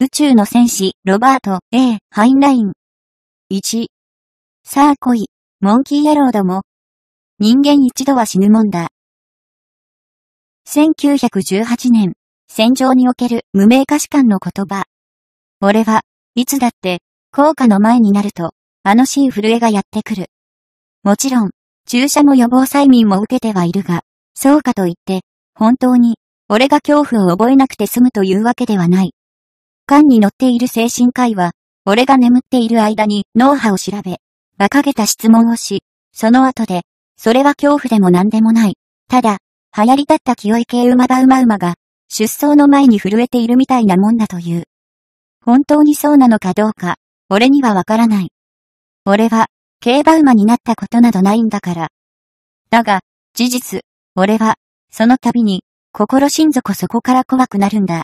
宇宙の戦士、ロバート、A、ハインライン。1。さあ来い、モンキー野郎ども。人間一度は死ぬもんだ。1918年、戦場における無名歌詞官の言葉。俺はいつだって、効果の前になると、あのシー震えがやってくる。もちろん、注射も予防催眠も受けてはいるが、そうかといって、本当に、俺が恐怖を覚えなくて済むというわけではない。缶に乗っている精神科医は、俺が眠っている間に脳波を調べ、馬鹿げた質問をし、その後で、それは恐怖でも何でもない。ただ、流行り立った清い系馬場馬馬が、出走の前に震えているみたいなもんだという。本当にそうなのかどうか、俺にはわからない。俺は、競馬馬になったことなどないんだから。だが、事実、俺は、その度に、心心底そこから怖くなるんだ。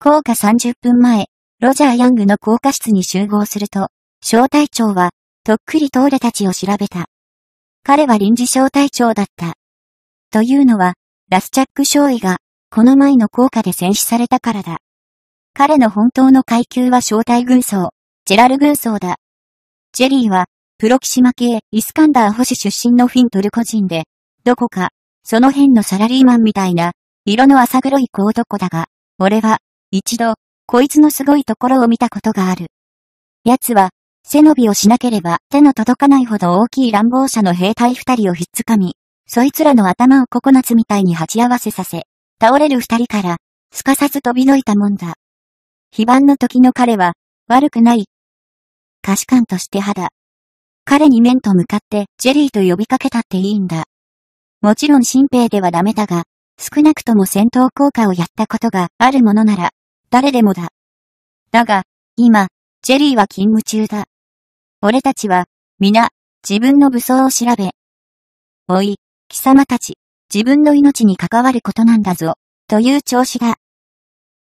降下30分前、ロジャー・ヤングの降下室に集合すると、小隊長は、とっくりトーレたちを調べた。彼は臨時小隊長だった。というのは、ラスチャック少尉が、この前の降下で戦死されたからだ。彼の本当の階級は小隊軍曹、ジェラル軍曹だ。ジェリーは、プロキシマ系イスカンダー星出身のフィントルコ人で、どこか、その辺のサラリーマンみたいな、色の浅黒い小男だが、俺は、一度、こいつのすごいところを見たことがある。奴は、背伸びをしなければ手の届かないほど大きい乱暴者の兵隊二人をひっつかみ、そいつらの頭をココナツみたいに鉢合わせさせ、倒れる二人から、すかさず飛びのいたもんだ。非番の時の彼は、悪くない。可視官として肌。彼に面と向かって、ジェリーと呼びかけたっていいんだ。もちろん新兵ではダメだが、少なくとも戦闘効果をやったことがあるものなら、誰でもだ。だが、今、ジェリーは勤務中だ。俺たちは、皆、自分の武装を調べ。おい、貴様たち、自分の命に関わることなんだぞ、という調子だ。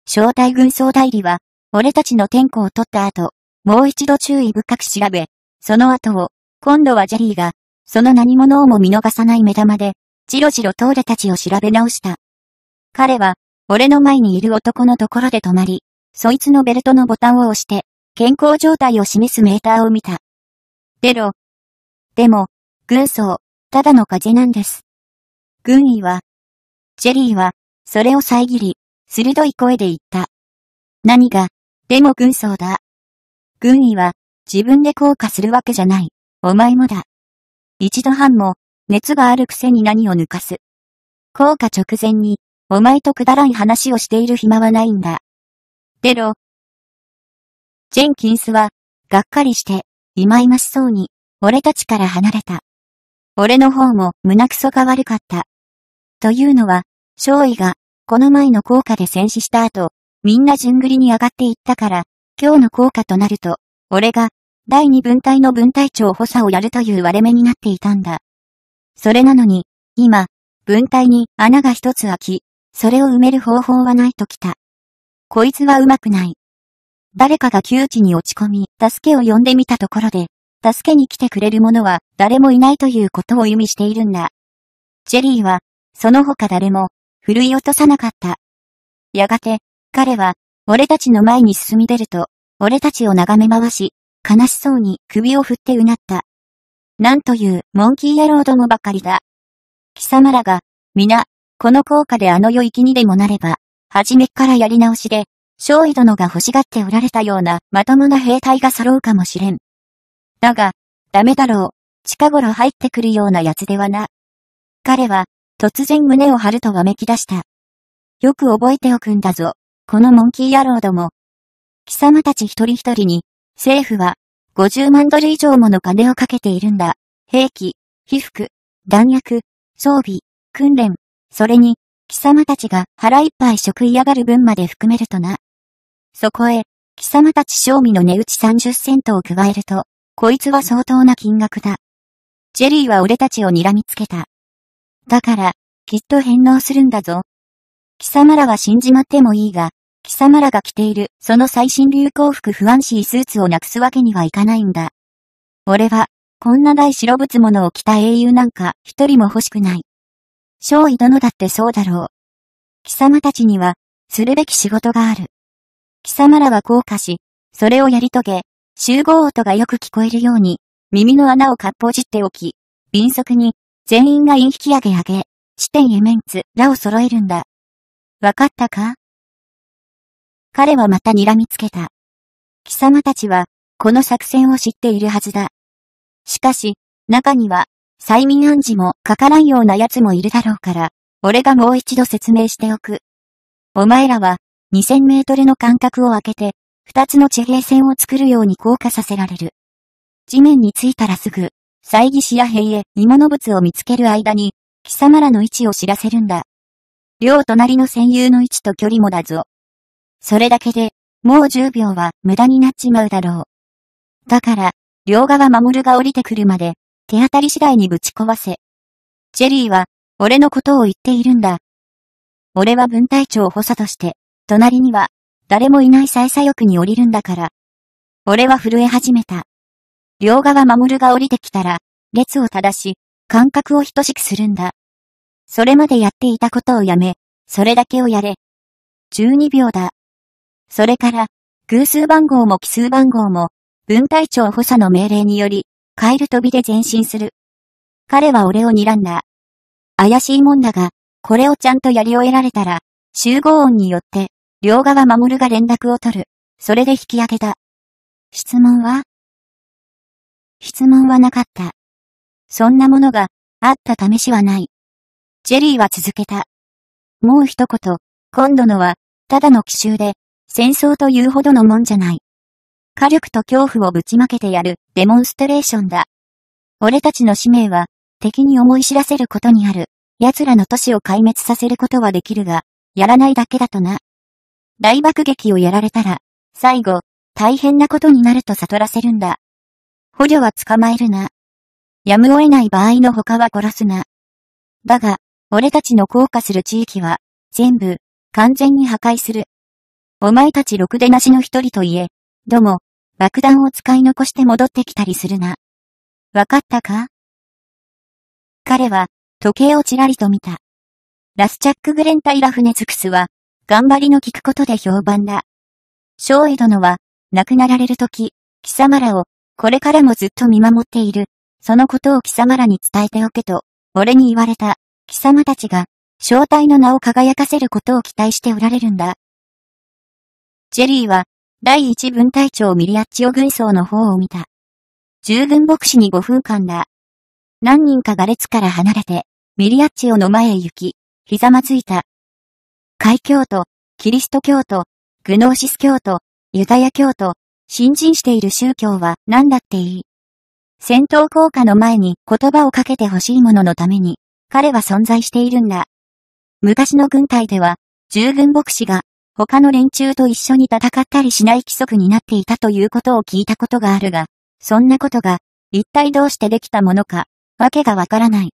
招待軍総代理は、俺たちの天候を取った後、もう一度注意深く調べ、その後を、今度はジェリーが、その何者をも見逃さない目玉で、じろじろトーレたちを調べ直した。彼は、俺の前にいる男のところで止まり、そいつのベルトのボタンを押して、健康状態を示すメーターを見た。出ろ。でも、軍曹、ただの風邪なんです。軍医は、ジェリーは、それを遮り、鋭い声で言った。何が、でも軍曹だ。軍医は、自分で降下するわけじゃない。お前もだ。一度半も、熱があるくせに何を抜かす。効果直前に、お前とくだらん話をしている暇はないんだ。でろ。ジェンキンスは、がっかりして、いまいましそうに、俺たちから離れた。俺の方も胸くそが悪かった。というのは、少尉が、この前の効果で戦死した後、みんな順繰りに上がっていったから、今日の効果となると、俺が、第二分隊の分隊長補佐をやるという割れ目になっていたんだ。それなのに、今、文体に穴が一つ開き、それを埋める方法はないときた。こいつはうまくない。誰かが窮地に落ち込み、助けを呼んでみたところで、助けに来てくれる者は誰もいないということを意味しているんだ。ジェリーは、その他誰も、振るい落とさなかった。やがて、彼は、俺たちの前に進み出ると、俺たちを眺め回し、悲しそうに首を振ってうなった。なんというモンキー野郎どもばかりだ。貴様らが、皆、この効果であの世行きにでもなれば、初めっからやり直しで、少尉殿が欲しがっておられたようなまともな兵隊が揃うかもしれん。だが、ダメだろう。近頃入ってくるようなやつではな。彼は、突然胸を張るとわめき出した。よく覚えておくんだぞ、このモンキー野郎ども。貴様たち一人一人に、政府は、50万ドル以上もの金をかけているんだ。兵器、被服、弾薬、装備、訓練、それに、貴様たちが腹いっぱい食い上がる分まで含めるとな。そこへ、貴様たち賞味の値打ち30セントを加えると、こいつは相当な金額だ。ジェリーは俺たちを睨みつけた。だから、きっと返納するんだぞ。貴様らは死んじまってもいいが、貴様らが着ている、その最新流行服不安しいスーツをなくすわけにはいかないんだ。俺は、こんな大白物ものを着た英雄なんか、一人も欲しくない。少尉殿だってそうだろう。貴様たちには、するべき仕事がある。貴様らは降下し、それをやり遂げ、集合音がよく聞こえるように、耳の穴をかっぽじっておき、敏速に、全員がイン引き上げ上げ、地点へメンツらを揃えるんだ。わかったか彼はまた睨みつけた。貴様たちは、この作戦を知っているはずだ。しかし、中には、催眠暗示もかからんような奴もいるだろうから、俺がもう一度説明しておく。お前らは、2000メートルの間隔を空けて、二つの地平線を作るように降下させられる。地面に着いたらすぐ、祭儀師や兵へ荷物物を見つける間に、貴様らの位置を知らせるんだ。両隣の戦友の位置と距離もだぞ。それだけで、もう10秒は無駄になっちまうだろう。だから、両側守が降りてくるまで、手当たり次第にぶち壊せ。ジェリーは、俺のことを言っているんだ。俺は分隊長補佐として、隣には、誰もいない最左翼に降りるんだから。俺は震え始めた。両側守が降りてきたら、列を正し、感覚を等しくするんだ。それまでやっていたことをやめ、それだけをやれ。12秒だ。それから、偶数番号も奇数番号も、分隊長補佐の命令により、カエル飛びで前進する。彼は俺を睨んだ。怪しいもんだが、これをちゃんとやり終えられたら、集合音によって、両側守るが連絡を取る。それで引き上げた。質問は質問はなかった。そんなものが、あった試しはない。ジェリーは続けた。もう一言、今度のは、ただの奇襲で、戦争というほどのもんじゃない。火力と恐怖をぶちまけてやるデモンストレーションだ。俺たちの使命は、敵に思い知らせることにある。奴らの都市を壊滅させることはできるが、やらないだけだとな。大爆撃をやられたら、最後、大変なことになると悟らせるんだ。捕虜は捕まえるな。やむを得ない場合の他は殺すな。だが、俺たちの降下する地域は、全部、完全に破壊する。お前たちろくでなしの一人と言え、ども、爆弾を使い残して戻ってきたりするな。わかったか彼は、時計をちらりと見た。ラスチャック・グレンタイ・ラフネズクスは、頑張りの聞くことで評判だ。昭恵殿は、亡くなられるとき、貴様らを、これからもずっと見守っている、そのことを貴様らに伝えておけと、俺に言われた、貴様たちが、正体の名を輝かせることを期待しておられるんだ。ジェリーは、第一分隊長ミリアッチオ軍曹の方を見た。従軍牧師に5分間だ。何人かが列から離れて、ミリアッチオの前へ行き、ひざまずいた。海教徒、キリスト教徒、グノーシス教徒、ユダヤ教徒、信心している宗教は何だっていい。戦闘効果の前に言葉をかけて欲しいもののために、彼は存在しているんだ。昔の軍隊では、従軍牧師が他の連中と一緒に戦ったりしない規則になっていたということを聞いたことがあるが、そんなことが、一体どうしてできたものか、わけがわからない。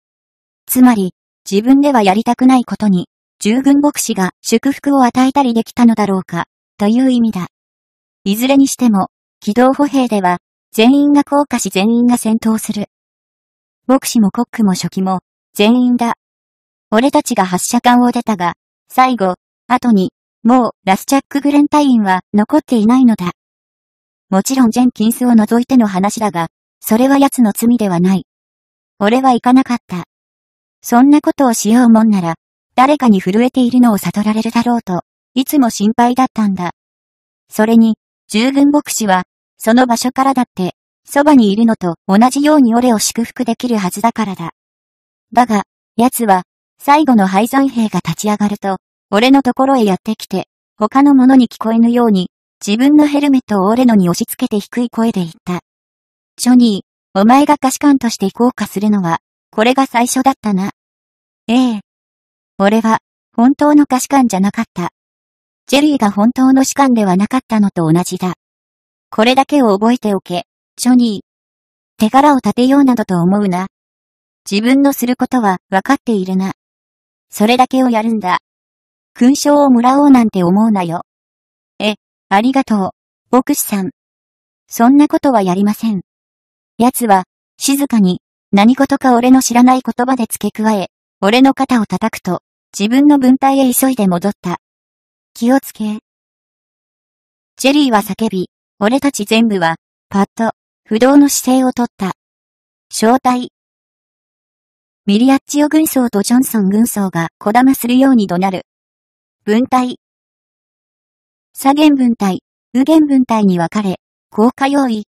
つまり、自分ではやりたくないことに、従軍牧師が祝福を与えたりできたのだろうか、という意味だ。いずれにしても、機動歩兵では、全員が降下し全員が戦闘する。牧師もコックも初期も、全員だ。俺たちが発射管を出たが、最後、後に、もう、ラスチャック・グレンタインは残っていないのだ。もちろんジェンキンスを除いての話だが、それは奴の罪ではない。俺は行かなかった。そんなことをしようもんなら、誰かに震えているのを悟られるだろうと、いつも心配だったんだ。それに、従軍牧師は、その場所からだって、そばにいるのと同じように俺を祝福できるはずだからだ。だが、奴は、最後の敗残兵が立ち上がると、俺のところへやってきて、他の者に聞こえぬように、自分のヘルメットを俺のに押し付けて低い声で言った。ジョニー、お前が可視官として行こうかするのは、これが最初だったな。ええ。俺は、本当の歌詞官じゃなかった。ジェリーが本当の士官ではなかったのと同じだ。これだけを覚えておけ、ジョニー。手柄を立てようなどと思うな。自分のすることは分かっているな。それだけをやるんだ。勲章をもらおうなんて思うなよ。え、ありがとう、牧師さん。そんなことはやりません。奴は、静かに、何事か俺の知らない言葉で付け加え、俺の肩を叩くと、自分の分体へ急いで戻った。気をつけ。ジェリーは叫び、俺たち全部は、パッと、不動の姿勢をとった。正体。ミリアッチオ軍曹とジョンソン軍曹がこだまするように怒鳴る。文体。左元文体、右元文体に分かれ、効果用意。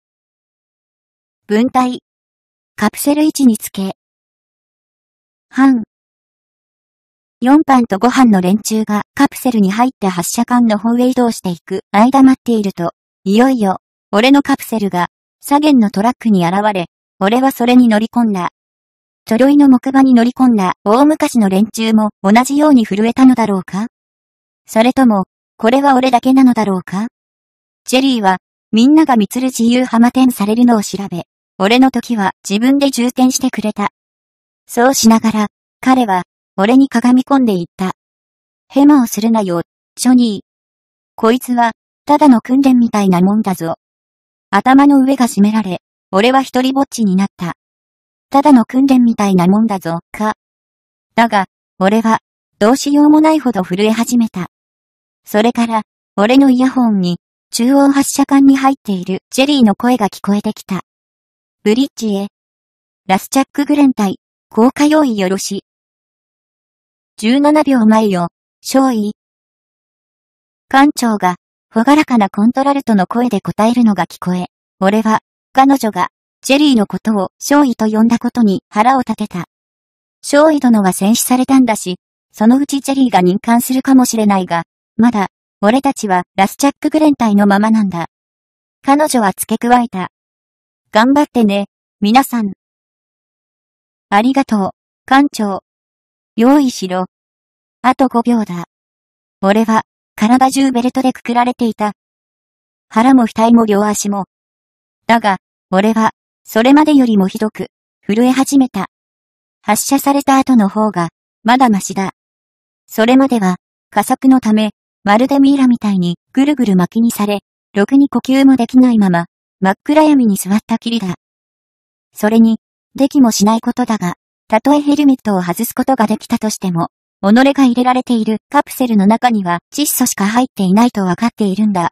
文体。カプセル位置につけ。半。4班と5班の連中がカプセルに入って発射管の方へ移動していく間待っていると、いよいよ、俺のカプセルが、左舷のトラックに現れ、俺はそれに乗り込んだ。ちょろいの木馬に乗り込んだ大昔の連中も同じように震えたのだろうかそれとも、これは俺だけなのだろうかジェリーは、みんながミツル自由ハマされるのを調べ、俺の時は自分で充填してくれた。そうしながら、彼は、俺に鏡込んでいった。ヘマをするなよ、ジョニー。こいつは、ただの訓練みたいなもんだぞ。頭の上が締められ、俺は一人ぼっちになった。ただの訓練みたいなもんだぞ、か。だが、俺は、どうしようもないほど震え始めた。それから、俺のイヤホンに、中央発射管に入っているジェリーの声が聞こえてきた。ブリッジへ。ラスチャックグレン対、降下用意よろし。17秒前よ、勝尉。艦長が、ほがらかなコントラルトの声で答えるのが聞こえ、俺は、彼女が、ジェリーのことを勝尉と呼んだことに腹を立てた。勝尉殿は戦死されたんだし、そのうちジェリーが任官するかもしれないが、まだ、俺たちはラスチャックグレン隊のままなんだ。彼女は付け加えた。頑張ってね、皆さん。ありがとう、艦長。用意しろ。あと5秒だ。俺は、体中ベルトでくくられていた。腹も額も両足も。だが、俺は、それまでよりもひどく、震え始めた。発射された後の方が、まだましだ。それまでは、加速のため、まるでミイラみたいにぐるぐる巻きにされ、ろくに呼吸もできないまま、真っ暗闇に座ったきりだ。それに、できもしないことだが、たとえヘルメットを外すことができたとしても、己が入れられているカプセルの中には窒素しか入っていないとわかっているんだ。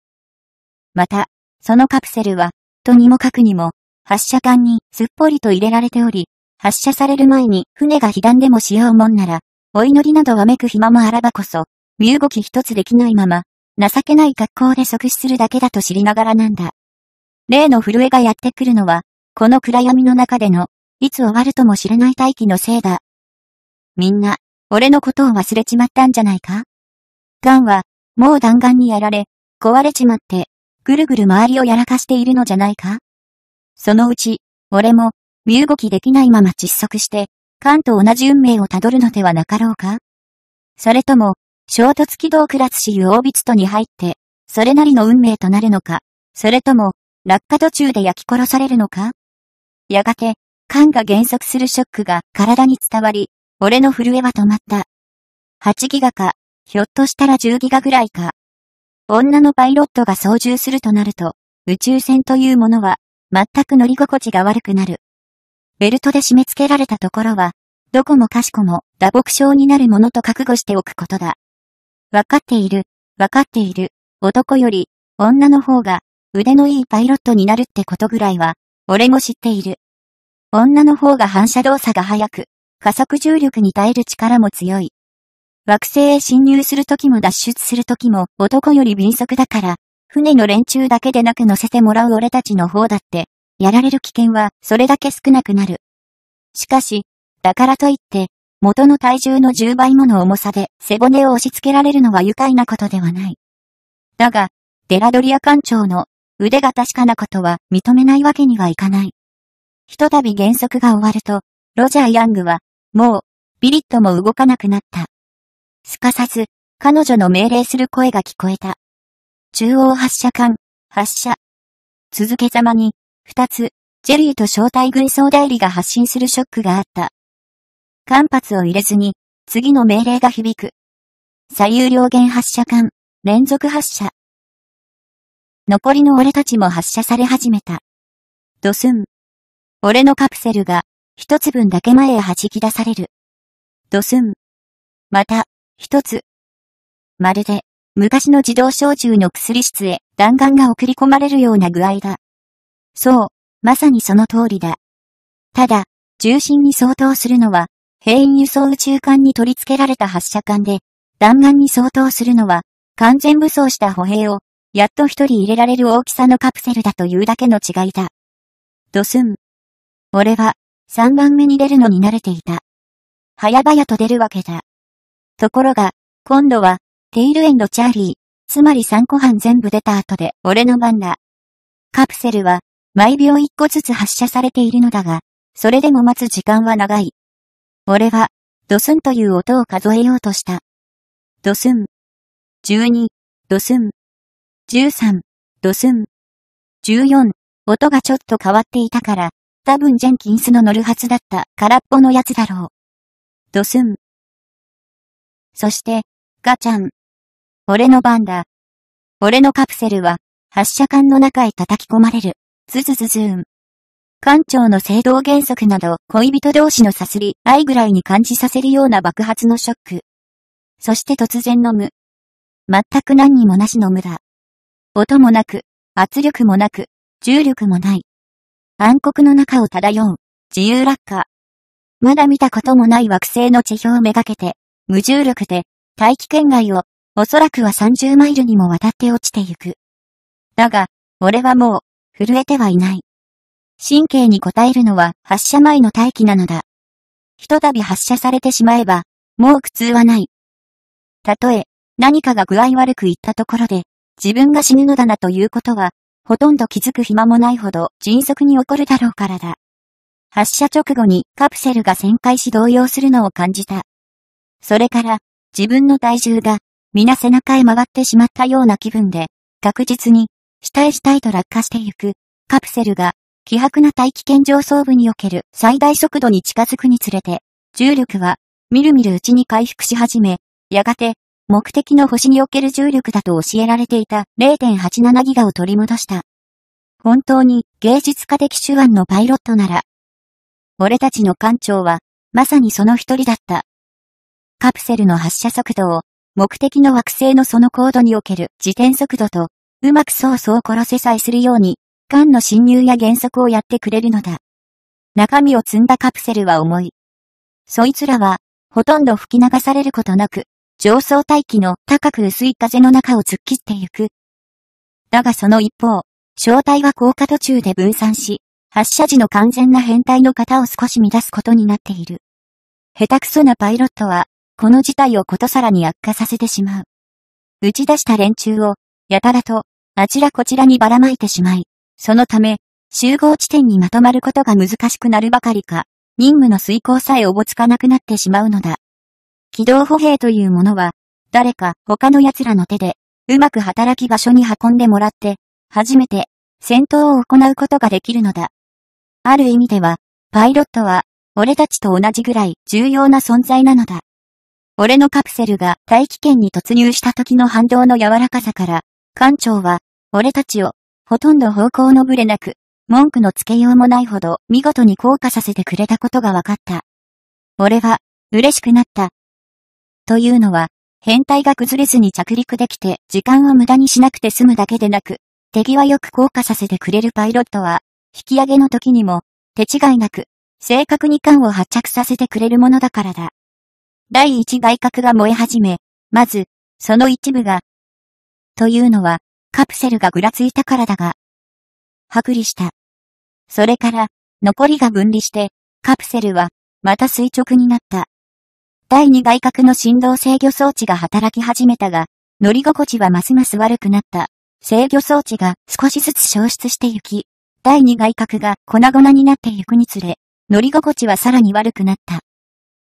また、そのカプセルは、とにもかくにも、発射管にすっぽりと入れられており、発射される前に船が被弾でもしようもんなら、お祈りなどわめく暇もあらばこそ、身動き一つできないまま、情けない格好で即死するだけだと知りながらなんだ。例の震えがやってくるのは、この暗闇の中での、いつ終わるとも知れない大気のせいだ。みんな、俺のことを忘れちまったんじゃないかガンは、もう弾丸にやられ、壊れちまって、ぐるぐる周りをやらかしているのじゃないかそのうち、俺も、身動きできないまま窒息して、ンと同じ運命をたどるのではなかろうかそれとも、衝突軌道クラスシユオービットに入って、それなりの運命となるのか、それとも、落下途中で焼き殺されるのかやがて、缶が減速するショックが体に伝わり、俺の震えは止まった。8ギガか、ひょっとしたら10ギガぐらいか。女のパイロットが操縦するとなると、宇宙船というものは、全く乗り心地が悪くなる。ベルトで締め付けられたところは、どこもかしこも打撲症になるものと覚悟しておくことだ。わかっている、わかっている、男より、女の方が、腕のいいパイロットになるってことぐらいは、俺も知っている。女の方が反射動作が速く、加速重力に耐える力も強い。惑星へ侵入するときも脱出するときも男より敏速だから、船の連中だけでなく乗せてもらう俺たちの方だって、やられる危険はそれだけ少なくなる。しかし、だからといって、元の体重の10倍もの重さで背骨を押し付けられるのは愉快なことではない。だが、デラドリア艦長の腕が確かなことは認めないわけにはいかない。ひとたび減速が終わると、ロジャー・ヤングは、もう、ビリッとも動かなくなった。すかさず、彼女の命令する声が聞こえた。中央発射艦、発射。続けざまに、二つ、ジェリーと正体軍装代理が発信するショックがあった。間髪を入れずに、次の命令が響く。左右両弦発射管、連続発射。残りの俺たちも発射され始めた。ドスン。俺のカプセルが、一つ分だけ前へ弾き出される。ドスン。また、一つ。まるで、昔の自動小銃の薬室へ弾丸が送り込まれるような具合だ。そう、まさにその通りだ。ただ、重心に相当するのは、兵員輸送宇宙艦に取り付けられた発射管で、弾丸に相当するのは、完全武装した歩兵を、やっと一人入れられる大きさのカプセルだというだけの違いだ。ドスン。俺は、三番目に出るのに慣れていた。早々と出るわけだ。ところが、今度は、テイルエンドチャーリー、つまり3個半全部出た後で俺の番だ。カプセルは、毎秒1個ずつ発射されているのだが、それでも待つ時間は長い。俺は、ドスンという音を数えようとした。ドスン。十二、ドスン。十三、ドスン。十四、音がちょっと変わっていたから、多分ジェンキンスの乗るはずだった空っぽのやつだろう。ドスン。そして、ガチャン。俺の番だ。俺のカプセルは、発射管の中へ叩き込まれる。ズズズズーン。艦長の制動原則など、恋人同士のさすり、愛ぐらいに感じさせるような爆発のショック。そして突然の無。全く何にもなしの無だ。音もなく、圧力もなく、重力もない。暗黒の中を漂う、自由落下。まだ見たこともない惑星の地表をめがけて、無重力で、大気圏外を、おそらくは30マイルにもわたって落ちてゆく。だが、俺はもう、震えてはいない。神経に応えるのは発射前の待機なのだ。ひとたび発射されてしまえば、もう苦痛はない。たとえ、何かが具合悪く言ったところで、自分が死ぬのだなということは、ほとんど気づく暇もないほど迅速に起こるだろうからだ。発射直後にカプセルが旋回し動揺するのを感じた。それから、自分の体重が、皆背中へ回ってしまったような気分で、確実に、下へ下へと落下してゆく、カプセルが希薄な大気圏上層部における最大速度に近づくにつれて、重力は、みるみるうちに回復し始め、やがて、目的の星における重力だと教えられていた0.87ギガを取り戻した。本当に芸術家的手腕のパイロットなら、俺たちの艦長は、まさにその一人だった。カプセルの発射速度を、目的の惑星のその高度における自転速度と、うまくそうそう殺せさえするように間の侵入や減速をやってくれるのだ。中身を積んだカプセルは重い。そいつらは、ほとんど吹き流されることなく、上層大気の高く薄い風の中を突っ切ってゆく。だがその一方、正体は降下途中で分散し、発射時の完全な変態の型を少し乱すことになっている。下手くそなパイロットは、この事態をことさらに悪化させてしまう。打ち出した連中を、やたらと、あちらこちらにばらまいてしまい、そのため、集合地点にまとまることが難しくなるばかりか、任務の遂行さえおぼつかなくなってしまうのだ。機動歩兵というものは、誰か他の奴らの手で、うまく働き場所に運んでもらって、初めて戦闘を行うことができるのだ。ある意味では、パイロットは、俺たちと同じぐらい重要な存在なのだ。俺のカプセルが大気圏に突入した時の反動の柔らかさから、艦長は、俺たちをほとんど方向のぶれなく、文句のつけようもないほど見事に降下させてくれたことが分かった。俺は、嬉しくなった。というのは、変態が崩れずに着陸できて時間を無駄にしなくて済むだけでなく、手際よく降下させてくれるパイロットは、引き上げの時にも、手違いなく、正確に缶を発着させてくれるものだからだ。第一外角が燃え始め、まず、その一部が、というのは、カプセルがぐらついたからだが、剥離した。それから、残りが分離して、カプセルは、また垂直になった。第二外角の振動制御装置が働き始めたが、乗り心地はますます悪くなった。制御装置が少しずつ消失してゆき、第二外角が粉々になってゆくにつれ、乗り心地はさらに悪くなった。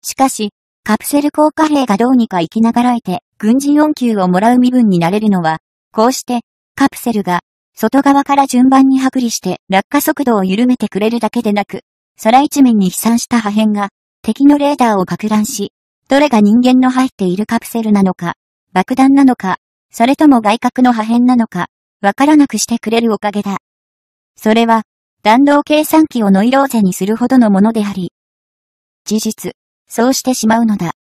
しかし、カプセル効果兵がどうにか生きながらえて、軍人恩給をもらう身分になれるのは、こうして、カプセルが、外側から順番に剥離して落下速度を緩めてくれるだけでなく、空一面に飛散した破片が、敵のレーダーを拡乱し、どれが人間の入っているカプセルなのか、爆弾なのか、それとも外角の破片なのか、わからなくしてくれるおかげだ。それは、弾道計算機をノイローゼにするほどのものであり、事実、そうしてしまうのだ。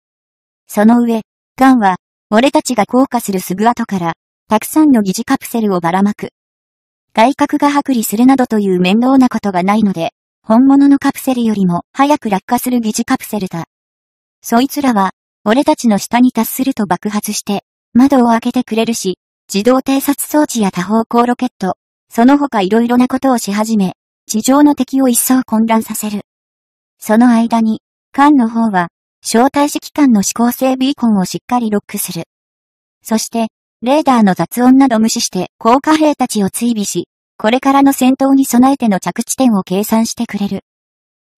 その上、ガンは、俺たちが降下するすぐ後から、たくさんの疑似カプセルをばらまく。外角が剥離するなどという面倒なことがないので、本物のカプセルよりも早く落下する疑似カプセルだ。そいつらは、俺たちの下に達すると爆発して、窓を開けてくれるし、自動偵察装置や多方向ロケット、その他色々なことをし始め、地上の敵を一層混乱させる。その間に、艦の方は、招待式艦の指向性ビーコンをしっかりロックする。そして、レーダーの雑音など無視して降下兵たちを追尾し、これからの戦闘に備えての着地点を計算してくれる。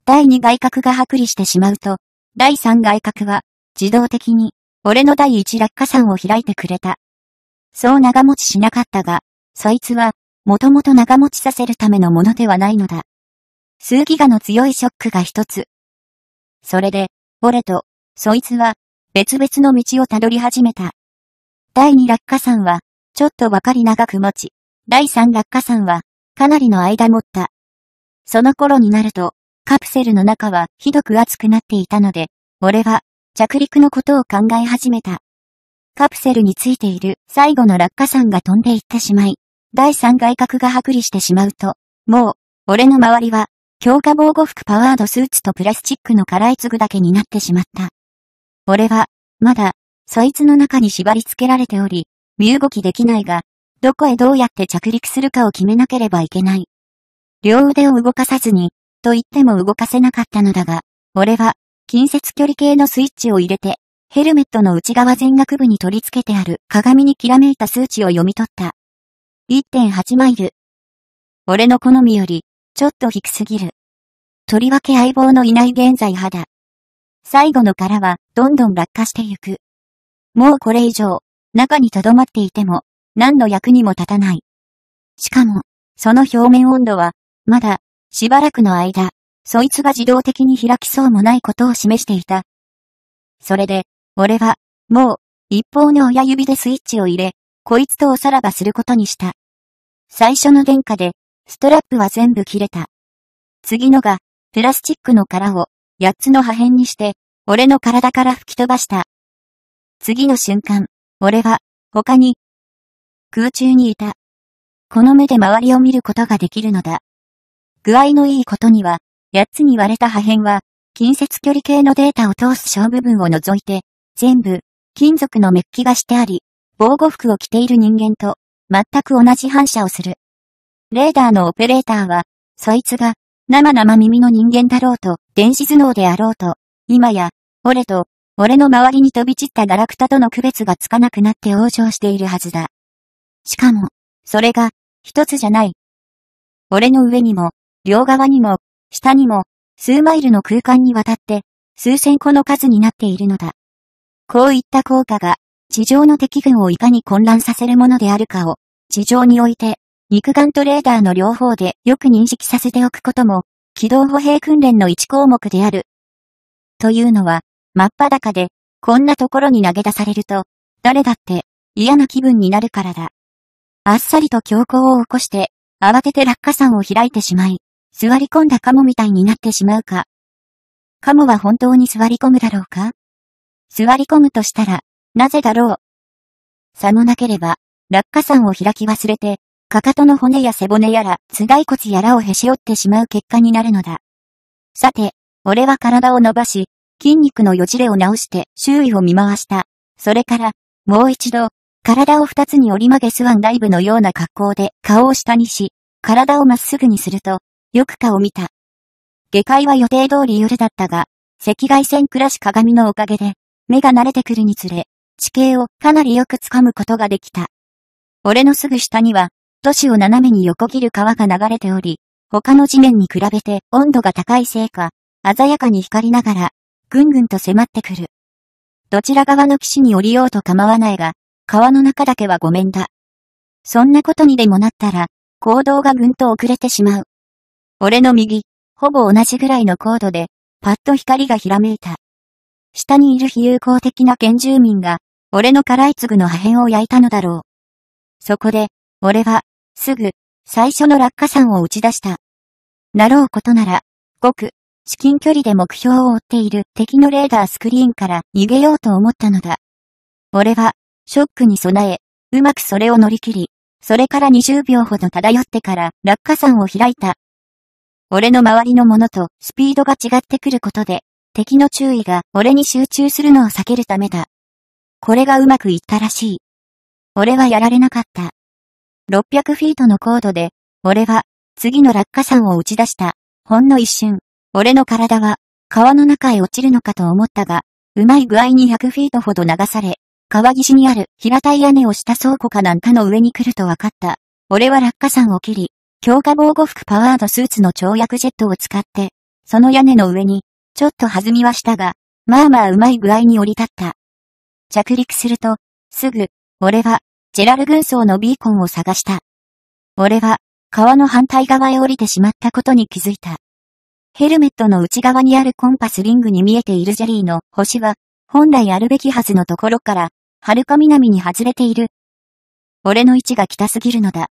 第2外角が剥離してしまうと、第3外角は、自動的に、俺の第1落下山を開いてくれた。そう長持ちしなかったが、そいつは、もともと長持ちさせるためのものではないのだ。数ギガの強いショックが一つ。それで、俺と、そいつは、別々の道をたどり始めた。第2落下山は、ちょっと分かり長く持ち、第3落下山は、かなりの間持った。その頃になると、カプセルの中はひどく熱くなっていたので、俺は、着陸のことを考え始めた。カプセルについている最後の落下山が飛んでいってしまい、第3外角が剥離してしまうと、もう、俺の周りは、強化防護服パワードスーツとプラスチックの辛いつぐだけになってしまった。俺は、まだ、そいつの中に縛り付けられており、身動きできないが、どこへどうやって着陸するかを決めなければいけない。両腕を動かさずに、と言っても動かせなかったのだが、俺は、近接距離系のスイッチを入れて、ヘルメットの内側全額部に取り付けてある鏡にきらめいた数値を読み取った。1.8マイル。俺の好みより、ちょっと低すぎる。とりわけ相棒のいない現在派だ。最後の殻は、どんどん落下してゆく。もうこれ以上、中に留まっていても、何の役にも立たない。しかも、その表面温度は、まだ、しばらくの間、そいつが自動的に開きそうもないことを示していた。それで、俺は、もう、一方の親指でスイッチを入れ、こいつとおさらばすることにした。最初の殿下で、ストラップは全部切れた。次のが、プラスチックの殻を、八つの破片にして、俺の体から吹き飛ばした。次の瞬間、俺は、他に、空中にいた。この目で周りを見ることができるのだ。具合のいいことには、8つに割れた破片は、近接距離系のデータを通す小部分を除いて、全部、金属のメッキがしてあり、防護服を着ている人間と、全く同じ反射をする。レーダーのオペレーターは、そいつが、生々耳の人間だろうと、電子頭脳であろうと、今や、俺と、俺の周りに飛び散ったガラクタとの区別がつかなくなって往生しているはずだ。しかも、それが、一つじゃない。俺の上にも、両側にも、下にも、数マイルの空間にわたって、数千個の数になっているのだ。こういった効果が、地上の敵軍をいかに混乱させるものであるかを、地上において、肉眼とレーダーの両方でよく認識させておくことも、機動歩兵訓練の一項目である。というのは、真っ裸で、こんなところに投げ出されると、誰だって嫌な気分になるからだ。あっさりと強行を起こして、慌てて落下山を開いてしまい、座り込んだカモみたいになってしまうか。カモは本当に座り込むだろうか座り込むとしたら、なぜだろう差のなければ、落下山を開き忘れて、かかとの骨や背骨やら、頭蓋骨やらをへし折ってしまう結果になるのだ。さて、俺は体を伸ばし、筋肉のよじれを直して周囲を見回した。それから、もう一度、体を二つに折り曲げスワンダイブのような格好で顔を下にし、体をまっすぐにすると、よく顔を見た。下界は予定通り夜だったが、赤外線暮らし鏡のおかげで、目が慣れてくるにつれ、地形をかなりよくつかむことができた。俺のすぐ下には、都市を斜めに横切る川が流れており、他の地面に比べて温度が高いせいか、鮮やかに光りながらぐんぐんと迫ってくる。どちら側の岸に降りようと構わないが、川の中だけはごめんだ。そんなことにでもなったら、行動がぐんと遅れてしまう。俺の右、ほぼ同じぐらいの高度で、パッと光がひらめいた。下にいる非友好的な原住民が、俺の辛い粒の破片を焼いたのだろう。そこで、俺は、すぐ、最初の落下山を打ち出した。なろうことなら、ごく、至近距離で目標を追っている敵のレーダースクリーンから逃げようと思ったのだ。俺は、ショックに備え、うまくそれを乗り切り、それから20秒ほど漂ってから落下山を開いた。俺の周りのものとスピードが違ってくることで、敵の注意が俺に集中するのを避けるためだ。これがうまくいったらしい。俺はやられなかった。600フィートの高度で、俺は、次の落下山を打ち出した。ほんの一瞬。俺の体は、川の中へ落ちるのかと思ったが、うまい具合に100フィートほど流され、川岸にある平たい屋根をした倉庫かなんかの上に来ると分かった。俺は落下山を切り、強化防護服パワードスーツの跳躍ジェットを使って、その屋根の上に、ちょっと弾みはしたが、まあまあうまい具合に降り立った。着陸すると、すぐ、俺は、ジェラル軍曹のビーコンを探した。俺は、川の反対側へ降りてしまったことに気づいた。ヘルメットの内側にあるコンパスリングに見えているジェリーの星は、本来あるべきはずのところから、はるか南に外れている。俺の位置が北すぎるのだ。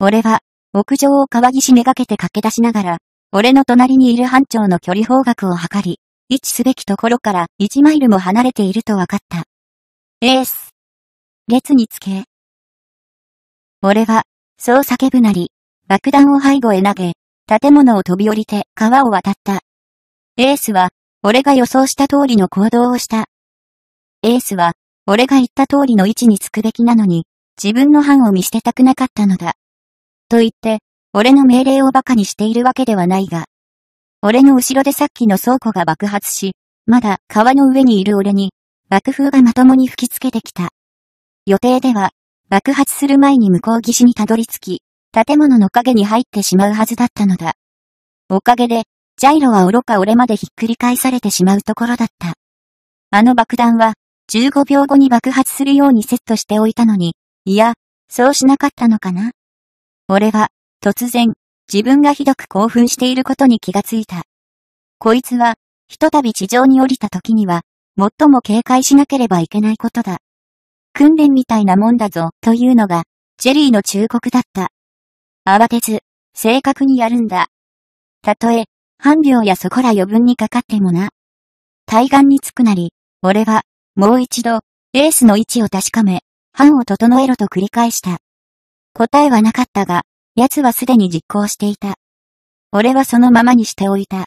俺は、屋上を川岸めがけて駆け出しながら、俺の隣にいる班長の距離方角を測り、位置すべきところから1マイルも離れていると分かった。エース。列につけ。俺は、そう叫ぶなり、爆弾を背後へ投げ、建物を飛び降りて川を渡った。エースは、俺が予想した通りの行動をした。エースは、俺が言った通りの位置につくべきなのに、自分の班を見捨てたくなかったのだ。と言って、俺の命令を馬鹿にしているわけではないが、俺の後ろでさっきの倉庫が爆発し、まだ川の上にいる俺に、爆風がまともに吹きつけてきた。予定では、爆発する前に向こう岸にたどり着き、建物の影に入ってしまうはずだったのだ。おかげで、ジャイロは愚か俺までひっくり返されてしまうところだった。あの爆弾は、15秒後に爆発するようにセットしておいたのに、いや、そうしなかったのかな。俺は、突然、自分がひどく興奮していることに気がついた。こいつは、ひとたび地上に降りた時には、最も警戒しなければいけないことだ。訓練みたいなもんだぞ、というのが、ジェリーの忠告だった。慌てず、正確にやるんだ。たとえ、半秒やそこら余分にかかってもな。対岸に着くなり、俺は、もう一度、エースの位置を確かめ、班を整えろと繰り返した。答えはなかったが、奴はすでに実行していた。俺はそのままにしておいた。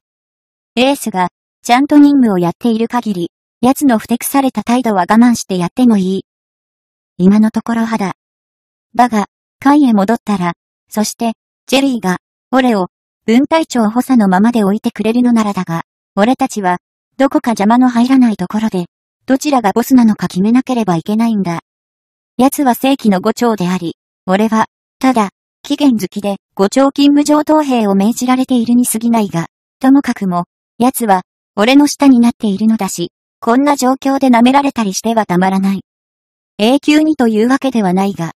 エースが、ちゃんと任務をやっている限り、奴のふてくされた態度は我慢してやってもいい。今のところ肌。だが、会へ戻ったら、そして、ジェリーが、俺を、分隊長補佐のままで置いてくれるのならだが、俺たちは、どこか邪魔の入らないところで、どちらがボスなのか決めなければいけないんだ。奴は正規の五長であり、俺は、ただ、期限好きで、五長勤務上等兵を命じられているに過ぎないが、ともかくも、奴は、俺の下になっているのだし、こんな状況で舐められたりしてはたまらない。永久にというわけではないが。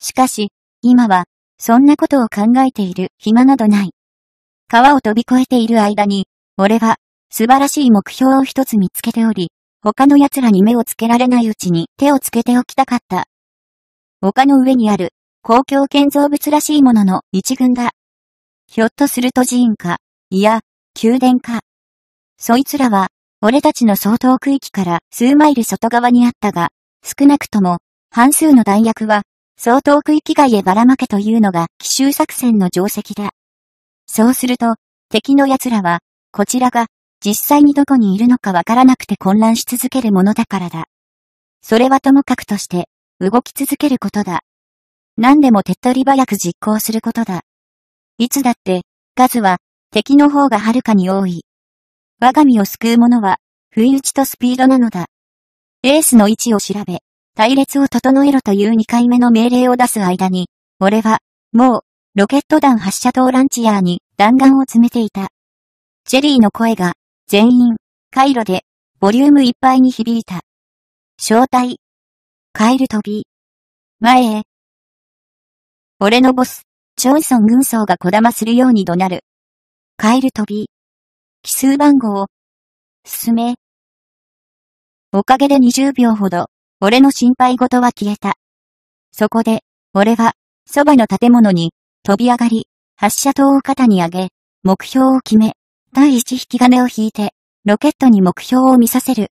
しかし、今は、そんなことを考えている暇などない。川を飛び越えている間に、俺は、素晴らしい目標を一つ見つけており、他の奴らに目をつけられないうちに手をつけておきたかった。丘の上にある、公共建造物らしいものの一群だ。ひょっとすると寺院か、いや、宮殿か。そいつらは、俺たちの相当区域から数マイル外側にあったが、少なくとも、半数の弾薬は、相当区域外へばらまけというのが奇襲作戦の定石だ。そうすると、敵の奴らは、こちらが、実際にどこにいるのかわからなくて混乱し続けるものだからだ。それはともかくとして、動き続けることだ。何でも手っ取り早く実行することだ。いつだって、数は、敵の方がはるかに多い。我が身を救う者は、不意打ちとスピードなのだ。エースの位置を調べ、隊列を整えろという2回目の命令を出す間に、俺は、もう、ロケット弾発射灯ランチヤーに弾丸を詰めていた。チェリーの声が、全員、回路で、ボリュームいっぱいに響いた。正体。カエル飛び。前へ。俺のボス、チョンソン軍曹がこだまするように怒鳴る。カエル飛び。奇数番号を、進め。おかげで20秒ほど、俺の心配事は消えた。そこで、俺は、そばの建物に、飛び上がり、発射灯を肩に上げ、目標を決め、第1引き金を引いて、ロケットに目標を見させる。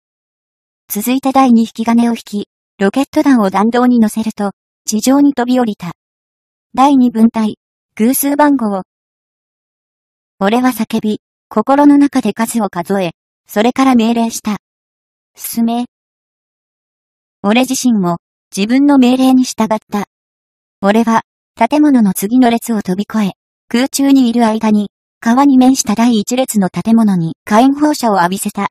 続いて第2引き金を引き、ロケット弾を弾道に乗せると、地上に飛び降りた。第二分隊、偶数番号を。俺は叫び、心の中で数を数え、それから命令した。進め、俺自身も自分の命令に従った。俺は建物の次の列を飛び越え、空中にいる間に川に面した第一列の建物に火炎放射を浴びせた。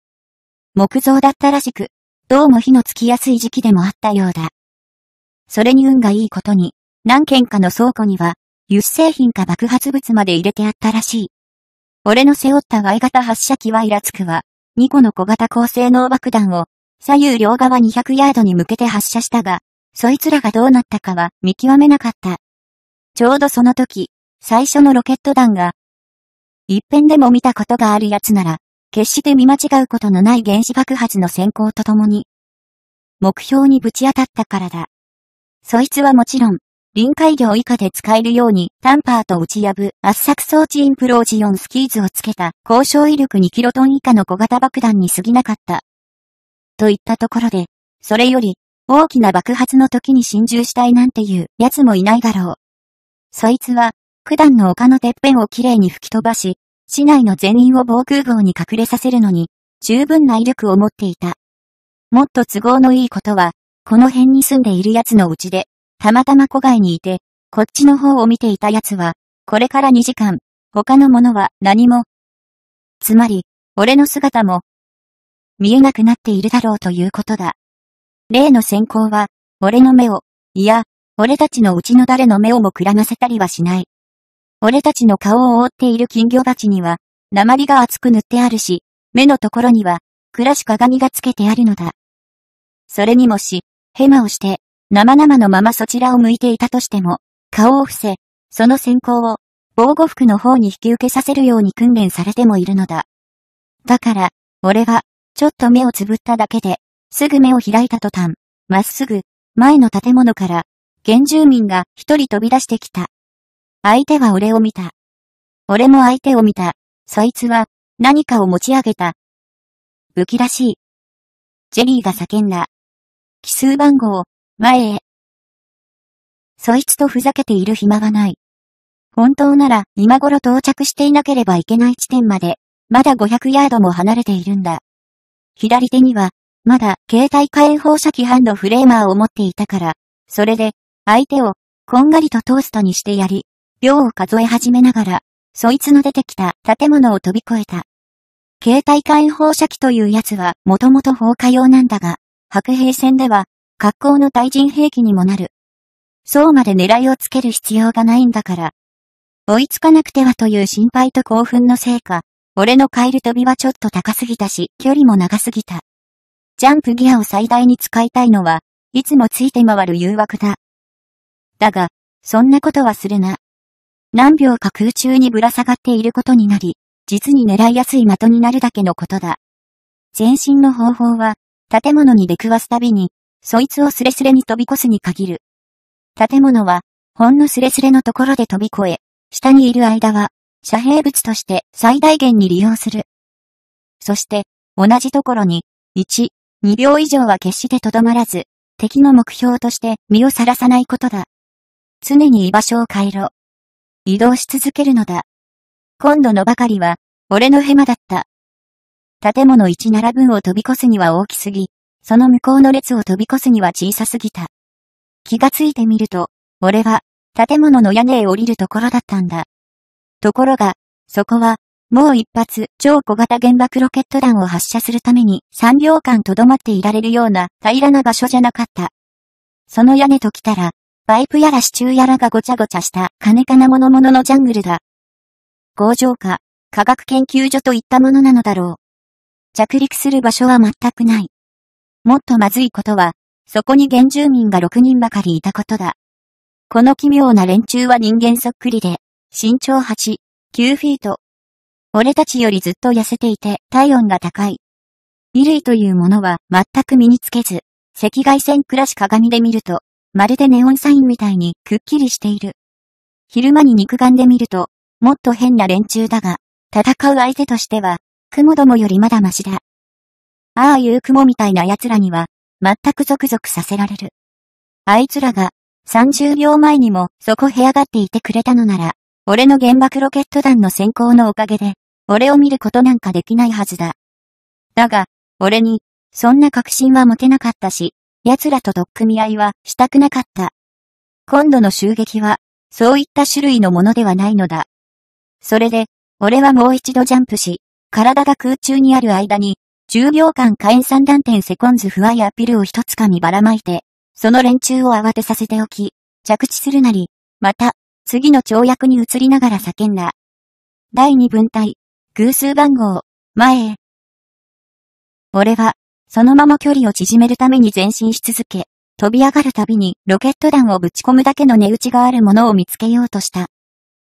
木造だったらしく、どうも火のつきやすい時期でもあったようだ。それに運がいいことに、何軒かの倉庫には、油製品か爆発物まで入れてあったらしい。俺の背負った Y 型発射機はイラつくわ、2個の小型高性能爆弾を左右両側200ヤードに向けて発射したが、そいつらがどうなったかは見極めなかった。ちょうどその時、最初のロケット弾が、一遍でも見たことがある奴なら、決して見間違うことのない原子爆発の先行とともに、目標にぶち当たったからだ。そいつはもちろん、臨海量以下で使えるようにタンパーと打ち破圧作装置インプロージオンスキーズをつけた高渉威力2キロトン以下の小型爆弾に過ぎなかった。といったところで、それより、大きな爆発の時に心中したいなんていう奴もいないだろう。そいつは、九段の丘のてっぺんをきれいに吹き飛ばし、市内の全員を防空壕に隠れさせるのに、十分な威力を持っていた。もっと都合のいいことは、この辺に住んでいる奴のうちで、たまたま戸外にいて、こっちの方を見ていた奴は、これから2時間、他のものは何も。つまり、俺の姿も、見えなくなっているだろうということだ。例の先行は、俺の目を、いや、俺たちのうちの誰の目をもくらませたりはしない。俺たちの顔を覆っている金魚鉢には、鉛が厚く塗ってあるし、目のところには、暗し鏡がつけてあるのだ。それにもし、ヘマをして、生々のままそちらを向いていたとしても、顔を伏せ、その先行を、防護服の方に引き受けさせるように訓練されてもいるのだ。だから、俺は、ちょっと目をつぶっただけで、すぐ目を開いた途端、まっすぐ、前の建物から、原住民が一人飛び出してきた。相手は俺を見た。俺も相手を見た。そいつは、何かを持ち上げた。武器らしい。ジェリーが叫んだ。奇数番号、前へ。そいつとふざけている暇はない。本当なら今頃到着していなければいけない地点まで、まだ500ヤードも離れているんだ。左手には、まだ携帯火炎放射器反ドフレーマーを持っていたから、それで、相手を、こんがりとトーストにしてやり、秒を数え始めながら、そいつの出てきた建物を飛び越えた。携帯火炎放射器というやつはもともと放火用なんだが、白兵戦では、格好の対人兵器にもなる。そうまで狙いをつける必要がないんだから。追いつかなくてはという心配と興奮のせいか、俺のカエル飛びはちょっと高すぎたし、距離も長すぎた。ジャンプギアを最大に使いたいのは、いつもついて回る誘惑だ。だが、そんなことはするな。何秒か空中にぶら下がっていることになり、実に狙いやすい的になるだけのことだ。前進の方法は、建物に出くわすたびに、そいつをスレスレに飛び越すに限る。建物は、ほんのスレスレのところで飛び越え、下にいる間は、遮蔽物として最大限に利用する。そして、同じところに、1、2秒以上は決してとどまらず、敵の目標として身をさらさないことだ。常に居場所を変えろ。移動し続けるのだ。今度のばかりは、俺のヘマだった。建物1並分を飛び越すには大きすぎ、その向こうの列を飛び越すには小さすぎた。気がついてみると、俺は、建物の屋根へ降りるところだったんだ。ところが、そこは、もう一発超小型原爆ロケット弾を発射するために3秒間とどまっていられるような平らな場所じゃなかった。その屋根と来たら、パイプやら支柱やらがごちゃごちゃした金かなものもののジャングルだ。工場か、科学研究所といったものなのだろう。着陸する場所は全くない。もっとまずいことは、そこに原住民が6人ばかりいたことだ。この奇妙な連中は人間そっくりで、身長8、9フィート。俺たちよりずっと痩せていて体温が高い。衣類というものは全く身につけず、赤外線暮らし鏡で見ると、まるでネオンサインみたいにくっきりしている。昼間に肉眼で見ると、もっと変な連中だが、戦う相手としては、雲どもよりまだマシだ。ああいう雲みたいな奴らには、全くゾクゾクさせられる。あいつらが、30秒前にもそこ部屋がっていてくれたのなら、俺の原爆ロケット弾の先行のおかげで、俺を見ることなんかできないはずだ。だが、俺に、そんな確信は持てなかったし、奴らと取っ組み合いはしたくなかった。今度の襲撃は、そういった種類のものではないのだ。それで、俺はもう一度ジャンプし、体が空中にある間に、10秒間火炎三段点セコンズ不イアピルを一つかみばらまいて、その連中を慌てさせておき、着地するなり、また、次の跳躍に移りながら叫んだ。第二分隊、偶数番号、前へ。俺は、そのまま距離を縮めるために前進し続け、飛び上がるたびにロケット弾をぶち込むだけの値打ちがあるものを見つけようとした。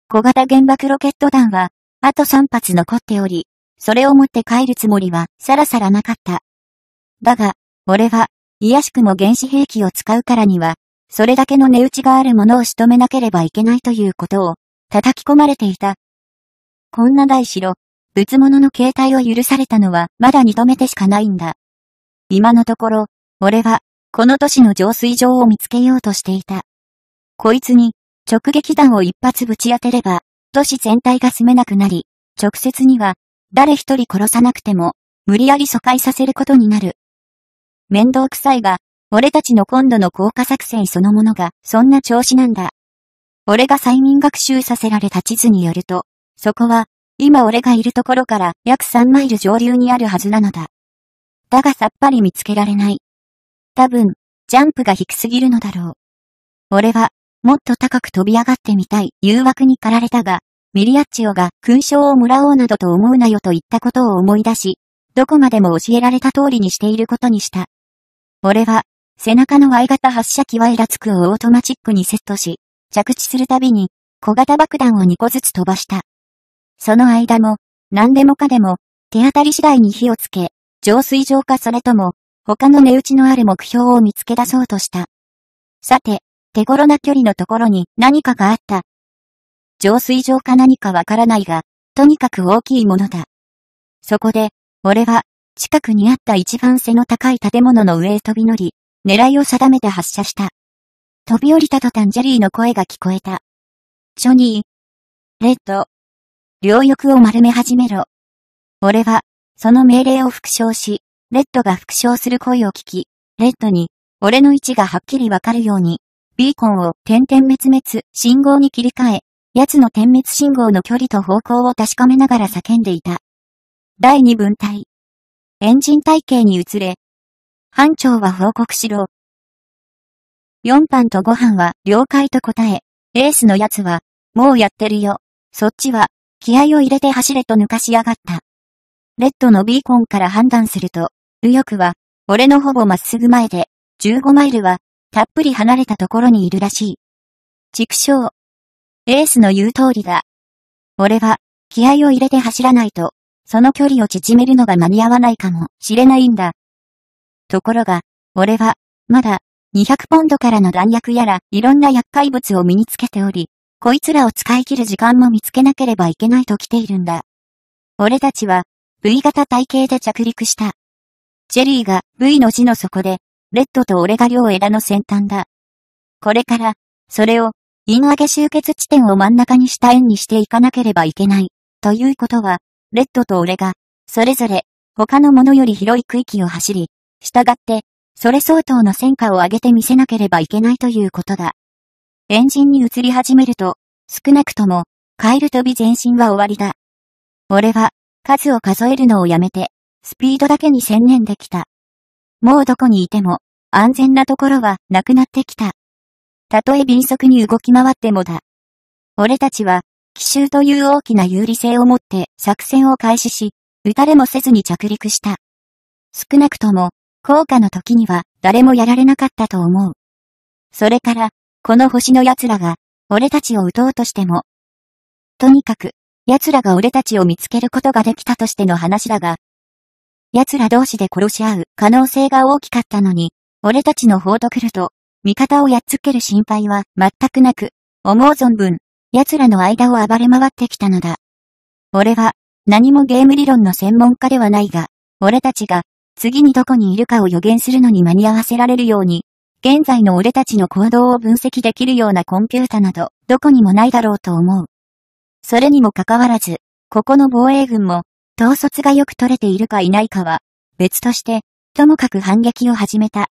小型原爆ロケット弾は、あと3発残っており、それを持って帰るつもりはさらさらなかった。だが、俺は、癒しくも原子兵器を使うからには、それだけの値打ちがあるものを仕留めなければいけないということを、叩き込まれていた。こんな大しろ、仏物の形態を許されたのは、まだ認めてしかないんだ。今のところ、俺は、この都市の浄水場を見つけようとしていた。こいつに、直撃弾を一発ぶち当てれば、都市全体が住めなくなり、直接には、誰一人殺さなくても、無理やり疎開させることになる。面倒くさいが、俺たちの今度の効果作戦そのものが、そんな調子なんだ。俺が催眠学習させられた地図によると、そこは、今俺がいるところから約3マイル上流にあるはずなのだ。だがさっぱり見つけられない。多分、ジャンプが低すぎるのだろう。俺は、もっと高く飛び上がってみたい誘惑に駆られたが、ミリアッチオが勲章をもらおうなどと思うなよと言ったことを思い出し、どこまでも教えられた通りにしていることにした。俺は、背中の Y 型発射機はイラつくをオートマチックにセットし、着地するたびに小型爆弾を2個ずつ飛ばした。その間も、何でもかでも、手当たり次第に火をつけ、浄水場かそれとも、他の値打ちのある目標を見つけ出そうとした。さて、手頃な距離のところに何かがあった。浄水場か何かわからないが、とにかく大きいものだ。そこで、俺は、近くにあった一番背の高い建物の上へ飛び乗り、狙いを定めて発射した。飛び降りた途端ジェリーの声が聞こえた。ジョニー。レッド。両翼を丸め始めろ。俺は、その命令を復唱し、レッドが復唱する声を聞き、レッドに、俺の位置がはっきりわかるように、ビーコンを点々滅滅信号に切り替え、奴の点滅信号の距離と方向を確かめながら叫んでいた。第二分隊。エンジン体系に移れ、班長は報告しろ。4班と5班は了解と答え、エースのやつは、もうやってるよ。そっちは、気合を入れて走れと抜かしやがった。レッドのビーコンから判断すると、右翼は、俺のほぼまっすぐ前で、15マイルは、たっぷり離れたところにいるらしい。畜生。エースの言う通りだ。俺は、気合を入れて走らないと、その距離を縮めるのが間に合わないかもしれないんだ。ところが、俺は、まだ、200ポンドからの弾薬やら、いろんな厄介物を身につけており、こいつらを使い切る時間も見つけなければいけないと来ているんだ。俺たちは、V 型体系で着陸した。ジェリーが V の字の底で、レッドと俺が両枝の先端だ。これから、それを、陰上げ集結地点を真ん中にした円にしていかなければいけない。ということは、レッドと俺が、それぞれ、他のものより広い区域を走り、従って、それ相当の戦果を上げてみせなければいけないということだ。エンジンに移り始めると、少なくとも、カエル飛び前進は終わりだ。俺は、数を数えるのをやめて、スピードだけに専念できた。もうどこにいても、安全なところはなくなってきた。たとえ敏速に動き回ってもだ。俺たちは、奇襲という大きな有利性を持って作戦を開始し、撃たれもせずに着陸した。少なくとも、効果の時には誰もやられなかったと思う。それから、この星の奴らが、俺たちを撃とうとしても。とにかく、奴らが俺たちを見つけることができたとしての話だが、奴ら同士で殺し合う可能性が大きかったのに、俺たちの方と来ると、味方をやっつける心配は全くなく、思う存分、奴らの間を暴れ回ってきたのだ。俺は、何もゲーム理論の専門家ではないが、俺たちが次にどこにいるかを予言するのに間に合わせられるように、現在の俺たちの行動を分析できるようなコンピュータなど、どこにもないだろうと思う。それにもかかわらず、ここの防衛軍も、統率がよく取れているかいないかは、別として、ともかく反撃を始めた。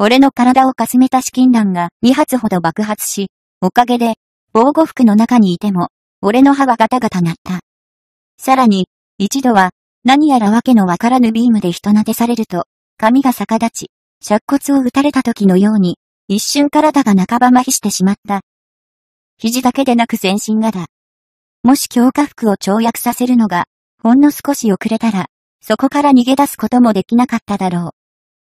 俺の体をかすめた資金弾が2発ほど爆発し、おかげで、防護服の中にいても、俺の歯がガタガタ鳴った。さらに、一度は、何やらわけのわからぬビームで人撫でされると、髪が逆立ち、尺骨を打たれた時のように、一瞬体が半ば麻痺してしまった。肘だけでなく全身がだ。もし強化服を跳躍させるのが、ほんの少し遅れたら、そこから逃げ出すこともできなかっただろう。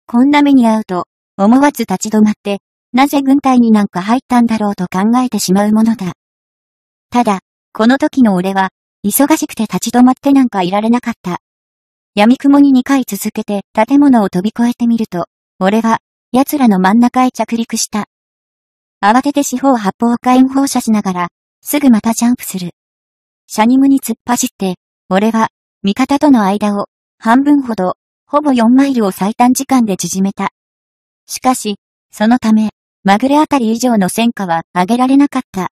こんな目に遭うと、思わず立ち止まって、なぜ軍隊になんか入ったんだろうと考えてしまうものだ。ただ、この時の俺は、忙しくて立ち止まってなんかいられなかった。闇雲に2回続けて建物を飛び越えてみると、俺は、奴らの真ん中へ着陸した。慌てて四方八方火炎放射しながら、すぐまたジャンプする。シャニムに突っ走って、俺は、味方との間を、半分ほど、ほぼ4マイルを最短時間で縮めた。しかし、そのため、まぐれあたり以上の戦果は上げられなかった。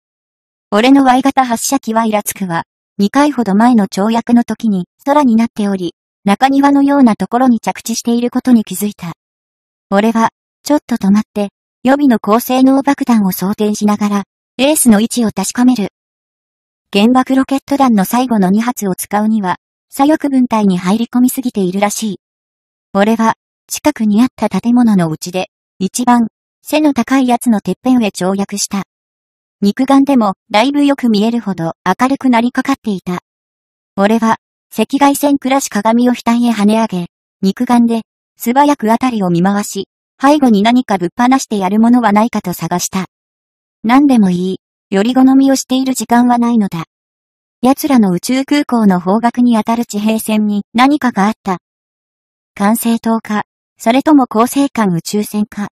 俺の Y 型発射機はイラつくわ。2回ほど前の跳躍の時に空になっており、中庭のようなところに着地していることに気づいた。俺は、ちょっと止まって、予備の高性能爆弾を装填しながら、エースの位置を確かめる。原爆ロケット弾の最後の2発を使うには、左翼分隊に入り込みすぎているらしい。俺は、近くにあった建物のうちで、一番、背の高いやつのてっぺんへ跳躍した。肉眼でもだいぶよく見えるほど明るくなりかかっていた。俺は赤外線暮らし鏡を額へ跳ね上げ、肉眼で素早くあたりを見回し、背後に何かぶっ放してやるものはないかと探した。何でもいい、より好みをしている時間はないのだ。奴らの宇宙空港の方角にあたる地平線に何かがあった。管制塔か、それとも恒星間宇宙船か。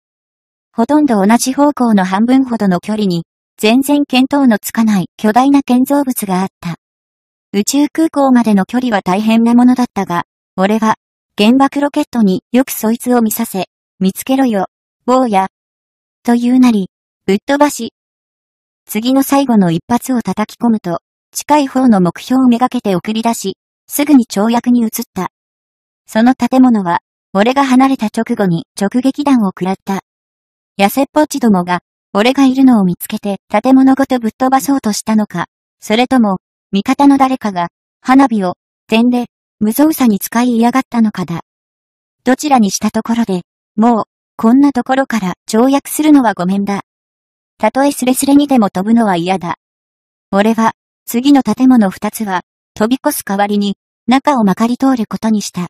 ほとんど同じ方向の半分ほどの距離に全然見当のつかない巨大な建造物があった。宇宙空港までの距離は大変なものだったが、俺は、原爆ロケットによくそいつを見させ、見つけろよ、坊や。というなり、ぶっ飛ばし。次の最後の一発を叩き込むと、近い方の目標をめがけて送り出し、すぐに跳躍に移った。その建物は、俺が離れた直後に直撃弾を食らった。痩せっぽちどもが俺がいるのを見つけて建物ごとぶっ飛ばそうとしたのか、それとも、味方の誰かが、花火を、全で、無造作に使い嫌がったのかだ。どちらにしたところで、もう、こんなところから跳躍するのはごめんだ。たとえスレスレにでも飛ぶのは嫌だ。俺は、次の建物二つは、飛び越す代わりに、中をまかり通ることにした。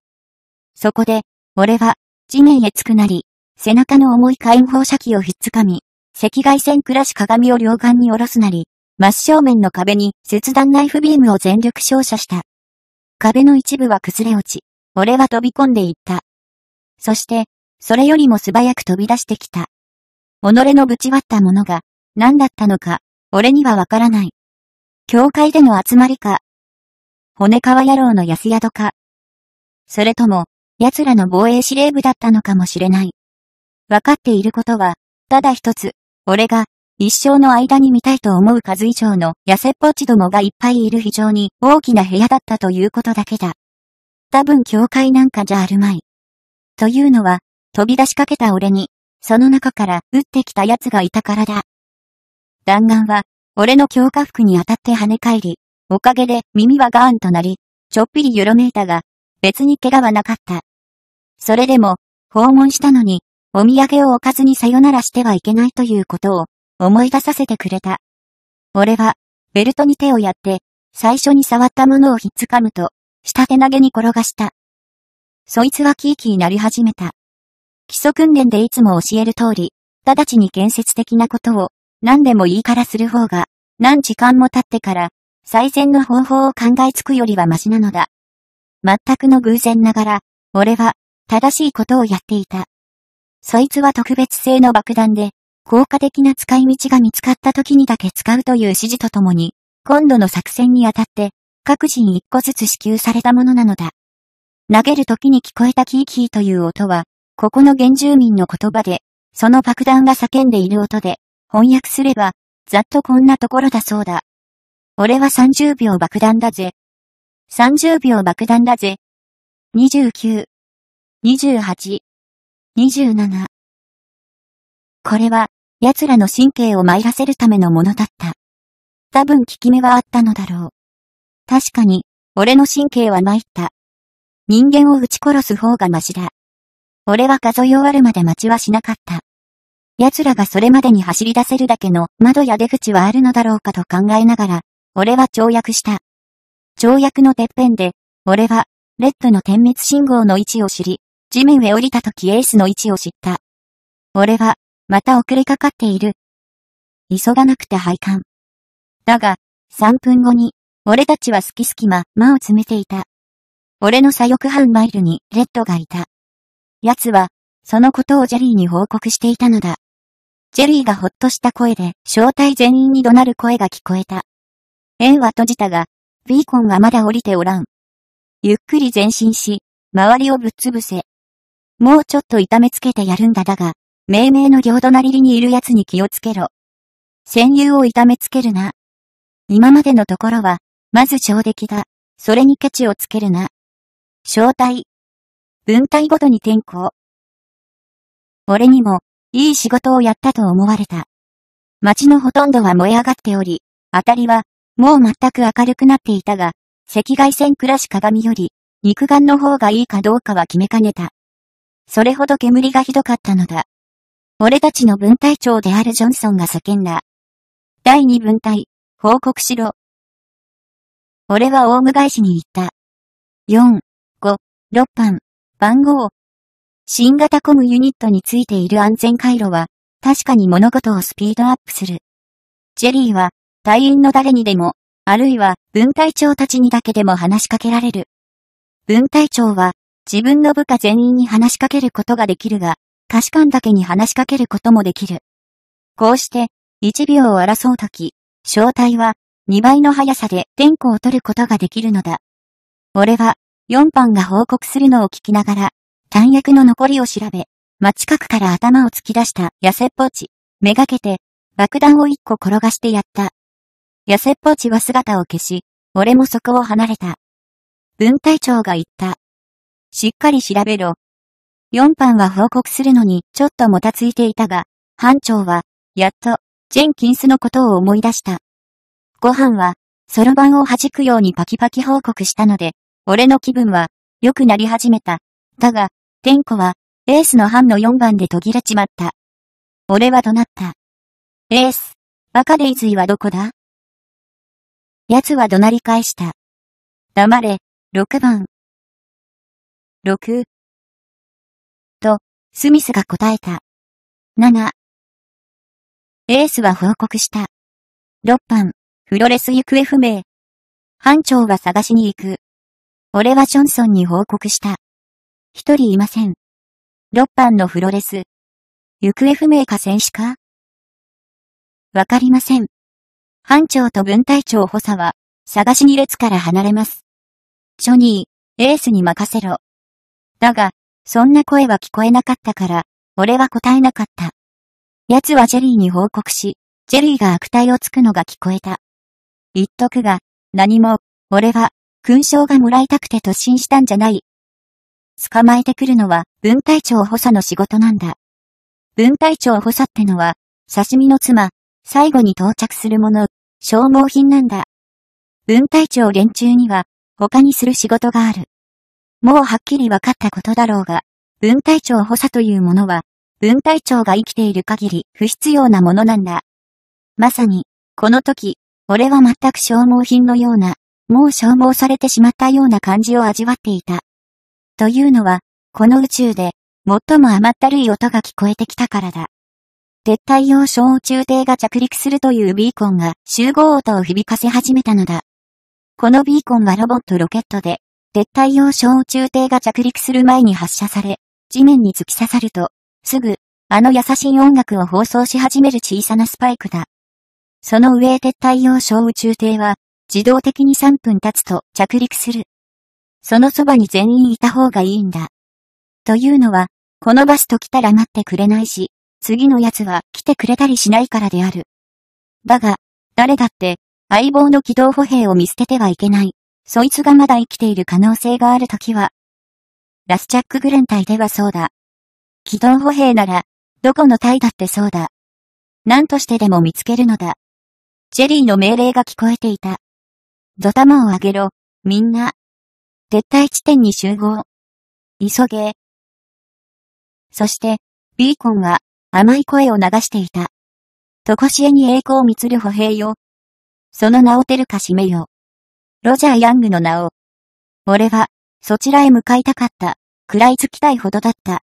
そこで、俺は、地面へつくなり、背中の重い炎放射器をひっつかみ、赤外線暮らし鏡を両眼に下ろすなり、真正面の壁に切断ナイフビームを全力照射した。壁の一部は崩れ落ち、俺は飛び込んでいった。そして、それよりも素早く飛び出してきた。己のぶち割ったものが、何だったのか、俺にはわからない。教会での集まりか。骨川野郎の安宿か。それとも、奴らの防衛司令部だったのかもしれない。わかっていることは、ただ一つ。俺が、一生の間に見たいと思う数以上の痩せっぽちどもがいっぱいいる非常に大きな部屋だったということだけだ。多分教会なんかじゃあるまい。というのは、飛び出しかけた俺に、その中から撃ってきた奴がいたからだ。弾丸は、俺の強化服に当たって跳ね返り、おかげで耳はガーンとなり、ちょっぴりよろめいたが、別に怪我はなかった。それでも、訪問したのに、お土産を置かずにさよならしてはいけないということを思い出させてくれた。俺は、ベルトに手をやって、最初に触ったものをひっつかむと、下手投げに転がした。そいつはキーキーなり始めた。基礎訓練でいつも教える通り、直ちに建設的なことを、何でもいいからする方が、何時間も経ってから、最善の方法を考えつくよりはマシなのだ。全くの偶然ながら、俺は、正しいことをやっていた。そいつは特別性の爆弾で、効果的な使い道が見つかった時にだけ使うという指示とともに、今度の作戦にあたって、各人一個ずつ支給されたものなのだ。投げる時に聞こえたキーキーという音は、ここの原住民の言葉で、その爆弾が叫んでいる音で、翻訳すれば、ざっとこんなところだそうだ。俺は30秒爆弾だぜ。30秒爆弾だぜ。29、28、27。これは、奴らの神経を参らせるためのものだった。多分効き目はあったのだろう。確かに、俺の神経は参った。人間を撃ち殺す方がマシだ。俺は数え終わるまで待ちはしなかった。奴らがそれまでに走り出せるだけの窓や出口はあるのだろうかと考えながら、俺は跳躍した。跳躍のてっぺんで、俺は、レッドの点滅信号の位置を知り、地面へ降りた時エースの位置を知った。俺は、また遅れかかっている。急がなくて配管。だが、3分後に、俺たちは隙隙間、間を詰めていた。俺の左翼半マイルに、レッドがいた。奴は、そのことをジェリーに報告していたのだ。ジェリーがほっとした声で、招待全員に怒鳴る声が聞こえた。円は閉じたが、ビーコンはまだ降りておらん。ゆっくり前進し、周りをぶっつぶせ。もうちょっと痛めつけてやるんだだが、命名の両隣にいる奴に気をつけろ。戦友を痛めつけるな。今までのところは、まず上出来だ。それにケチをつけるな。正体。分体ごとに転校。俺にも、いい仕事をやったと思われた。街のほとんどは燃え上がっており、あたりは、もう全く明るくなっていたが、赤外線暮らし鏡より、肉眼の方がいいかどうかは決めかねた。それほど煙がひどかったのだ。俺たちの分隊長であるジョンソンが叫んだ。第二分隊、報告しろ。俺はオウム返しに行った。四、五、六班、番号。新型コムユニットについている安全回路は、確かに物事をスピードアップする。ジェリーは、隊員の誰にでも、あるいは分隊長たちにだけでも話しかけられる。分隊長は、自分の部下全員に話しかけることができるが、可視官だけに話しかけることもできる。こうして、1秒を争うとき、正体は2倍の速さで天候を取ることができるのだ。俺は4班が報告するのを聞きながら、弾薬の残りを調べ、真近くから頭を突き出した痩せっぽち、めがけて爆弾を1個転がしてやった。痩せっぽちは姿を消し、俺もそこを離れた。分隊長が言った。しっかり調べろ。4班は報告するのにちょっともたついていたが、班長は、やっと、ジェンキンスのことを思い出した。ご飯は、そろばんを弾くようにパキパキ報告したので、俺の気分は、良くなり始めた。だが、天子は、エースの班の4番で途切れちまった。俺は怒鳴った。エース、バカデイズイはどこだ奴は怒鳴り返した。黙れ、6番。6と、スミスが答えた。7エースは報告した。6班、フロレス行方不明。班長は探しに行く。俺はジョンソンに報告した。一人いません。6班のフロレス。行方不明か戦士かわかりません。班長と分隊長補佐は、探しに列から離れます。ジョニー、エースに任せろ。だが、そんな声は聞こえなかったから、俺は答えなかった。奴はジェリーに報告し、ジェリーが悪態をつくのが聞こえた。言っとくが、何も、俺は、勲章がもらいたくて突進したんじゃない。捕まえてくるのは、分隊長補佐の仕事なんだ。分隊長補佐ってのは、刺身の妻、最後に到着するもの、消耗品なんだ。分隊長連中には、他にする仕事がある。もうはっきり分かったことだろうが、分隊長補佐というものは、分隊長が生きている限り不必要なものなんだ。まさに、この時、俺は全く消耗品のような、もう消耗されてしまったような感じを味わっていた。というのは、この宇宙で、最も甘ったるい音が聞こえてきたからだ。撤退用小宇宙艇が着陸するというビーコンが集合音を響かせ始めたのだ。このビーコンはロボットロケットで、撤退用小宇宙艇が着陸する前に発射され、地面に突き刺さると、すぐ、あの優しい音楽を放送し始める小さなスパイクだ。その上撤退用小宇宙艇は、自動的に3分経つと着陸する。そのそばに全員いた方がいいんだ。というのは、このバスと来たら待ってくれないし、次のやつは来てくれたりしないからである。だが、誰だって、相棒の軌道歩兵を見捨ててはいけない。そいつがまだ生きている可能性があるときは、ラスチャックグレン隊ではそうだ。既存歩兵なら、どこの隊だってそうだ。何としてでも見つけるのだ。ジェリーの命令が聞こえていた。ドタマをあげろ、みんな。撤退地点に集合。急げ。そして、ビーコンは甘い声を流していた。とこしえに栄光を満つる歩兵よ。その名を照るかしめよ。ロジャー・ヤングの名を。俺は、そちらへ向かいたかった。食らいつきたいほどだった。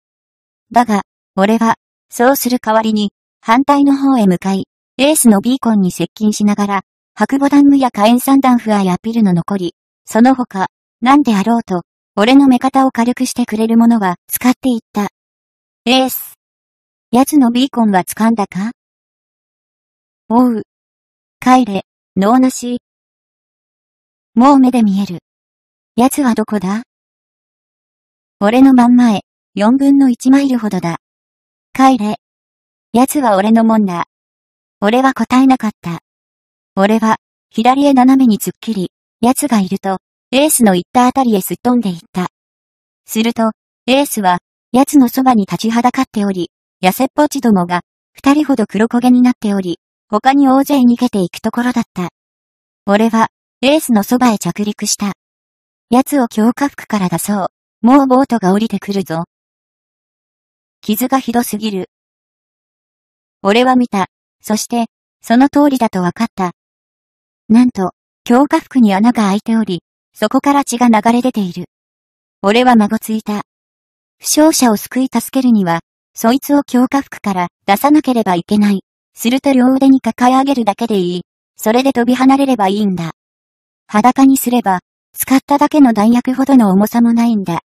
だが、俺は、そうする代わりに、反対の方へ向かい、エースのビーコンに接近しながら、白牡丹具や火炎三段フアやピルの残り、その他、何であろうと、俺の目方を軽くしてくれるものは使っていった。エース。奴のビーコンは掴んだかおう。帰れ、脳なし、もう目で見える。奴はどこだ俺の真ん前、四分の一マイルほどだ。帰れ。奴は俺のもんだ。俺は答えなかった。俺は、左へ斜めに突っ切り、奴がいると、エースの行ったあたりへすっ飛んでいった。すると、エースは、奴のそばに立ちはだかっており、痩せっぽちどもが、二人ほど黒焦げになっており、他に大勢逃げていくところだった。俺は、レースのそばへ着陸した。奴を強化服から出そう。もうボートが降りてくるぞ。傷がひどすぎる。俺は見た。そして、その通りだと分かった。なんと、強化服に穴が開いており、そこから血が流れ出ている。俺は孫ついた。負傷者を救い助けるには、そいつを強化服から出さなければいけない。すると両腕に抱え上げるだけでいい。それで飛び離れればいいんだ。裸にすれば、使っただけの弾薬ほどの重さもないんだ。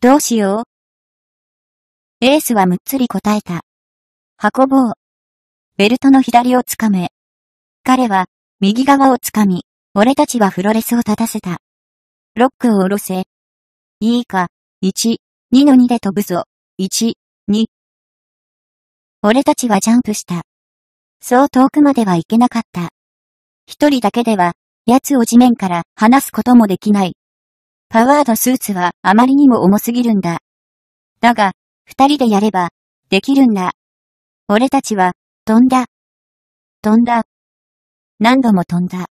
どうしようエースはむっつり答えた。運ぼう。ベルトの左をつかめ。彼は、右側をつかみ、俺たちはフロレスを立たせた。ロックを下ろせ。いいか、1、2の2で飛ぶぞ。1、2。俺たちはジャンプした。そう遠くまでは行けなかった。一人だけでは、奴を地面から離すこともできない。パワードスーツはあまりにも重すぎるんだ。だが、二人でやれば、できるんだ。俺たちは、飛んだ。飛んだ。何度も飛んだ。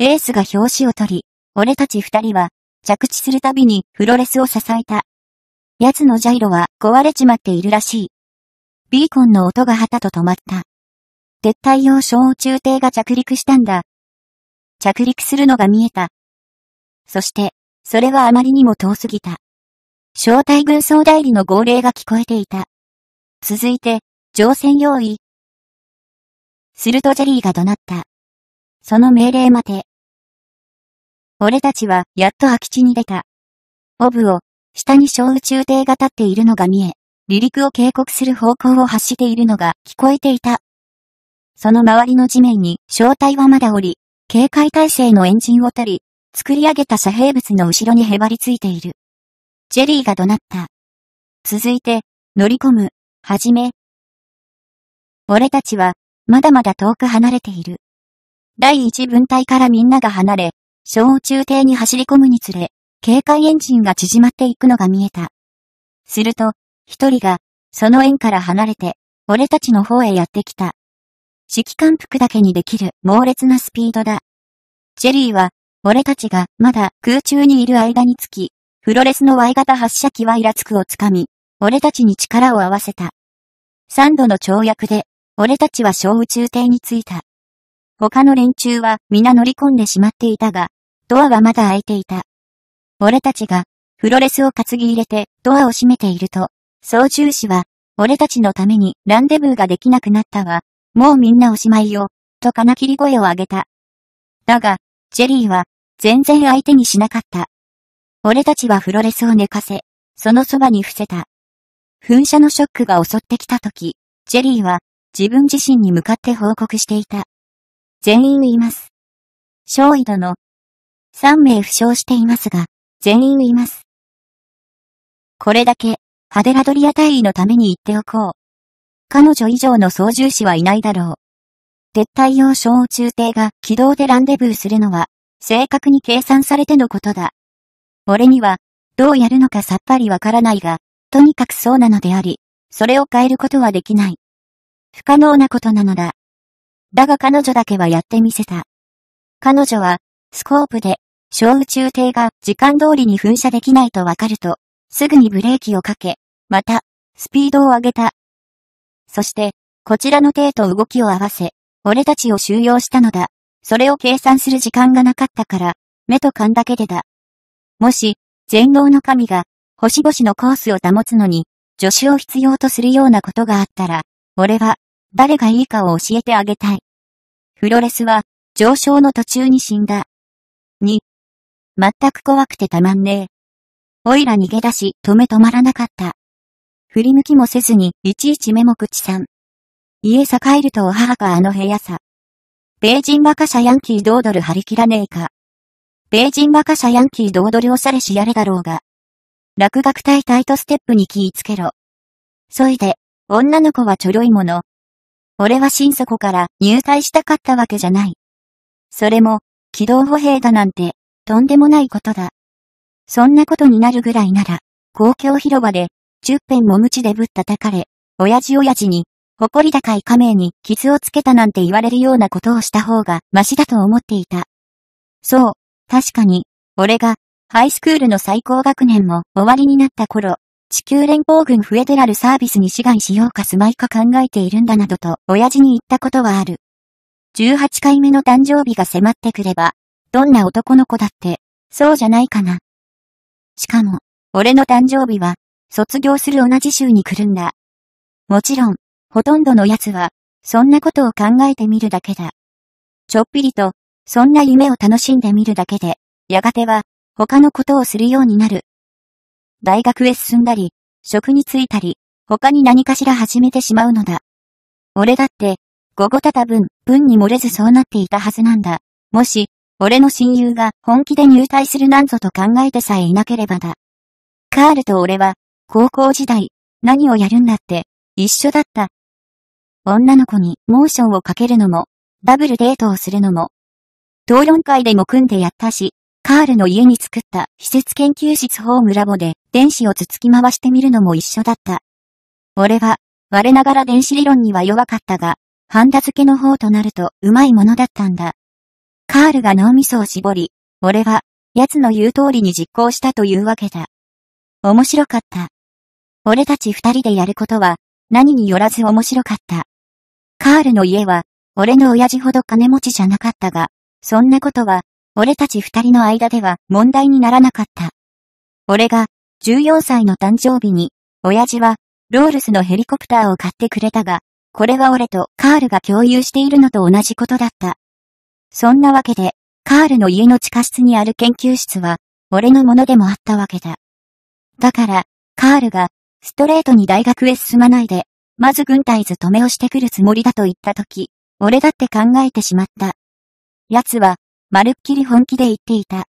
エースが表紙を取り、俺たち二人は、着地するたびにフロレスを支えた。奴のジャイロは壊れちまっているらしい。ビーコンの音が旗と止まった。撤退用小宇宙艇が着陸したんだ。着陸するのが見えた。そして、それはあまりにも遠すぎた。招待軍総代理の号令が聞こえていた。続いて、乗船用意。するとジェリーが怒鳴った。その命令まで。俺たちは、やっと空き地に出た。オブを、下に小宇宙艇が立っているのが見え、離陸を警告する方向を発しているのが聞こえていた。その周りの地面に、正体はまだおり、警戒態勢のエンジンを取り、作り上げた遮蔽物の後ろにへばりついている。ジェリーが怒鳴った。続いて、乗り込む、はじめ。俺たちは、まだまだ遠く離れている。第一分隊からみんなが離れ、小中艇に走り込むにつれ、警戒エンジンが縮まっていくのが見えた。すると、一人が、その円から離れて、俺たちの方へやってきた。指揮官服だけにできる猛烈なスピードだ。チェリーは、俺たちがまだ空中にいる間につき、プロレスの Y 型発射機はイラつくをつかみ、俺たちに力を合わせた。三度の跳躍で、俺たちは小宇宙艇に着いた。他の連中は皆乗り込んでしまっていたが、ドアはまだ開いていた。俺たちが、プロレスを担ぎ入れてドアを閉めていると、操縦士は、俺たちのためにランデブーができなくなったわ、もうみんなおしまいよ、と金切り声を上げた。だが、ジェリーは、全然相手にしなかった。俺たちはフロレスを寝かせ、そのそばに伏せた。噴射のショックが襲ってきた時、ジェリーは、自分自身に向かって報告していた。全員います。少尉殿。3名負傷していますが、全員います。これだけ、ハデラドリア大尉のために言っておこう。彼女以上の操縦士はいないだろう。撤退用小中艇が軌道でランデブーするのは、正確に計算されてのことだ。俺には、どうやるのかさっぱりわからないが、とにかくそうなのであり、それを変えることはできない。不可能なことなのだ。だが彼女だけはやってみせた。彼女は、スコープで、小宇宙艇が時間通りに噴射できないとわかると、すぐにブレーキをかけ、また、スピードを上げた。そして、こちらの手と動きを合わせ、俺たちを収容したのだ。それを計算する時間がなかったから、目と勘だけでだ。もし、全能の神が、星々のコースを保つのに、助手を必要とするようなことがあったら、俺は、誰がいいかを教えてあげたい。フロレスは、上昇の途中に死んだ。に、全く怖くてたまんねえ。おいら逃げ出し、止め止まらなかった。振り向きもせずに、いちいち目も口さん。家さ帰るとお母かあの部屋さ。米人バカシャヤンキードードル張り切らねえか。米人バカシャヤンキードードルおしゃれしやれだろうが。落学隊タイトステップに気ぃつけろ。そいで、女の子はちょろいもの。俺は心底から入隊したかったわけじゃない。それも、機動歩兵だなんて、とんでもないことだ。そんなことになるぐらいなら、公共広場で十辺も無知でぶったたかれ、親父親父に、誇り高い仮名に傷をつけたなんて言われるようなことをした方がマシだと思っていた。そう、確かに、俺が、ハイスクールの最高学年も終わりになった頃、地球連邦軍フェデラルサービスに志願しようかすまいか考えているんだなどと親父に言ったことはある。18回目の誕生日が迫ってくれば、どんな男の子だって、そうじゃないかな。しかも、俺の誕生日は卒業する同じ州に来るんだ。もちろん、ほとんどの奴は、そんなことを考えてみるだけだ。ちょっぴりと、そんな夢を楽しんでみるだけで、やがては、他のことをするようになる。大学へ進んだり、職に就いたり、他に何かしら始めてしまうのだ。俺だって、午後たた分、分に漏れずそうなっていたはずなんだ。もし、俺の親友が本気で入隊するなんぞと考えてさえいなければだ。カールと俺は、高校時代、何をやるんだって、一緒だった。女の子にモーションをかけるのも、ダブルデートをするのも、討論会でも組んでやったし、カールの家に作った施設研究室ホームラボで電子をつつき回してみるのも一緒だった。俺は、我ながら電子理論には弱かったが、ハンダ付けの方となるとうまいものだったんだ。カールが脳みそを絞り、俺は、奴の言う通りに実行したというわけだ。面白かった。俺たち二人でやることは、何によらず面白かった。カールの家は、俺の親父ほど金持ちじゃなかったが、そんなことは、俺たち二人の間では問題にならなかった。俺が、14歳の誕生日に、親父は、ロールスのヘリコプターを買ってくれたが、これは俺とカールが共有しているのと同じことだった。そんなわけで、カールの家の地下室にある研究室は、俺のものでもあったわけだ。だから、カールがストレートに大学へ進まないで、まず軍隊図止めをしてくるつもりだと言ったとき、俺だって考えてしまった。奴は、まるっきり本気で言っていた。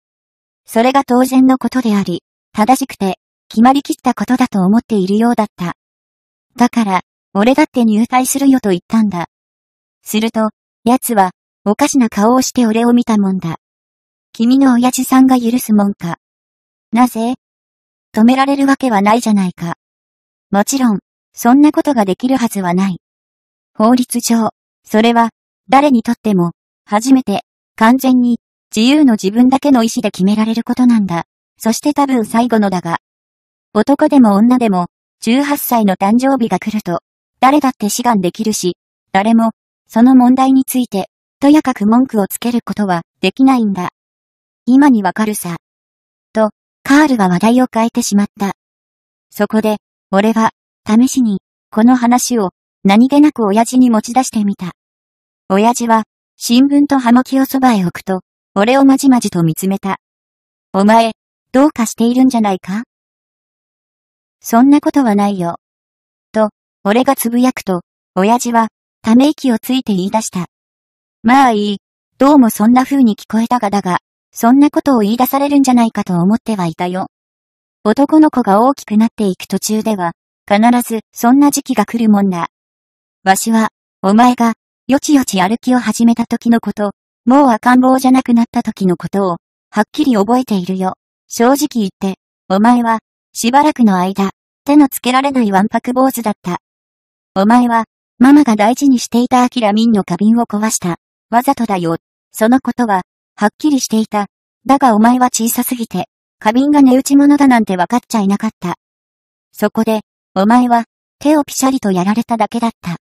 それが当然のことであり、正しくて、決まりきったことだと思っているようだった。だから、俺だって入隊するよと言ったんだ。すると、奴は、おかしな顔をして俺を見たもんだ。君の親父さんが許すもんか。なぜ止められるわけはないじゃないか。もちろん、そんなことができるはずはない。法律上、それは、誰にとっても、初めて、完全に、自由の自分だけの意思で決められることなんだ。そして多分最後のだが、男でも女でも、18歳の誕生日が来ると、誰だって志願できるし、誰も、その問題について、とやかく文句をつけることはできないんだ。今にわかるさ。と、カールは話題を変えてしまった。そこで、俺は、試しに、この話を、何気なく親父に持ち出してみた。親父は、新聞とハモキをそばへ置くと、俺をまじまじと見つめた。お前、どうかしているんじゃないかそんなことはないよ。と、俺がつぶやくと、親父は、ため息をついて言い出した。まあいい、どうもそんな風に聞こえたがだが、そんなことを言い出されるんじゃないかと思ってはいたよ。男の子が大きくなっていく途中では、必ずそんな時期が来るもんな。わしは、お前が、よちよち歩きを始めた時のこと、もう赤ん坊じゃなくなった時のことを、はっきり覚えているよ。正直言って、お前は、しばらくの間、手のつけられないわんぱく坊主だった。お前は、ママが大事にしていたアキラミンの花瓶を壊した。わざとだよ。そのことは、はっきりしていた。だがお前は小さすぎて、花瓶が値打ち者だなんて分かっちゃいなかった。そこで、お前は、手をピシャリとやられただけだった。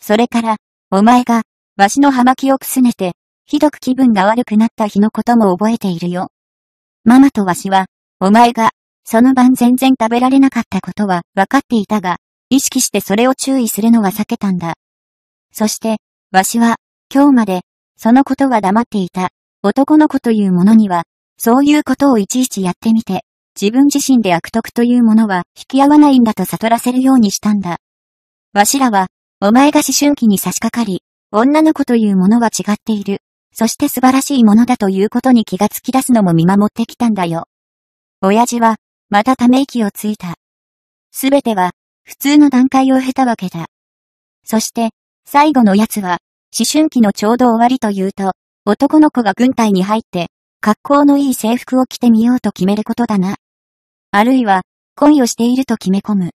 それから、お前が、わしの葉巻をくすねて、ひどく気分が悪くなった日のことも覚えているよ。ママとわしは、お前が、その晩全然食べられなかったことは分かっていたが、意識してそれを注意するのは避けたんだ。そして、わしは、今日まで、そのことは黙っていた、男の子というものには、そういうことをいちいちやってみて、自分自身で悪徳というものは引き合わないんだと悟らせるようにしたんだ。わしらは、お前が思春期に差し掛かり、女の子というものは違っている。そして素晴らしいものだということに気がつき出すのも見守ってきたんだよ。親父は、またため息をついた。すべては、普通の段階を経たわけだ。そして、最後のやつは、思春期のちょうど終わりというと、男の子が軍隊に入って、格好のいい制服を着てみようと決めることだな。あるいは、恋をしていると決め込む。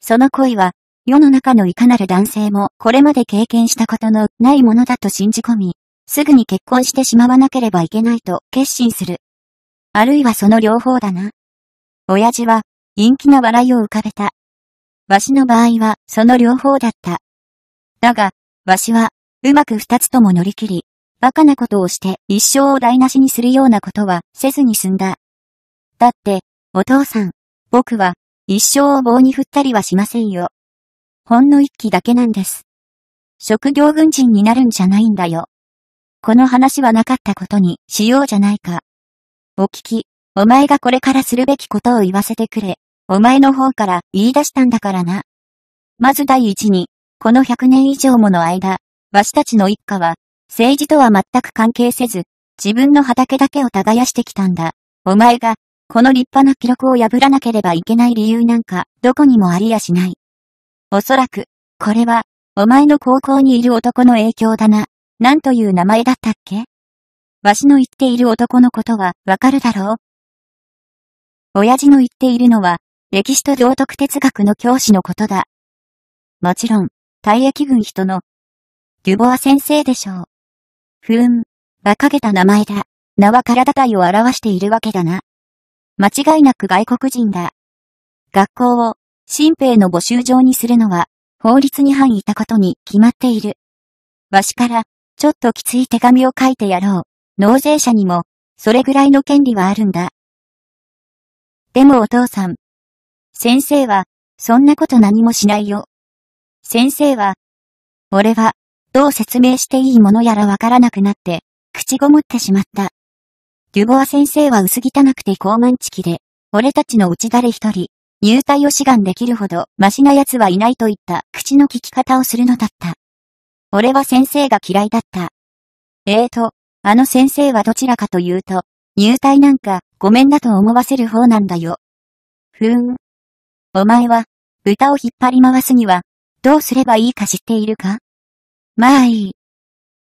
その恋は、世の中のいかなる男性もこれまで経験したことのないものだと信じ込み、すぐに結婚してしまわなければいけないと決心する。あるいはその両方だな。親父は、陰気な笑いを浮かべた。わしの場合は、その両方だった。だが、わしは、うまく二つとも乗り切り、バカなことをして一生を台無しにするようなことはせずに済んだ。だって、お父さん、僕は一生を棒に振ったりはしませんよ。ほんの一気だけなんです。職業軍人になるんじゃないんだよ。この話はなかったことにしようじゃないか。お聞き、お前がこれからするべきことを言わせてくれ。お前の方から言い出したんだからな。まず第一に、この100年以上もの間、わしたちの一家は政治とは全く関係せず、自分の畑だけを耕してきたんだ。お前が、この立派な記録を破らなければいけない理由なんか、どこにもありやしない。おそらく、これは、お前の高校にいる男の影響だな。なんという名前だったっけわしの言っている男のことは、わかるだろう親父の言っているのは、歴史と道徳哲学の教師のことだ。もちろん、退役軍人の、デュボア先生でしょう。ふーん。馬鹿げた名前だ。名は体体を表しているわけだな。間違いなく外国人だ。学校を、新兵の募集場にするのは、法律に反いたことに決まっている。わしから、ちょっときつい手紙を書いてやろう。納税者にも、それぐらいの権利はあるんだ。でもお父さん。先生は、そんなこと何もしないよ。先生は、俺は、どう説明していいものやらわからなくなって、口ごもってしまった。デュボア先生は薄汚くて高慢知きで、俺たちのうち誰一人、入隊を志願できるほどマシな奴はいないといった口の聞き方をするのだった。俺は先生が嫌いだった。ええー、と、あの先生はどちらかというと、入隊なんかごめんだと思わせる方なんだよ。ふーん。お前は、豚を引っ張り回すには、どうすればいいか知っているかまあいい。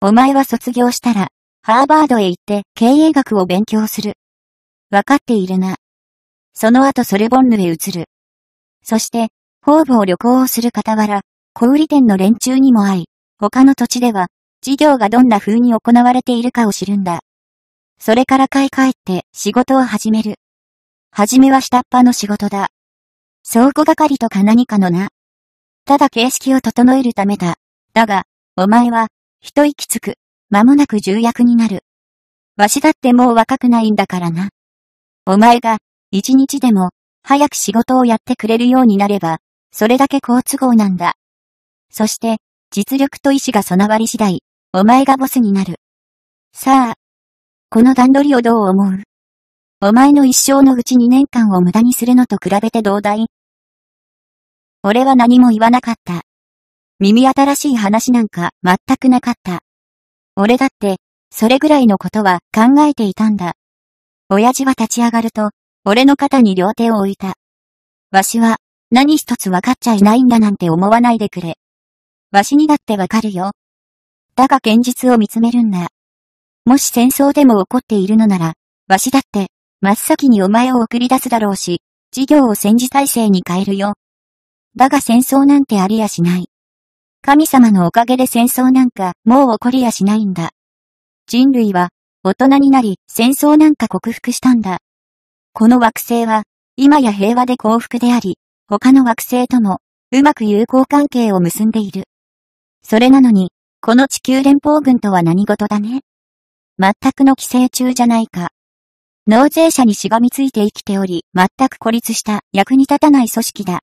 お前は卒業したら、ハーバードへ行って経営学を勉強する。わかっているな。その後ソルボンヌへ移る。そして、ホーブを旅行をする傍ら、小売店の連中にも会い、他の土地では、事業がどんな風に行われているかを知るんだ。それから買い替えて仕事を始める。はじめは下っ端の仕事だ。倉庫係とか何かのな。ただ形式を整えるためだ。だが、お前は、一息つく、間もなく重役になる。わしだってもう若くないんだからな。お前が、一日でも、早く仕事をやってくれるようになれば、それだけ好都合なんだ。そして、実力と意志が備わり次第、お前がボスになる。さあ、この段取りをどう思うお前の一生のうち2年間を無駄にするのと比べてどうだい俺は何も言わなかった。耳新しい話なんか全くなかった。俺だって、それぐらいのことは考えていたんだ。親父は立ち上がると、俺の肩に両手を置いた。わしは、何一つ分かっちゃいないんだなんて思わないでくれ。わしにだってわかるよ。だが現実を見つめるんだ。もし戦争でも起こっているのなら、わしだって、真っ先にお前を送り出すだろうし、事業を戦時体制に変えるよ。だが戦争なんてありやしない。神様のおかげで戦争なんかもう起こりやしないんだ。人類は大人になり戦争なんか克服したんだ。この惑星は今や平和で幸福であり、他の惑星ともうまく友好関係を結んでいる。それなのに、この地球連邦軍とは何事だね全くの寄生虫じゃないか。納税者にしがみついて生きており、全く孤立した役に立たない組織だ。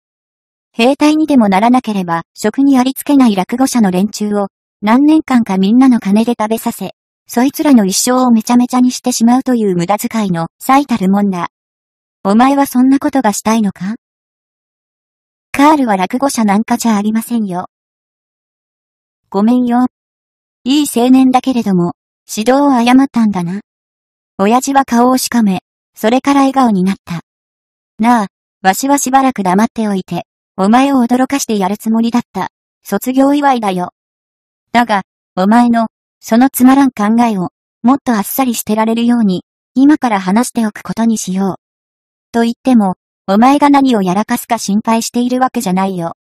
兵隊にでもならなければ、職にありつけない落語者の連中を、何年間かみんなの金で食べさせ、そいつらの一生をめちゃめちゃにしてしまうという無駄遣いの最たるもんだ。お前はそんなことがしたいのかカールは落語者なんかじゃありませんよ。ごめんよ。いい青年だけれども、指導を誤ったんだな。親父は顔をしかめ、それから笑顔になった。なあ、わしはしばらく黙っておいて、お前を驚かしてやるつもりだった。卒業祝いだよ。だが、お前の、そのつまらん考えを、もっとあっさり捨てられるように、今から話しておくことにしよう。と言っても、お前が何をやらかすか心配しているわけじゃないよ。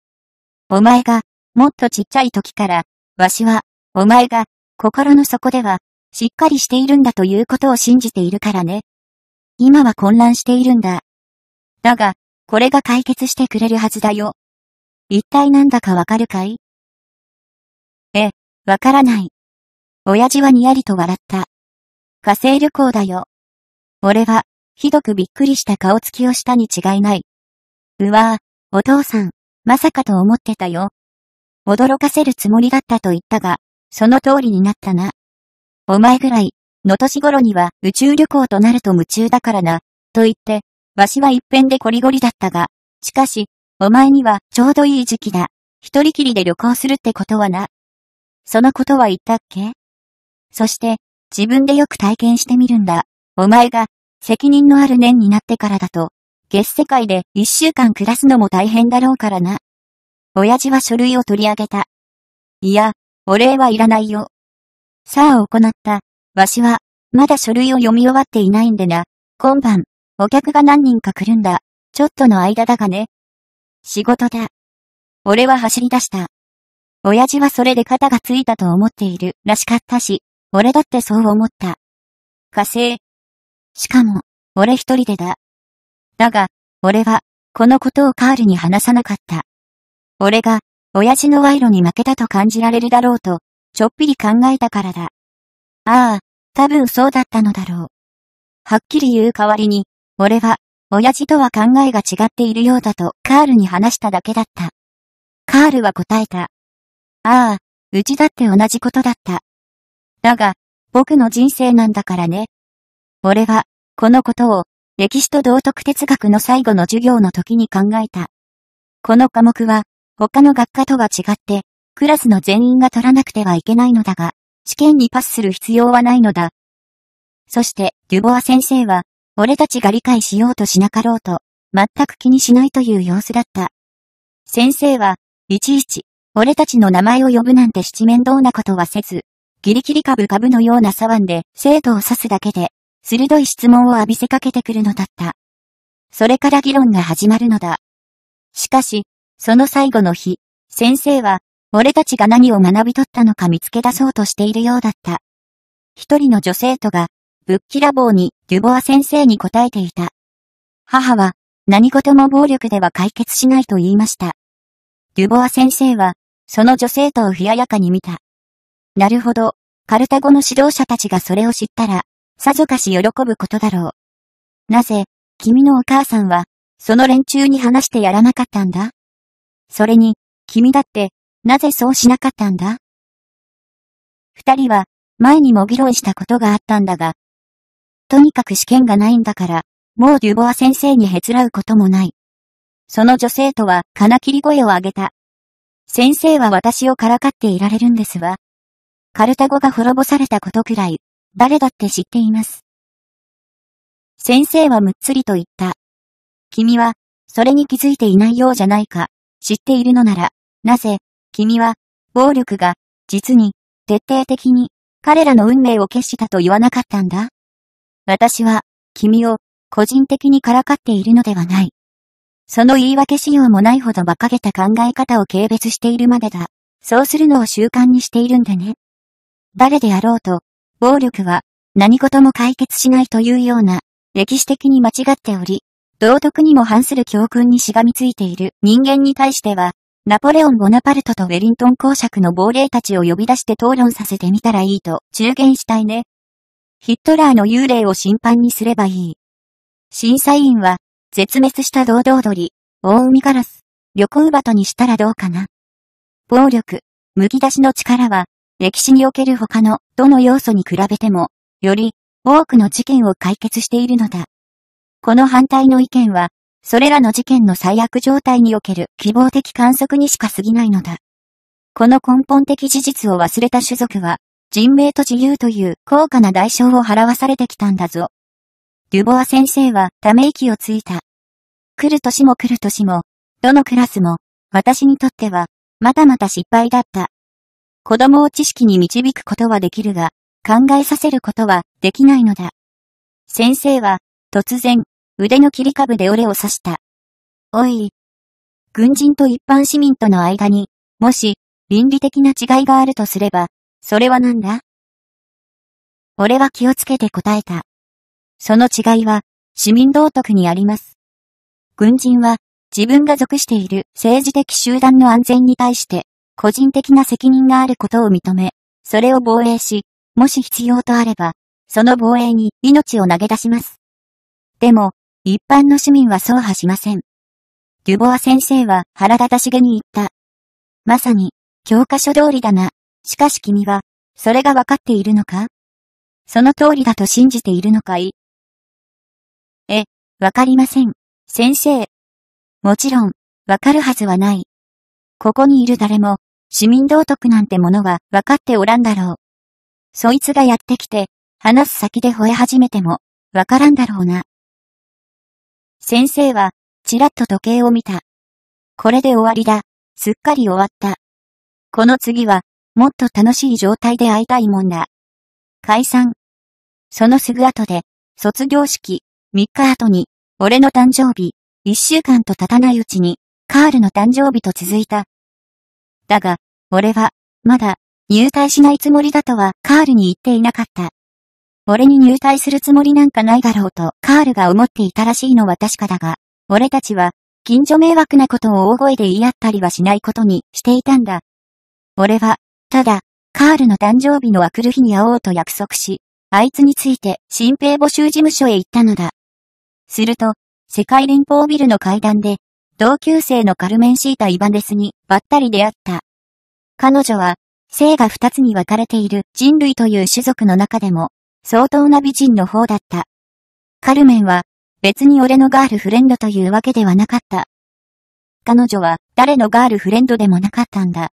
お前が、もっとちっちゃい時から、わしは、お前が、心の底では、しっかりしているんだということを信じているからね。今は混乱しているんだ。だが、これが解決してくれるはずだよ。一体なんだかわかるかいえ、わからない。親父はにやりと笑った。火星旅行だよ。俺は、ひどくびっくりした顔つきをしたに違いない。うわぁ、お父さん、まさかと思ってたよ。驚かせるつもりだったと言ったが、その通りになったな。お前ぐらい、の年頃には宇宙旅行となると夢中だからな、と言って、わしは一辺でこりごりだったが、しかし、お前にはちょうどいい時期だ。一人きりで旅行するってことはな。そのことは言ったっけそして、自分でよく体験してみるんだ。お前が、責任のある年になってからだと、月世界で一週間暮らすのも大変だろうからな。親父は書類を取り上げた。いや、お礼はいらないよ。さあ行った。わしは、まだ書類を読み終わっていないんでな。今晩、お客が何人か来るんだ。ちょっとの間だがね。仕事だ。俺は走り出した。親父はそれで肩がついたと思っているらしかったし、俺だってそう思った。火星。しかも、俺一人でだ。だが、俺は、このことをカールに話さなかった。俺が、親父の賄賂に負けたと感じられるだろうと、ちょっぴり考えたからだ。ああ、多分そうだったのだろう。はっきり言う代わりに、俺は、親父とは考えが違っているようだとカールに話しただけだった。カールは答えた。ああ、うちだって同じことだった。だが、僕の人生なんだからね。俺は、このことを、歴史と道徳哲学の最後の授業の時に考えた。この科目は、他の学科とは違って、クラスの全員が取らなくてはいけないのだが、試験にパスする必要はないのだ。そして、デュボア先生は、俺たちが理解しようとしなかろうと、全く気にしないという様子だった。先生は、いちいち、俺たちの名前を呼ぶなんて七面倒なことはせず、ギリギリ株株のような騒んで生徒を刺すだけで、鋭い質問を浴びせかけてくるのだった。それから議論が始まるのだ。しかし、その最後の日、先生は、俺たちが何を学び取ったのか見つけ出そうとしているようだった。一人の女生徒が、ぶっきらぼうに、デュボア先生に答えていた。母は、何事も暴力では解決しないと言いました。デュボア先生は、その女生徒を冷ややかに見た。なるほど、カルタゴの指導者たちがそれを知ったら、さぞかし喜ぶことだろう。なぜ、君のお母さんは、その連中に話してやらなかったんだそれに、君だって、なぜそうしなかったんだ二人は、前にも議論したことがあったんだが、とにかく試験がないんだから、もうデュボア先生にへつらうこともない。その女性とは金切り声を上げた。先生は私をからかっていられるんですわ。カルタゴが滅ぼされたことくらい、誰だって知っています。先生はむっつりと言った。君は、それに気づいていないようじゃないか、知っているのなら、なぜ、君は、暴力が、実に、徹底的に、彼らの運命を決したと言わなかったんだ私は、君を、個人的にからかっているのではない。その言い訳しようもないほど馬鹿げた考え方を軽蔑しているまでだ。そうするのを習慣にしているんだね。誰であろうと、暴力は、何事も解決しないというような、歴史的に間違っており、道徳にも反する教訓にしがみついている人間に対しては、ナポレオン・ボナパルトとウェリントン公爵の亡霊たちを呼び出して討論させてみたらいいと中言したいね。ヒットラーの幽霊を審判にすればいい。審査員は、絶滅した堂々鳥、大海ガラス、旅行バトにしたらどうかな。暴力、剥き出しの力は、歴史における他の、どの要素に比べても、より、多くの事件を解決しているのだ。この反対の意見は、それらの事件の最悪状態における希望的観測にしか過ぎないのだ。この根本的事実を忘れた種族は、人命と自由という高価な代償を払わされてきたんだぞ。デュボア先生はため息をついた。来る年も来る年も、どのクラスも、私にとっては、またまた失敗だった。子供を知識に導くことはできるが、考えさせることはできないのだ。先生は、突然、腕の切り株で俺を刺した。おい。軍人と一般市民との間に、もし、倫理的な違いがあるとすれば、それはなんだ俺は気をつけて答えた。その違いは、市民道徳にあります。軍人は、自分が属している政治的集団の安全に対して、個人的な責任があることを認め、それを防衛し、もし必要とあれば、その防衛に命を投げ出します。でも、一般の市民はそうはしません。デュボア先生は腹立たしげに言った。まさに、教科書通りだな。しかし君は、それがわかっているのかその通りだと信じているのかいえ、わかりません、先生。もちろん、わかるはずはない。ここにいる誰も、市民道徳なんてものはわかっておらんだろう。そいつがやってきて、話す先で吠え始めても、わからんだろうな。先生は、ちらっと時計を見た。これで終わりだ。すっかり終わった。この次は、もっと楽しい状態で会いたいもんな。解散。そのすぐ後で、卒業式、3日後に、俺の誕生日、1週間と経たないうちに、カールの誕生日と続いた。だが、俺は、まだ、入隊しないつもりだとは、カールに言っていなかった。俺に入隊するつもりなんかないだろうと、カールが思っていたらしいのは確かだが、俺たちは、近所迷惑なことを大声で言い合ったりはしないことにしていたんだ。俺は、ただ、カールの誕生日の明くる日に会おうと約束し、あいつについて新兵募集事務所へ行ったのだ。すると、世界連邦ビルの階段で、同級生のカルメンシータ・イバネスにばったり出会った。彼女は、性が二つに分かれている人類という種族の中でも、相当な美人の方だった。カルメンは、別に俺のガールフレンドというわけではなかった。彼女は、誰のガールフレンドでもなかったんだ。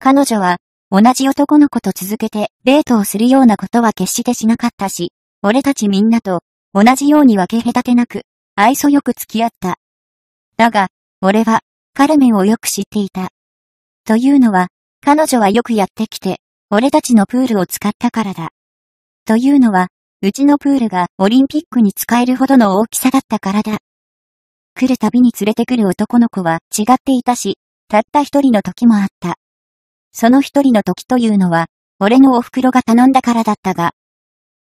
彼女は、同じ男の子と続けてデートをするようなことは決してしなかったし、俺たちみんなと同じように分け隔てなく、愛想よく付き合った。だが、俺は、カルメンをよく知っていた。というのは、彼女はよくやってきて、俺たちのプールを使ったからだ。というのは、うちのプールがオリンピックに使えるほどの大きさだったからだ。来るたびに連れてくる男の子は違っていたし、たった一人の時もあった。その一人の時というのは、俺のお袋が頼んだからだったが、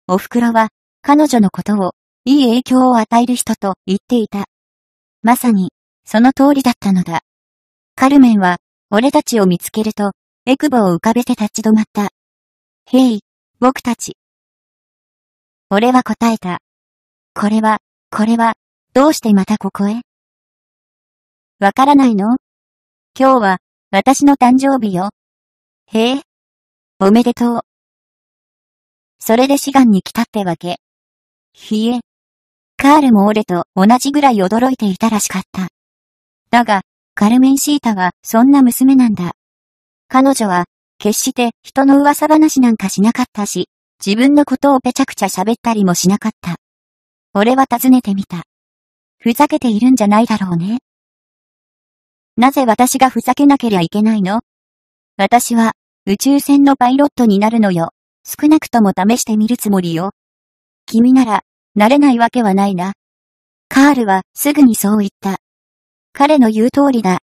お袋は、彼女のことを、いい影響を与える人と言っていた。まさに、その通りだったのだ。カルメンは、俺たちを見つけると、エクボを浮かべて立ち止まった。へい、僕たち。俺は答えた。これは、これは、どうしてまたここへわからないの今日は、私の誕生日よ。へえ。おめでとう。それで志願に来たってわけ。ひえ。カールも俺と同じぐらい驚いていたらしかった。だが、カルメンシータはそんな娘なんだ。彼女は、決して人の噂話なんかしなかったし、自分のことをぺちゃくちゃ喋ったりもしなかった。俺は尋ねてみた。ふざけているんじゃないだろうね。なぜ私がふざけなけりゃいけないの私は、宇宙船のパイロットになるのよ。少なくとも試してみるつもりよ。君なら、なれないわけはないな。カールはすぐにそう言った。彼の言う通りだ。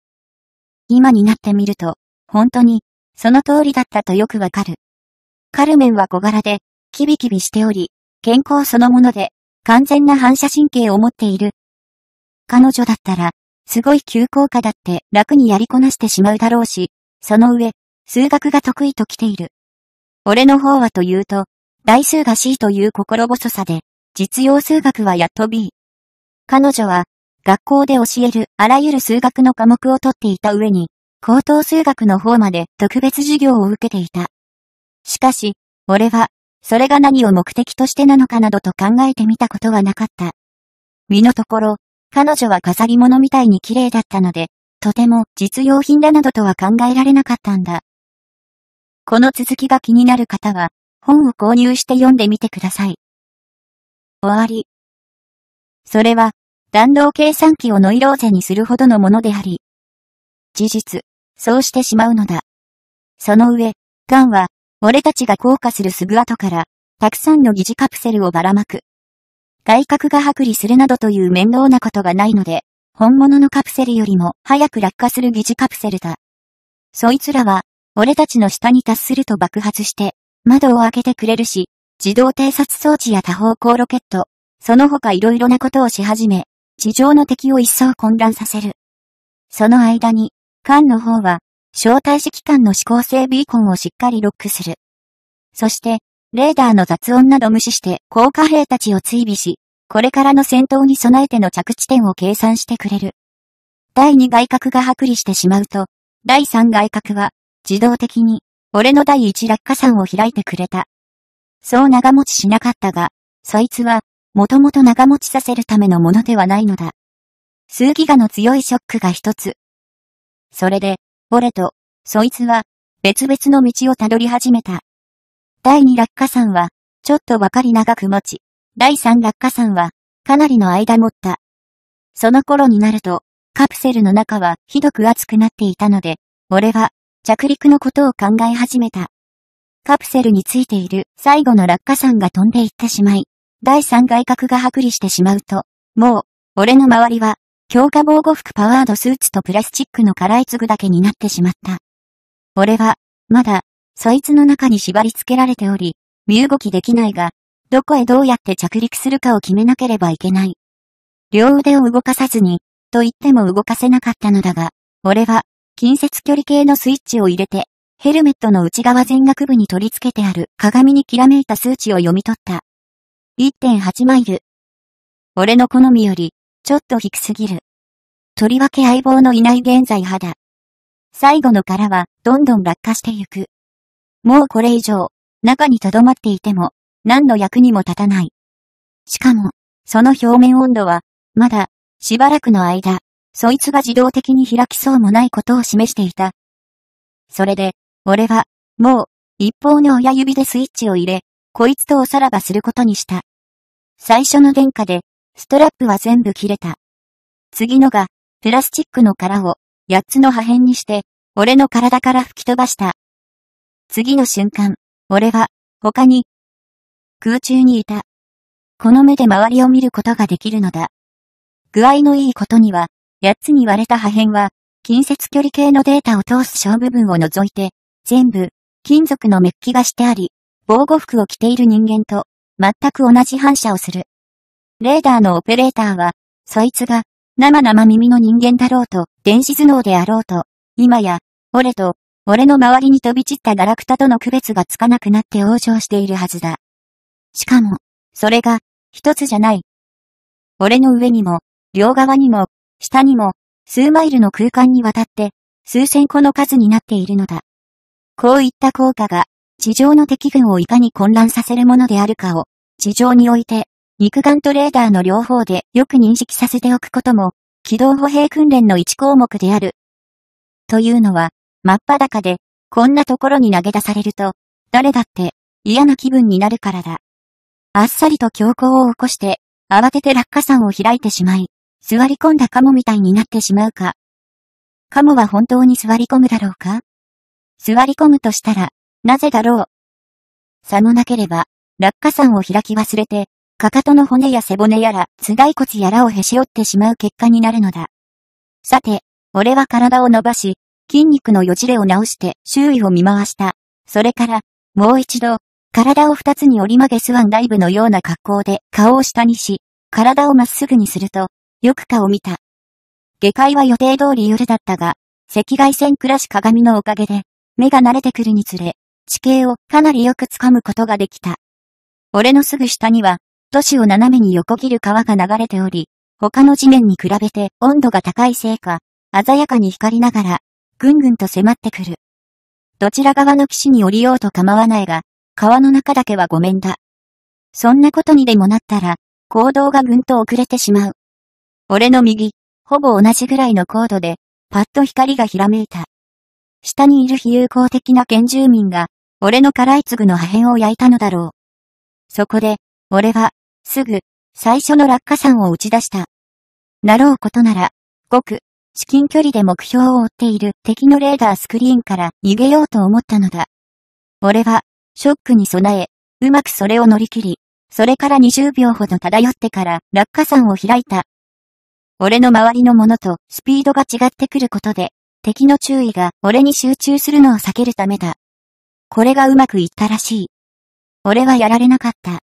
今になってみると、本当に、その通りだったとよくわかる。カルメンは小柄で、キビキビしており、健康そのもので、完全な反射神経を持っている。彼女だったら、すごい急降下だって楽にやりこなしてしまうだろうし、その上、数学が得意と来ている。俺の方はというと、代数が C という心細さで、実用数学はやっと B。彼女は、学校で教えるあらゆる数学の科目を取っていた上に、高等数学の方まで特別授業を受けていた。しかし、俺は、それが何を目的としてなのかなどと考えてみたことはなかった。身のところ、彼女は飾り物みたいに綺麗だったので、とても実用品だなどとは考えられなかったんだ。この続きが気になる方は、本を購入して読んでみてください。終わり。それは、弾道計算機をノイローゼにするほどのものであり、事実、そうしてしまうのだ。その上、ガンは、俺たちが降下するすぐ後から、たくさんの疑似カプセルをばらまく。外角が剥離するなどという面倒なことがないので、本物のカプセルよりも早く落下する疑似カプセルだ。そいつらは、俺たちの下に達すると爆発して、窓を開けてくれるし、自動偵察装置や多方向ロケット、その他色々なことをし始め、地上の敵を一層混乱させる。その間に、艦の方は、招待式艦の指向性ビーコンをしっかりロックする。そして、レーダーの雑音など無視して降下兵たちを追尾し、これからの戦闘に備えての着地点を計算してくれる。第2外角が剥離してしまうと、第3外角は自動的に、俺の第一落下山を開いてくれた。そう長持ちしなかったが、そいつは、もともと長持ちさせるためのものではないのだ。数ギガの強いショックが一つ。それで、俺と、そいつは、別々の道をたどり始めた。第二落下山は、ちょっとばかり長く持ち、第三落下山は、かなりの間持った。その頃になると、カプセルの中はひどく熱くなっていたので、俺は、着陸のことを考え始めた。カプセルについている最後の落下山が飛んでいってしまい、第三外角が剥離してしまうと、もう、俺の周りは、強化防護服パワードスーツとプラスチックの辛い粒だけになってしまった。俺は、まだ、そいつの中に縛り付けられており、身動きできないが、どこへどうやって着陸するかを決めなければいけない。両腕を動かさずに、と言っても動かせなかったのだが、俺は、近接距離計のスイッチを入れて、ヘルメットの内側全額部に取り付けてある鏡にきらめいた数値を読み取った。1.8マイル。俺の好みより、ちょっと低すぎる。とりわけ相棒のいない現在派だ。最後の殻は、どんどん落下してゆく。もうこれ以上、中に留まっていても、何の役にも立たない。しかも、その表面温度は、まだ、しばらくの間、そいつが自動的に開きそうもないことを示していた。それで、俺は、もう、一方の親指でスイッチを入れ、こいつとおさらばすることにした。最初の殿下で、ストラップは全部切れた。次のが、プラスチックの殻を、八つの破片にして、俺の体から吹き飛ばした。次の瞬間、俺は、他に、空中にいた。この目で周りを見ることができるのだ。具合のいいことには、8つに割れた破片は、近接距離系のデータを通す小部分を除いて、全部、金属のメッキがしてあり、防護服を着ている人間と、全く同じ反射をする。レーダーのオペレーターは、そいつが、生々耳の人間だろうと、電子頭脳であろうと、今や、俺と、俺の周りに飛び散ったガラクタとの区別がつかなくなって往生しているはずだ。しかも、それが、一つじゃない。俺の上にも、両側にも、下にも、数マイルの空間にわたって、数千個の数になっているのだ。こういった効果が、地上の敵軍をいかに混乱させるものであるかを、地上において、肉眼とレーダーの両方でよく認識させておくことも、機動歩兵訓練の1項目である。というのは、真っ裸で、こんなところに投げ出されると、誰だって嫌な気分になるからだ。あっさりと強行を起こして、慌てて落下山を開いてしまい、座り込んだカモみたいになってしまうか。カモは本当に座り込むだろうか座り込むとしたら、なぜだろう差のなければ、落下山を開き忘れて、かかとの骨や背骨やら、頭蓋骨やらをへし折ってしまう結果になるのだ。さて、俺は体を伸ばし、筋肉のよじれを直して周囲を見回した。それから、もう一度、体を二つに折り曲げスワンダイブのような格好で顔を下にし、体をまっすぐにすると、よく顔を見た。下界は予定通り夜だったが、赤外線暮らし鏡のおかげで、目が慣れてくるにつれ、地形をかなりよくつかむことができた。俺のすぐ下には、都市を斜めに横切る川が流れており、他の地面に比べて温度が高いせいか、鮮やかに光りながら、ぐんぐんと迫ってくる。どちら側の岸に降りようと構わないが、川の中だけはごめんだ。そんなことにでもなったら、行動がぐんと遅れてしまう。俺の右、ほぼ同じぐらいの高度で、パッと光がひらめいた。下にいる非友好的な原住民が、俺の辛い粒の破片を焼いたのだろう。そこで、俺は、すぐ、最初の落下山を打ち出した。なろうことなら、ごく、至近距離で目標を追っている敵のレーダースクリーンから逃げようと思ったのだ。俺は、ショックに備え、うまくそれを乗り切り、それから20秒ほど漂ってから落下山を開いた。俺の周りのものとスピードが違ってくることで、敵の注意が俺に集中するのを避けるためだ。これがうまくいったらしい。俺はやられなかった。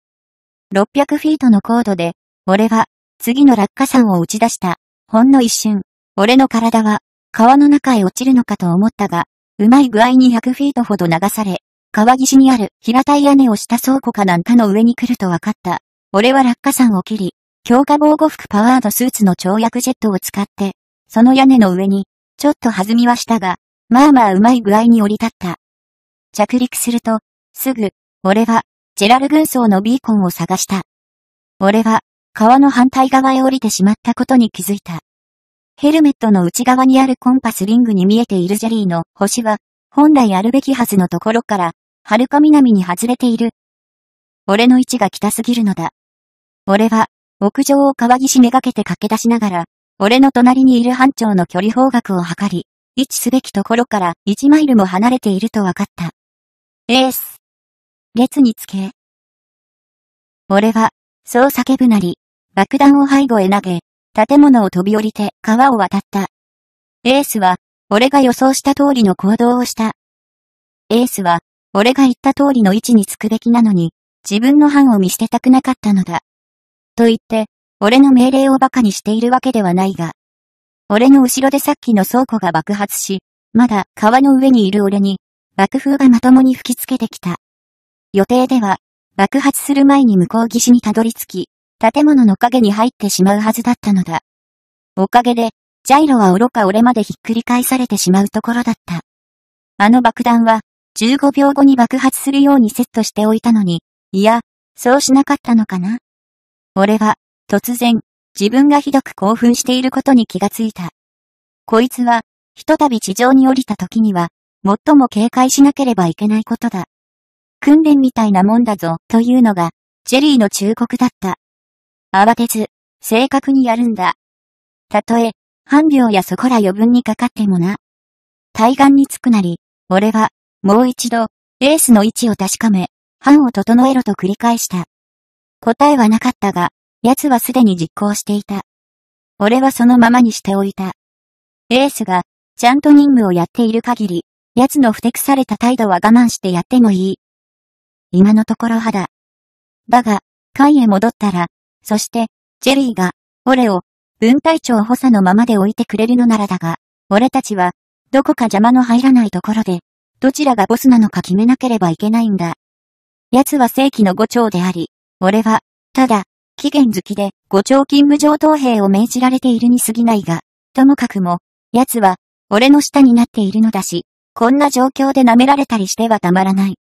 600フィートの高度で、俺は、次の落下山を打ち出した。ほんの一瞬、俺の体は、川の中へ落ちるのかと思ったが、うまい具合に100フィートほど流され、川岸にある平たい屋根をした倉庫かなんかの上に来ると分かった。俺は落下山を切り、強化防護服パワードスーツの跳躍ジェットを使って、その屋根の上に、ちょっと弾みはしたが、まあまあうまい具合に降り立った。着陸すると、すぐ、俺は、ジェラル軍曹のビーコンを探した。俺は、川の反対側へ降りてしまったことに気づいた。ヘルメットの内側にあるコンパスリングに見えているジェリーの星は、本来あるべきはずのところから、遥か南に外れている。俺の位置が北すぎるのだ。俺は、屋上を川岸めがけて駆け出しながら、俺の隣にいる班長の距離方角を測り、位置すべきところから1マイルも離れていると分かった。エース。列につけ。俺は、そう叫ぶなり、爆弾を背後へ投げ、建物を飛び降りて川を渡った。エースは、俺が予想した通りの行動をした。エースは、俺が言った通りの位置につくべきなのに、自分の班を見捨てたくなかったのだ。と言って、俺の命令を馬鹿にしているわけではないが、俺の後ろでさっきの倉庫が爆発し、まだ川の上にいる俺に、爆風がまともに吹きつけてきた。予定では、爆発する前に向こう岸にたどり着き、建物の影に入ってしまうはずだったのだ。おかげで、ジャイロは愚か俺までひっくり返されてしまうところだった。あの爆弾は、15秒後に爆発するようにセットしておいたのに、いや、そうしなかったのかな俺は、突然、自分がひどく興奮していることに気がついた。こいつは、ひとたび地上に降りた時には、最も警戒しなければいけないことだ。訓練みたいなもんだぞ、というのが、ジェリーの忠告だった。慌てず、正確にやるんだ。たとえ、半秒やそこら余分にかかってもな。対岸に着くなり、俺は、もう一度、レースの位置を確かめ、班を整えろと繰り返した。答えはなかったが、奴はすでに実行していた。俺はそのままにしておいた。エースが、ちゃんと任務をやっている限り、奴のふてくされた態度は我慢してやってもいい。今のところ肌。だが、会へ戻ったら、そして、ジェリーが、俺を、分隊長補佐のままで置いてくれるのならだが、俺たちは、どこか邪魔の入らないところで、どちらがボスなのか決めなければいけないんだ。奴は正規の伍長であり、俺は、ただ、期限付きで、五兆勤務上等兵を命じられているに過ぎないが、ともかくも、奴は、俺の下になっているのだし、こんな状況で舐められたりしてはたまらない。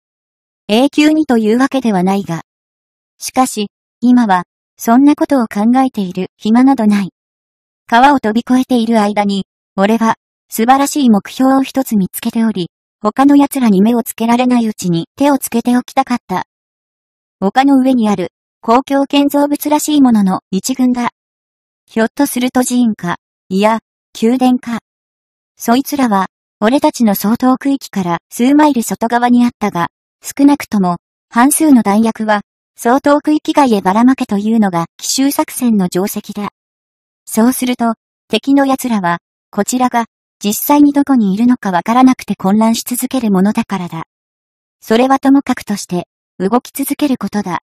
永久にというわけではないが。しかし、今は、そんなことを考えている暇などない。川を飛び越えている間に、俺は、素晴らしい目標を一つ見つけており、他の奴らに目をつけられないうちに手をつけておきたかった。丘の上にある公共建造物らしいものの一群だ。ひょっとすると寺院か、いや、宮殿か。そいつらは、俺たちの相当区域から数マイル外側にあったが、少なくとも、半数の弾薬は、相当区域外へばらまけというのが奇襲作戦の定石だ。そうすると、敵の奴らは、こちらが、実際にどこにいるのかわからなくて混乱し続けるものだからだ。それはともかくとして、動き続けることだ。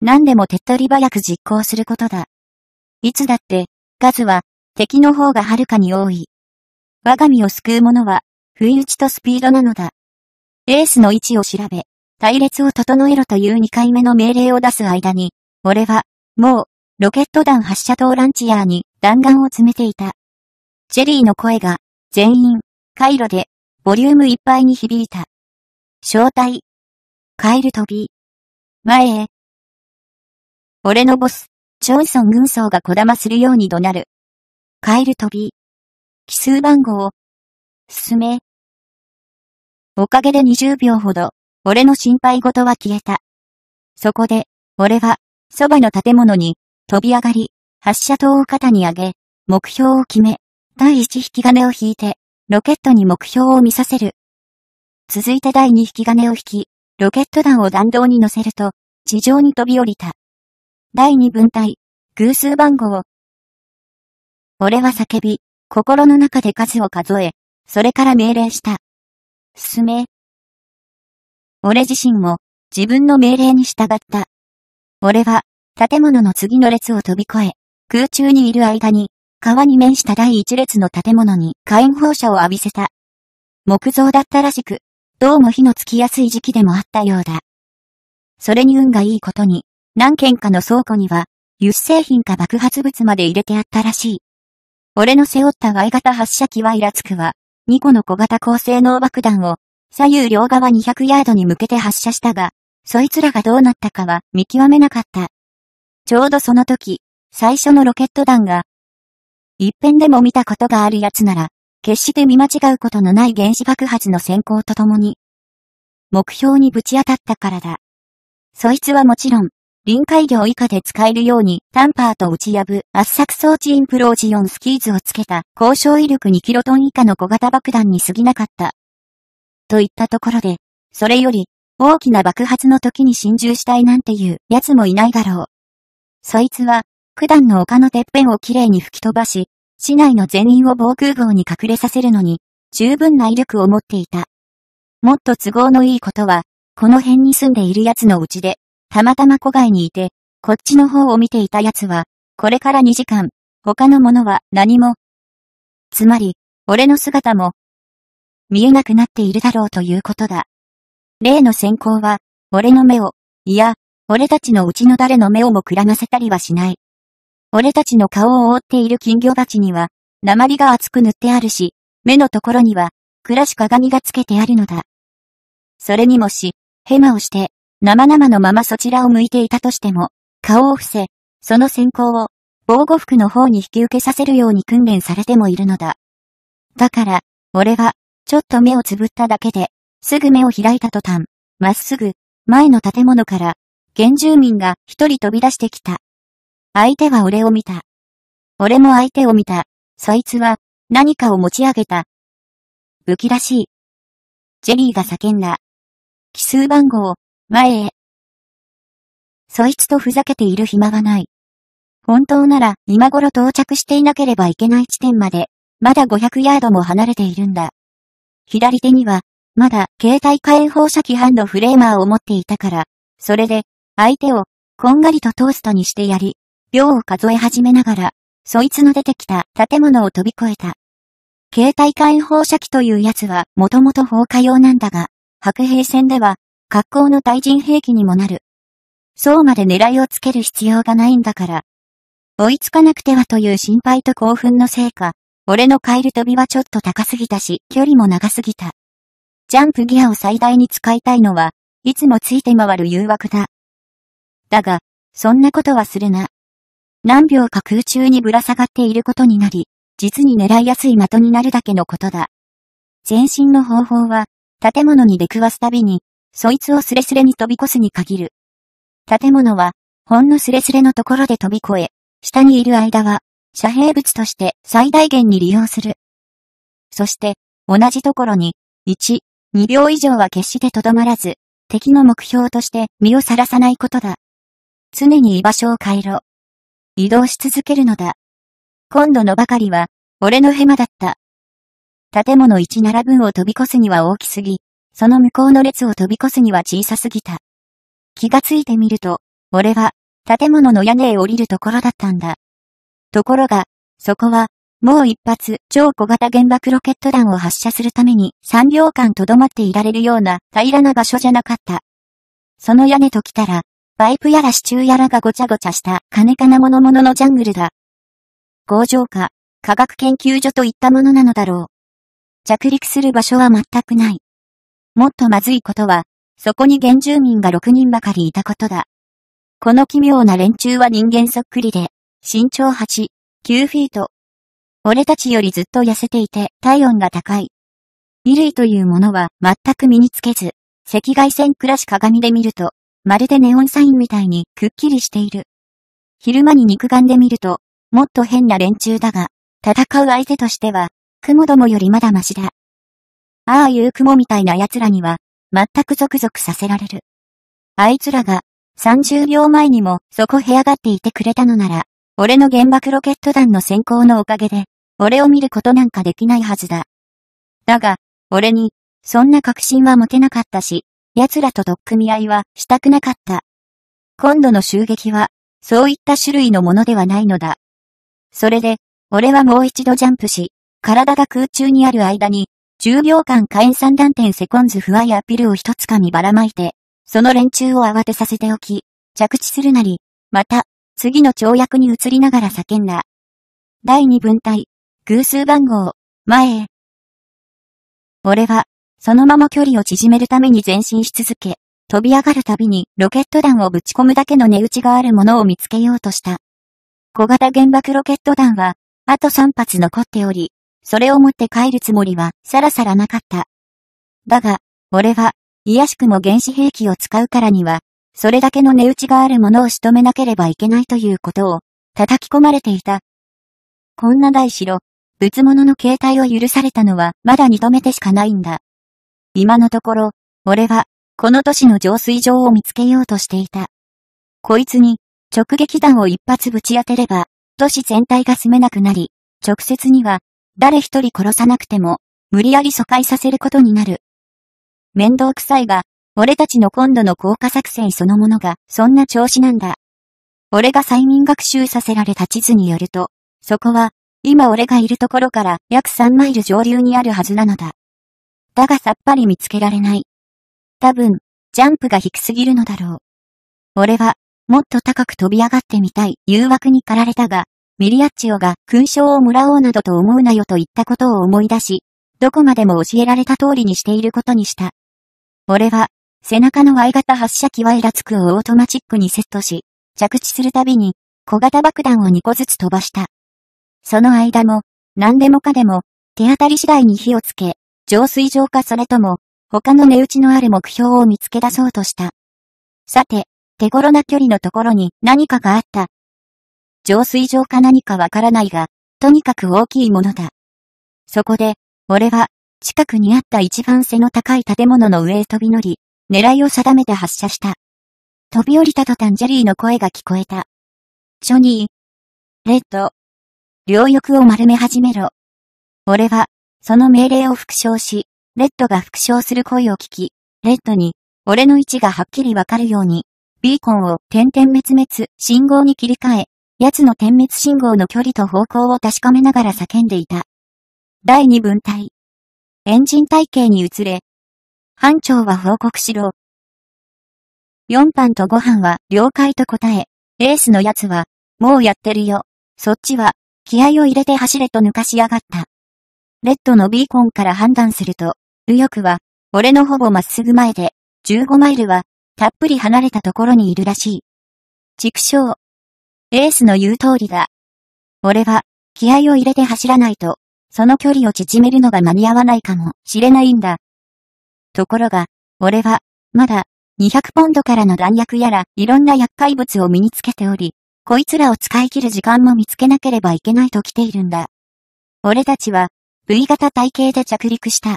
何でも手っ取り早く実行することだ。いつだって、数は、敵の方がはるかに多い。我が身を救う者は、不意打ちとスピードなのだ。エースの位置を調べ、隊列を整えろという2回目の命令を出す間に、俺は、もう、ロケット弾発射灯ランチヤーに弾丸を詰めていた。チェリーの声が、全員、回路で、ボリュームいっぱいに響いた。正体、カエル飛び。前へ。俺のボス、ジョンソン軍曹がこだまするように怒鳴る。カエル飛び。奇数番号を。進め。おかげで20秒ほど、俺の心配事は消えた。そこで、俺は、そばの建物に、飛び上がり、発射灯を肩に上げ、目標を決め、第1引き金を引いて、ロケットに目標を見させる。続いて第2引き金を引き、ロケット弾を弾道に乗せると、地上に飛び降りた。第二分隊、偶数番号を。俺は叫び、心の中で数を数え、それから命令した。進め。俺自身も、自分の命令に従った。俺は、建物の次の列を飛び越え、空中にいる間に、川に面した第一列の建物に火炎放射を浴びせた。木造だったらしく、どうも火のつきやすい時期でもあったようだ。それに運がいいことに、何軒かの倉庫には、油脂製品か爆発物まで入れてあったらしい。俺の背負った Y 型発射機はイラつくわ、2個の小型高性能爆弾を、左右両側200ヤードに向けて発射したが、そいつらがどうなったかは見極めなかった。ちょうどその時、最初のロケット弾が、一辺でも見たことがあるやつなら、決して見間違うことのない原子爆発の先行とともに、目標にぶち当たったからだ。そいつはもちろん、臨海量以下で使えるようにタンパーと打ち破圧搾装置インプロージオンスキーズをつけた高渉威力2トン以下の小型爆弾に過ぎなかった。といったところで、それより大きな爆発の時に心中したいなんていう奴もいないだろう。そいつは、普段の丘のてっぺんをきれいに吹き飛ばし、市内の全員を防空壕に隠れさせるのに、十分な威力を持っていた。もっと都合のいいことは、この辺に住んでいる奴のうちで、たまたま戸外にいて、こっちの方を見ていた奴は、これから2時間、他のものは何も。つまり、俺の姿も、見えなくなっているだろうということだ。例の先行は、俺の目を、いや、俺たちのうちの誰の目をもくらませたりはしない。俺たちの顔を覆っている金魚鉢には、鉛が厚く塗ってあるし、目のところには、暗し鏡がつけてあるのだ。それにもし、ヘマをして、生々のままそちらを向いていたとしても、顔を伏せ、その先行を、防護服の方に引き受けさせるように訓練されてもいるのだ。だから、俺は、ちょっと目をつぶっただけで、すぐ目を開いた途端、まっすぐ、前の建物から、原住民が一人飛び出してきた。相手は俺を見た。俺も相手を見た。そいつは、何かを持ち上げた。武器らしい。ジェリーが叫んだ。奇数番号、前へ。そいつとふざけている暇がない。本当なら、今頃到着していなければいけない地点まで、まだ500ヤードも離れているんだ。左手には、まだ、携帯火炎放射器ハンドフレーマーを持っていたから、それで、相手を、こんがりとトーストにしてやり、秒を数え始めながら、そいつの出てきた建物を飛び越えた。携帯炎放射器というやつはもともと放火用なんだが、白兵戦では、格好の対人兵器にもなる。そうまで狙いをつける必要がないんだから。追いつかなくてはという心配と興奮のせいか、俺のカエル飛びはちょっと高すぎたし、距離も長すぎた。ジャンプギアを最大に使いたいのは、いつもついて回る誘惑だ。だが、そんなことはするな。何秒か空中にぶら下がっていることになり、実に狙いやすい的になるだけのことだ。前進の方法は、建物に出くわすたびに、そいつをスレスレに飛び越すに限る。建物は、ほんのスレスレのところで飛び越え、下にいる間は、遮蔽物として最大限に利用する。そして、同じところに、1、2秒以上は決してとどまらず、敵の目標として身をさらさないことだ。常に居場所を変えろ。移動し続けるのだ。今度のばかりは、俺のヘマだった。建物一並分を飛び越すには大きすぎ、その向こうの列を飛び越すには小さすぎた。気がついてみると、俺は、建物の屋根へ降りるところだったんだ。ところが、そこは、もう一発超小型原爆ロケット弾を発射するために3秒間とどまっていられるような平らな場所じゃなかった。その屋根と来たら、バイプやら支柱やらがごちゃごちゃした金かなものもののジャングルだ。工場か、科学研究所といったものなのだろう。着陸する場所は全くない。もっとまずいことは、そこに原住民が6人ばかりいたことだ。この奇妙な連中は人間そっくりで、身長8、9フィート。俺たちよりずっと痩せていて体温が高い。衣類というものは全く身につけず、赤外線クラシ鏡で見るとまるでネオンサインみたいにくっきりしている。昼間に肉眼で見ると、もっと変な連中だが、戦う相手としては、雲どもよりまだマシだ。ああいう雲みたいな奴らには、全くゾクゾクさせられる。あいつらが、30秒前にもそこへ上がっていてくれたのなら、俺の原爆ロケット弾の先行のおかげで、俺を見ることなんかできないはずだ。だが、俺に、そんな確信は持てなかったし、奴らと取っ組み合いはしたくなかった。今度の襲撃は、そういった種類のものではないのだ。それで、俺はもう一度ジャンプし、体が空中にある間に、10秒間火炎三段点セコンズ不安アピルを一つかみばらまいて、その連中を慌てさせておき、着地するなり、また、次の跳躍に移りながら叫んだ。第二分隊、偶数番号、前へ。俺は、そのまま距離を縮めるために前進し続け、飛び上がるたびにロケット弾をぶち込むだけの値打ちがあるものを見つけようとした。小型原爆ロケット弾は、あと3発残っており、それを持って帰るつもりはさらさらなかった。だが、俺は、いやしくも原子兵器を使うからには、それだけの値打ちがあるものを仕留めなければいけないということを、叩き込まれていた。こんな大しろ、物物の携帯を許されたのは、まだ認めてしかないんだ。今のところ、俺は、この都市の浄水場を見つけようとしていた。こいつに、直撃弾を一発ぶち当てれば、都市全体が住めなくなり、直接には、誰一人殺さなくても、無理やり疎開させることになる。面倒くさいが、俺たちの今度の効果作戦そのものが、そんな調子なんだ。俺が催眠学習させられた地図によると、そこは、今俺がいるところから約3マイル上流にあるはずなのだ。だがさっぱり見つけられない。多分、ジャンプが低すぎるのだろう。俺は、もっと高く飛び上がってみたい誘惑に駆られたが、ミリアッチオが勲章をもらおうなどと思うなよと言ったことを思い出し、どこまでも教えられた通りにしていることにした。俺は、背中の Y 型発射機はイラつくをオートマチックにセットし、着地するたびに、小型爆弾を2個ずつ飛ばした。その間も、何でもかでも、手当たり次第に火をつけ、浄水場かそれとも、他の値打ちのある目標を見つけ出そうとした。さて、手頃な距離のところに何かがあった。浄水場か何かわからないが、とにかく大きいものだ。そこで、俺は、近くにあった一番背の高い建物の上へ飛び乗り、狙いを定めて発射した。飛び降りた途端ジェリーの声が聞こえた。ジョニー。レッド。両翼を丸め始めろ。俺は、その命令を復唱し、レッドが復唱する声を聞き、レッドに、俺の位置がはっきりわかるように、ビーコンを点々滅滅信号に切り替え、奴の点滅信号の距離と方向を確かめながら叫んでいた。第2分隊。エンジン体系に移れ。班長は報告しろ。4班と5班は了解と答え、エースの奴は、もうやってるよ。そっちは、気合を入れて走れと抜かしやがった。レッドのビーコンから判断すると、右翼は、俺のほぼまっすぐ前で、15マイルは、たっぷり離れたところにいるらしい。畜生。エースの言う通りだ。俺は、気合を入れて走らないと、その距離を縮めるのが間に合わないかもしれないんだ。ところが、俺は、まだ、200ポンドからの弾薬やら、いろんな厄介物を身につけており、こいつらを使い切る時間も見つけなければいけないと来ているんだ。俺たちは、V 型体型で着陸した。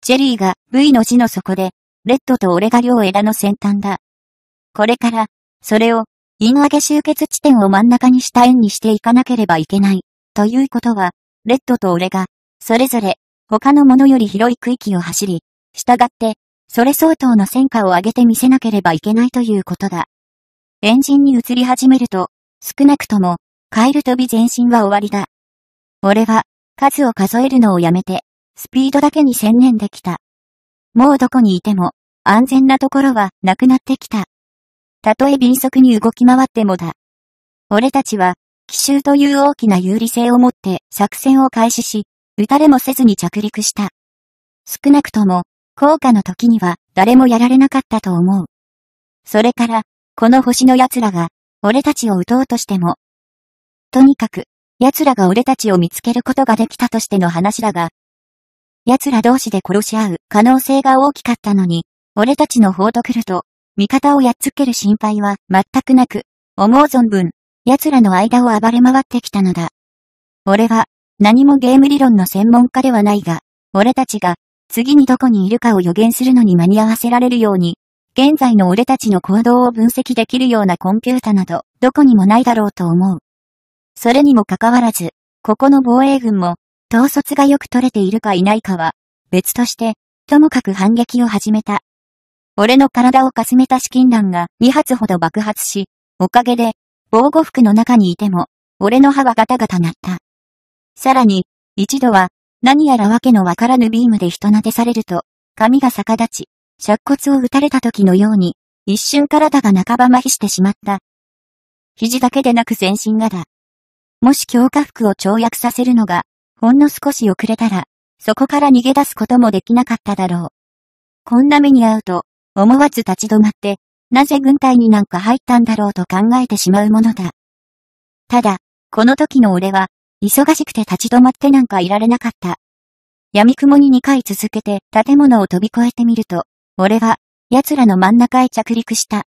チェリーが V の字の底で、レッドと俺が両枝の先端だ。これから、それを、銀上げ集結地点を真ん中にした円にしていかなければいけない。ということは、レッドと俺が、それぞれ、他のものより広い区域を走り、従って、それ相当の戦果を上げてみせなければいけないということだ。エンジンに移り始めると、少なくとも、カエル飛び前進は終わりだ。俺は、数を数えるのをやめて、スピードだけに専念できた。もうどこにいても、安全なところはなくなってきた。たとえ敏速に動き回ってもだ。俺たちは、奇襲という大きな有利性を持って作戦を開始し、撃たれもせずに着陸した。少なくとも、効果の時には誰もやられなかったと思う。それから、この星の奴らが、俺たちを撃とうとしても。とにかく、奴らが俺たちを見つけることができたとしての話だが、奴ら同士で殺し合う可能性が大きかったのに、俺たちの方と来ると、味方をやっつける心配は全くなく、思う存分、奴らの間を暴れ回ってきたのだ。俺は、何もゲーム理論の専門家ではないが、俺たちが、次にどこにいるかを予言するのに間に合わせられるように、現在の俺たちの行動を分析できるようなコンピュータなど、どこにもないだろうと思う。それにもかかわらず、ここの防衛軍も、統率がよく取れているかいないかは、別として、ともかく反撃を始めた。俺の体をかすめた資金弾が2発ほど爆発し、おかげで、防護服の中にいても、俺の歯はガタガタ鳴った。さらに、一度は、何やらわけのわからぬビームで人撫でされると、髪が逆立ち、尺骨を打たれた時のように、一瞬体が半ば麻痺してしまった。肘だけでなく全身がだ。もし強化服を跳躍させるのが、ほんの少し遅れたら、そこから逃げ出すこともできなかっただろう。こんな目に遭うと、思わず立ち止まって、なぜ軍隊になんか入ったんだろうと考えてしまうものだ。ただ、この時の俺は、忙しくて立ち止まってなんかいられなかった。闇雲に2回続けて建物を飛び越えてみると、俺は、奴らの真ん中へ着陸した。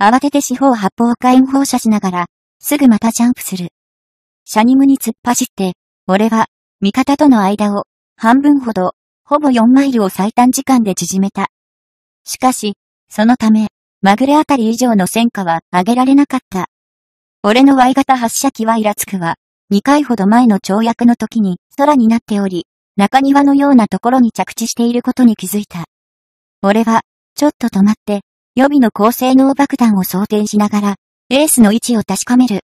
慌てて四方八方火炎放射しながら、すぐまたジャンプする。シャニムに突っ走って、俺は、味方との間を、半分ほど、ほぼ4マイルを最短時間で縮めた。しかし、そのため、まぐれあたり以上の戦果は上げられなかった。俺の Y 型発射機はイラつくは、2回ほど前の跳躍の時に空になっており、中庭のようなところに着地していることに気づいた。俺は、ちょっと止まって、予備の高性能爆弾を装填しながら、レースの位置を確かめる。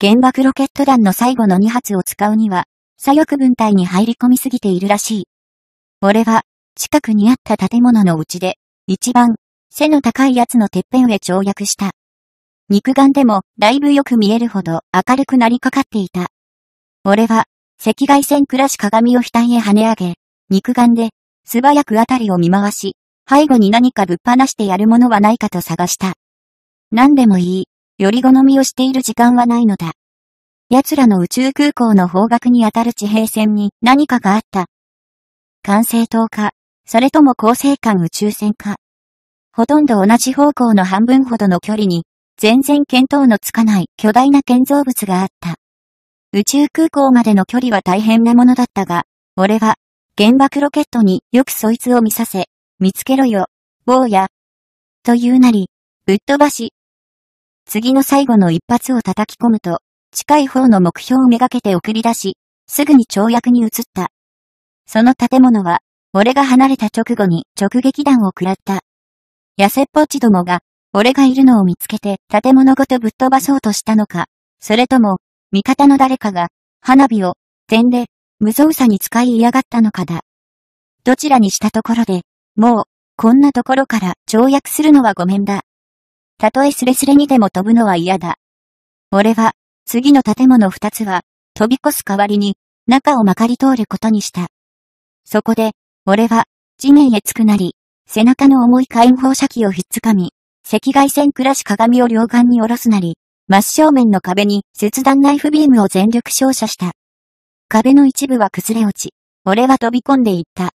原爆ロケット弾の最後の2発を使うには、左翼分隊に入り込みすぎているらしい。俺は、近くにあった建物のうちで、一番、背の高いやつのてっぺんへ跳躍した。肉眼でも、だいぶよく見えるほど明るくなりかかっていた。俺は、赤外線クラシ鏡を額へ跳ね上げ、肉眼で、素早くあたりを見回し、背後に何かぶっ放してやるものはないかと探した。何でもいい。より好みをしている時間はないのだ。奴らの宇宙空港の方角にあたる地平線に何かがあった。管制塔か、それとも構成間宇宙船か。ほとんど同じ方向の半分ほどの距離に、全然見当のつかない巨大な建造物があった。宇宙空港までの距離は大変なものだったが、俺は、原爆ロケットによくそいつを見させ、見つけろよ、坊や。というなり、ぶっ飛ばし、次の最後の一発を叩き込むと、近い方の目標をめがけて送り出し、すぐに跳躍に移った。その建物は、俺が離れた直後に直撃弾を食らった。痩せっぽちどもが、俺がいるのを見つけて建物ごとぶっ飛ばそうとしたのか、それとも、味方の誰かが、花火を、点で、無造作に使い嫌がったのかだ。どちらにしたところで、もう、こんなところから跳躍するのはごめんだ。たとえスレスレにでも飛ぶのは嫌だ。俺は、次の建物二つは、飛び越す代わりに、中をまかり通ることにした。そこで、俺は、地面へつくなり、背中の重い火放射器をひっつかみ、赤外線暮らし鏡を両岸に下ろすなり、真正面の壁に切断ナイフビームを全力照射した。壁の一部は崩れ落ち、俺は飛び込んでいった。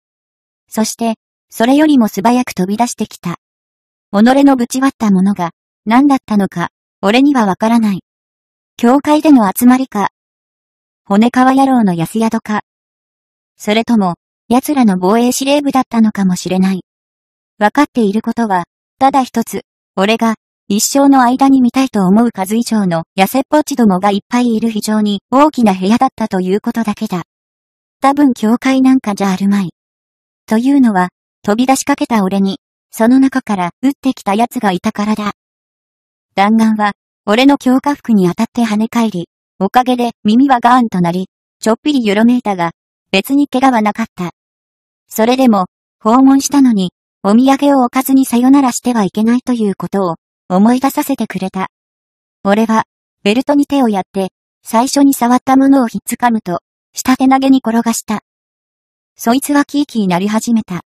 そして、それよりも素早く飛び出してきた。己のぶち割ったものが、何だったのか、俺にはわからない。教会での集まりか、骨川野郎の安宿か、それとも、奴らの防衛司令部だったのかもしれない。わかっていることは、ただ一つ、俺が、一生の間に見たいと思う数以上の痩せっぽちどもがいっぱいいる非常に大きな部屋だったということだけだ。多分教会なんかじゃあるまい。というのは、飛び出しかけた俺にその中から撃ってきた奴がいたからだ。弾丸は、俺の強化服に当たって跳ね返り、おかげで耳はガーンとなり、ちょっぴりよろめいたが、別に怪我はなかった。それでも、訪問したのに、お土産を置かずにさよならしてはいけないということを思い出させてくれた。俺は、ベルトに手をやって、最初に触ったものをひっつかむと、下手投げに転がした。そいつはキーキーなり始めた。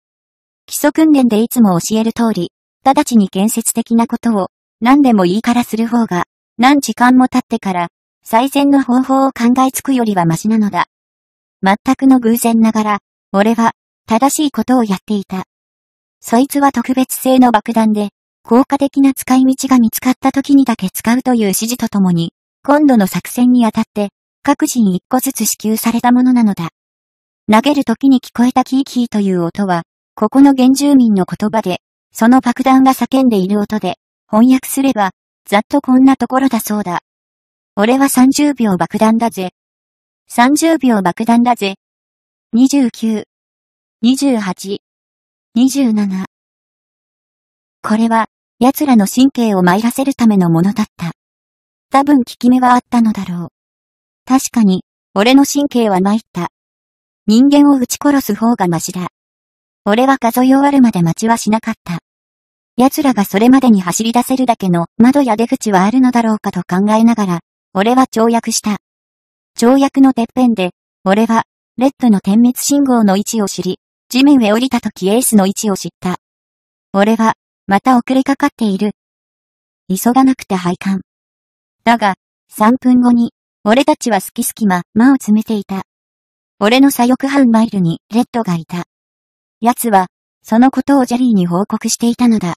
基礎訓練でいつも教える通り、直ちに建設的なことを、何でもいいからする方が、何時間も経ってから、最善の方法を考えつくよりはマシなのだ。全くの偶然ながら、俺は、正しいことをやっていた。そいつは特別性の爆弾で、効果的な使い道が見つかった時にだけ使うという指示とともに、今度の作戦にあたって、各人一個ずつ支給されたものなのだ。投げる時に聞こえたキーキーという音は、ここの原住民の言葉で、その爆弾が叫んでいる音で、翻訳すれば、ざっとこんなところだそうだ。俺は30秒爆弾だぜ。30秒爆弾だぜ。29、28、27。これは、奴らの神経を参らせるためのものだった。多分効き目はあったのだろう。確かに、俺の神経は参った。人間を撃ち殺す方がマシだ。俺は数え終わるまで待ちはしなかった。奴らがそれまでに走り出せるだけの窓や出口はあるのだろうかと考えながら、俺は跳躍した。跳躍のてっぺんで、俺は、レッドの点滅信号の位置を知り、地面へ降りた時エースの位置を知った。俺は、また遅れかかっている。急がなくて配管。だが、3分後に、俺たちは好き好きま、間を詰めていた。俺の左翼半マイルに、レッドがいた。奴は、そのことをジェリーに報告していたのだ。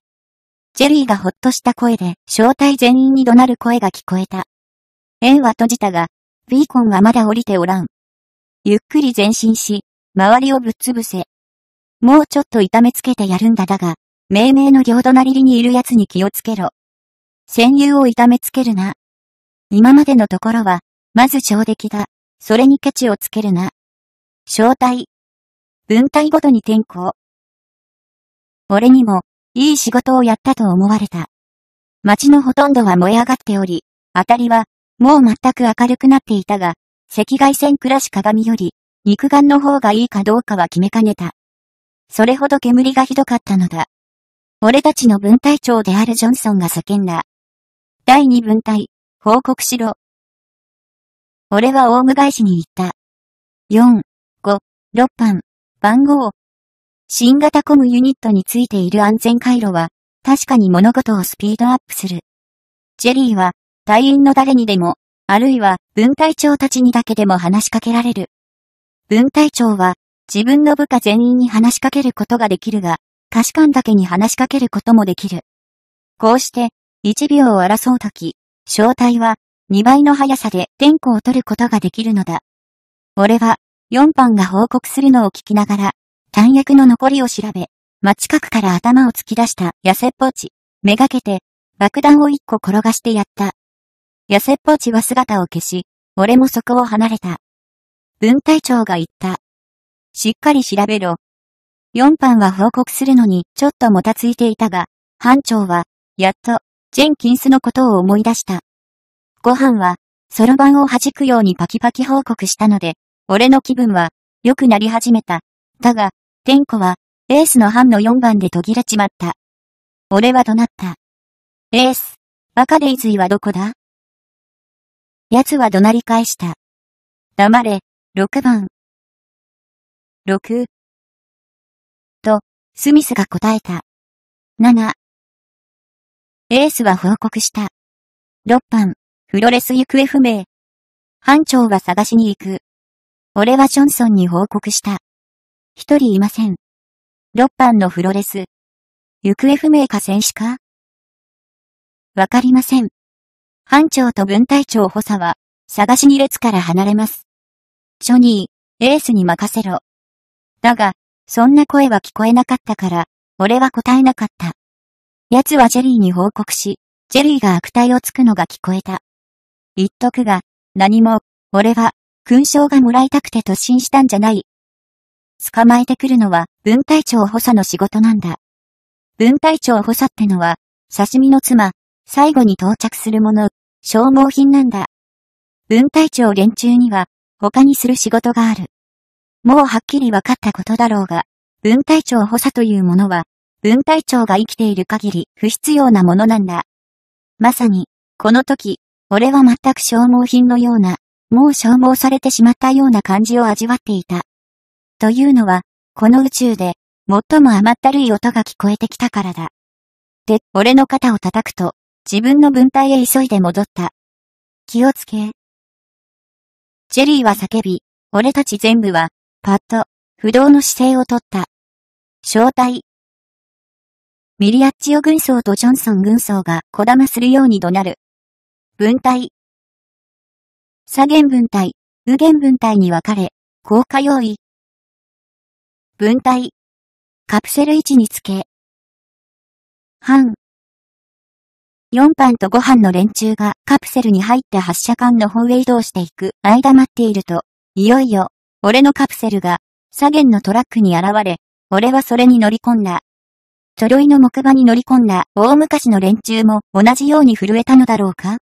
ジェリーがほっとした声で、招待全員に怒鳴る声が聞こえた。縁は閉じたが、ビーコンはまだ降りておらん。ゆっくり前進し、周りをぶっ潰せ。もうちょっと痛めつけてやるんだだが、命名の両隣りにいる奴に気をつけろ。戦友を痛めつけるな。今までのところは、まず上出来だ。それにケチをつけるな。正体、文体ごとに転校。俺にも、いい仕事をやったと思われた。街のほとんどは燃え上がっており、あたりは、もう全く明るくなっていたが、赤外線暮らし鏡より、肉眼の方がいいかどうかは決めかねた。それほど煙がひどかったのだ。俺たちの分隊長であるジョンソンが叫んだ。第二分隊、報告しろ。俺はオウム返しに行った。4、5、6班、番号。新型コムユニットについている安全回路は、確かに物事をスピードアップする。ジェリーは、隊員の誰にでも、あるいは分隊長たちにだけでも話しかけられる。分隊長は、自分の部下全員に話しかけることができるが、可視官だけに話しかけることもできる。こうして、1秒を争うとき、正体は、2倍の速さで点呼を取ることができるのだ。俺は、4班が報告するのを聞きながら、弾薬の残りを調べ、真近くから頭を突き出した痩せっぽち、めがけて、爆弾を1個転がしてやった。痩せっぽちは姿を消し、俺もそこを離れた。分隊長が言った。しっかり調べろ。4班は報告するのにちょっともたついていたが、班長は、やっと、ジェンキンスのことを思い出した。ご飯は、そろばんを弾くようにパキパキ報告したので、俺の気分は、良くなり始めた。だが、天子は、エースの班の4番で途切れちまった。俺は怒鳴った。エース、バカデイズイはどこだ奴は怒鳴り返した。黙れ、6番。6と、スミスが答えた。7。エースは報告した。6番、フロレス行方不明。班長は探しに行く。俺はジョンソンに報告した。一人いません。6班のフロレス。行方不明か戦士かわかりません。班長と分隊長補佐は、探しに列から離れます。ジョニー、エースに任せろ。だが、そんな声は聞こえなかったから、俺は答えなかった。奴はジェリーに報告し、ジェリーが悪態をつくのが聞こえた。言っとくが、何も、俺は、勲章がもらいたくて突進したんじゃない。捕まえてくるのは、文隊長補佐の仕事なんだ。分隊長補佐ってのは、刺身の妻、最後に到着するもの、消耗品なんだ。分隊長連中には、他にする仕事がある。もうはっきり分かったことだろうが、分隊長補佐というものは、分隊長が生きている限り不必要なものなんだ。まさに、この時、俺は全く消耗品のようなもう消耗されてしまったような感じを味わっていた。というのは、この宇宙で、最も甘ったるい音が聞こえてきたからだ。で、俺の肩を叩くと、自分の分隊へ急いで戻った。気をつけ。ジェリーは叫び、俺たち全部は、パッと、不動の姿勢をとった。正体。ミリアッチオ軍曹とジョンソン軍曹がこだまするように怒鳴る。分隊。左元分体、右元分体に分かれ、効果用意。分体。カプセル位置につけ。半。4班と5班の連中がカプセルに入って発射管の方へ移動していく間待っていると、いよいよ、俺のカプセルが、左舷のトラックに現れ、俺はそれに乗り込んだ。ちょろいの木馬に乗り込んだ大昔の連中も同じように震えたのだろうか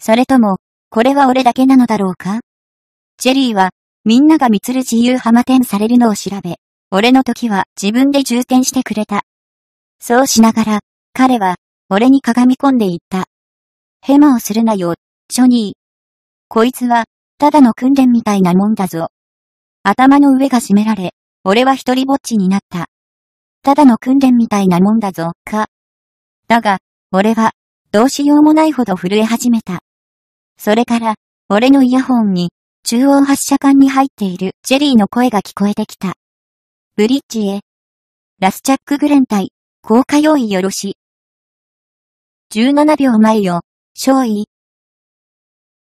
それとも、これは俺だけなのだろうかジェリーは、みんながミツル自由浜転されるのを調べ、俺の時は自分で充填してくれた。そうしながら、彼は、俺に鏡込んでいった。ヘマをするなよ、ジョニー。こいつは、ただの訓練みたいなもんだぞ。頭の上が締められ、俺は一人ぼっちになった。ただの訓練みたいなもんだぞ、か。だが、俺は、どうしようもないほど震え始めた。それから、俺のイヤホンに、中央発射管に入っているジェリーの声が聞こえてきた。ブリッジへ。ラスチャックグレン対、効果用意よろし。17秒前よ、勝尉。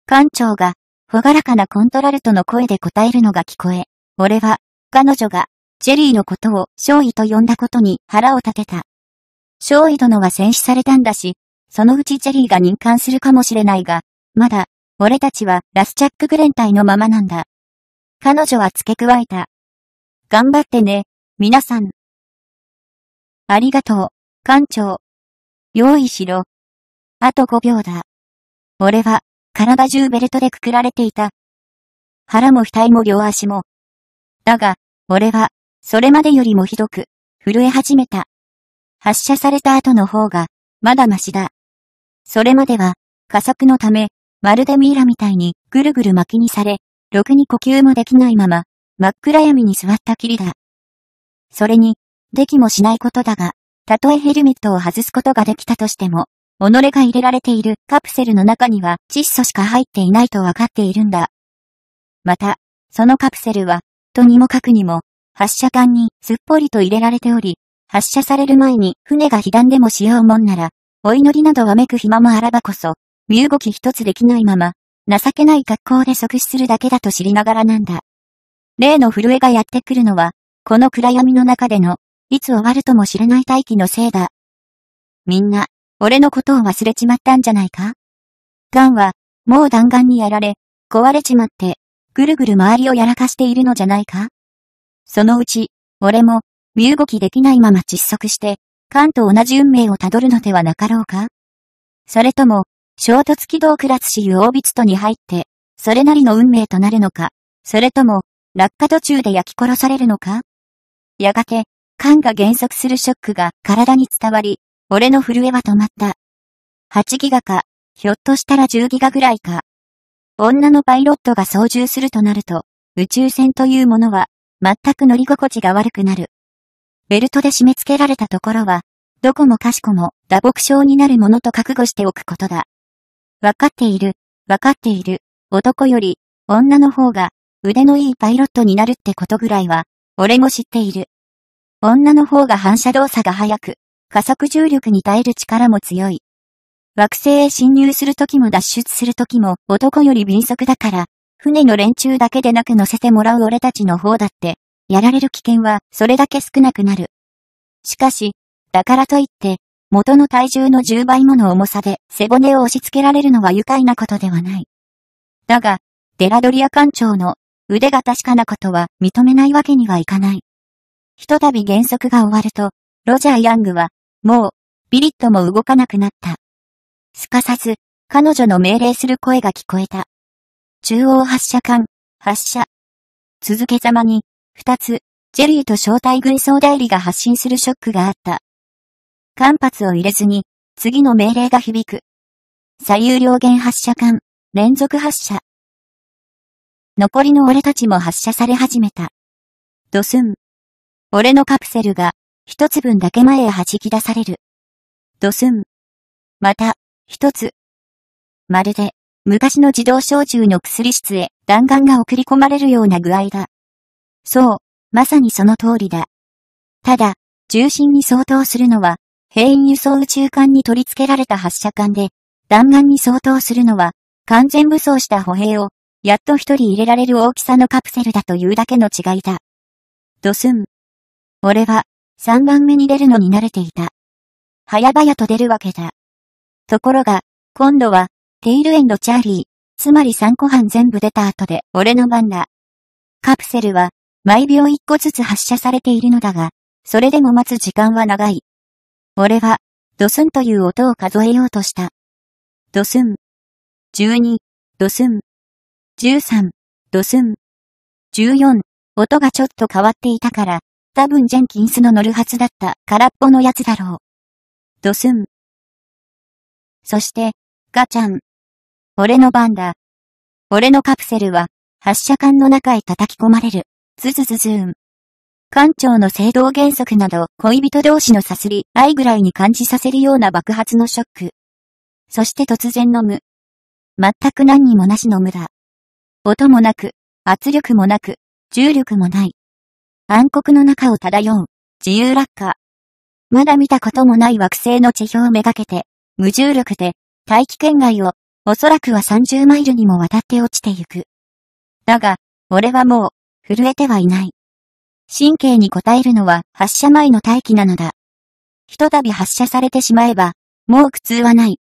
艦長が、ほがらかなコントラルトの声で答えるのが聞こえ、俺は、彼女が、ジェリーのことを勝尉と呼んだことに腹を立てた。勝尉殿は戦死されたんだし、そのうちジェリーが任官するかもしれないが、まだ、俺たちはラスチャックグレン隊のままなんだ。彼女は付け加えた。頑張ってね、皆さん。ありがとう、艦長。用意しろ。あと5秒だ。俺は、体中ベルトでくくられていた。腹も額も両足も。だが、俺は、それまでよりもひどく、震え始めた。発射された後の方が、まだましだ。それまでは、加速のため、まるでミイラみたいにぐるぐる巻きにされ、ろくに呼吸もできないまま、真っ暗闇に座ったきりだ。それに、できもしないことだが、たとえヘルメットを外すことができたとしても、己が入れられているカプセルの中には窒素しか入っていないとわかっているんだ。また、そのカプセルは、とにもかくにも、発射管にすっぽりと入れられており、発射される前に船が被弾でもしようもんなら、お祈りなどわめく暇もあらばこそ、身動き一つできないまま、情けない格好で即死するだけだと知りながらなんだ。例の震えがやってくるのは、この暗闇の中での、いつ終わるとも知れない大気のせいだ。みんな、俺のことを忘れちまったんじゃないかガンは、もう弾丸にやられ、壊れちまって、ぐるぐる周りをやらかしているのじゃないかそのうち、俺も、身動きできないまま窒息して、ンと同じ運命をたどるのではなかろうかそれとも、衝突軌道クラスシユオービットに入って、それなりの運命となるのか、それとも、落下途中で焼き殺されるのかやがて、缶が減速するショックが体に伝わり、俺の震えは止まった。8ギガか、ひょっとしたら10ギガぐらいか。女のパイロットが操縦するとなると、宇宙船というものは、全く乗り心地が悪くなる。ベルトで締め付けられたところは、どこもかしこも打撲症になるものと覚悟しておくことだ。わかっている、わかっている、男より、女の方が、腕のいいパイロットになるってことぐらいは、俺も知っている。女の方が反射動作が速く、加速重力に耐える力も強い。惑星へ侵入するときも脱出するときも男より敏速だから、船の連中だけでなく乗せてもらう俺たちの方だって、やられる危険はそれだけ少なくなる。しかし、だからといって、元の体重の10倍もの重さで背骨を押し付けられるのは愉快なことではない。だが、デラドリア艦長の腕が確かなことは認めないわけにはいかない。ひとたび減速が終わると、ロジャー・ヤングは、もう、ビリッとも動かなくなった。すかさず、彼女の命令する声が聞こえた。中央発射管、発射。続けざまに、二つ、ジェリーと正体軍総代理が発信するショックがあった。間髪を入れずに、次の命令が響く。左右両弦発射管、連続発射。残りの俺たちも発射され始めた。ドスン。俺のカプセルが、一つ分だけ前へ弾き出される。ドスン。また、一つ。まるで、昔の自動小銃の薬室へ弾丸が送り込まれるような具合だ。そう、まさにその通りだ。ただ、重心に相当するのは、兵員輸送宇宙艦に取り付けられた発射管で、弾丸に相当するのは、完全武装した歩兵を、やっと一人入れられる大きさのカプセルだというだけの違いだ。ドスン。俺は、三番目に出るのに慣れていた。早々と出るわけだ。ところが、今度は、テイルエンドチャーリー、つまり3個半全部出た後で俺の番だ。カプセルは、毎秒1個ずつ発射されているのだが、それでも待つ時間は長い。俺は、ドスンという音を数えようとした。ドスン。12、ドスン。13、ドスン。14、音がちょっと変わっていたから、多分ジェンキンスの乗るはずだった空っぽのやつだろう。ドスン。そして、ガチャン。俺の番だ。俺のカプセルは、発射管の中へ叩き込まれる。ズズズズーン。艦長の制動原則など、恋人同士のさすり、愛ぐらいに感じさせるような爆発のショック。そして突然の無。全く何にもなしの無だ。音もなく、圧力もなく、重力もない。暗黒の中を漂う、自由落下。まだ見たこともない惑星の地表をめがけて、無重力で、大気圏外を、おそらくは30マイルにもわたって落ちてゆく。だが、俺はもう、震えてはいない。神経に応えるのは発射前の待機なのだ。ひとたび発射されてしまえば、もう苦痛はない。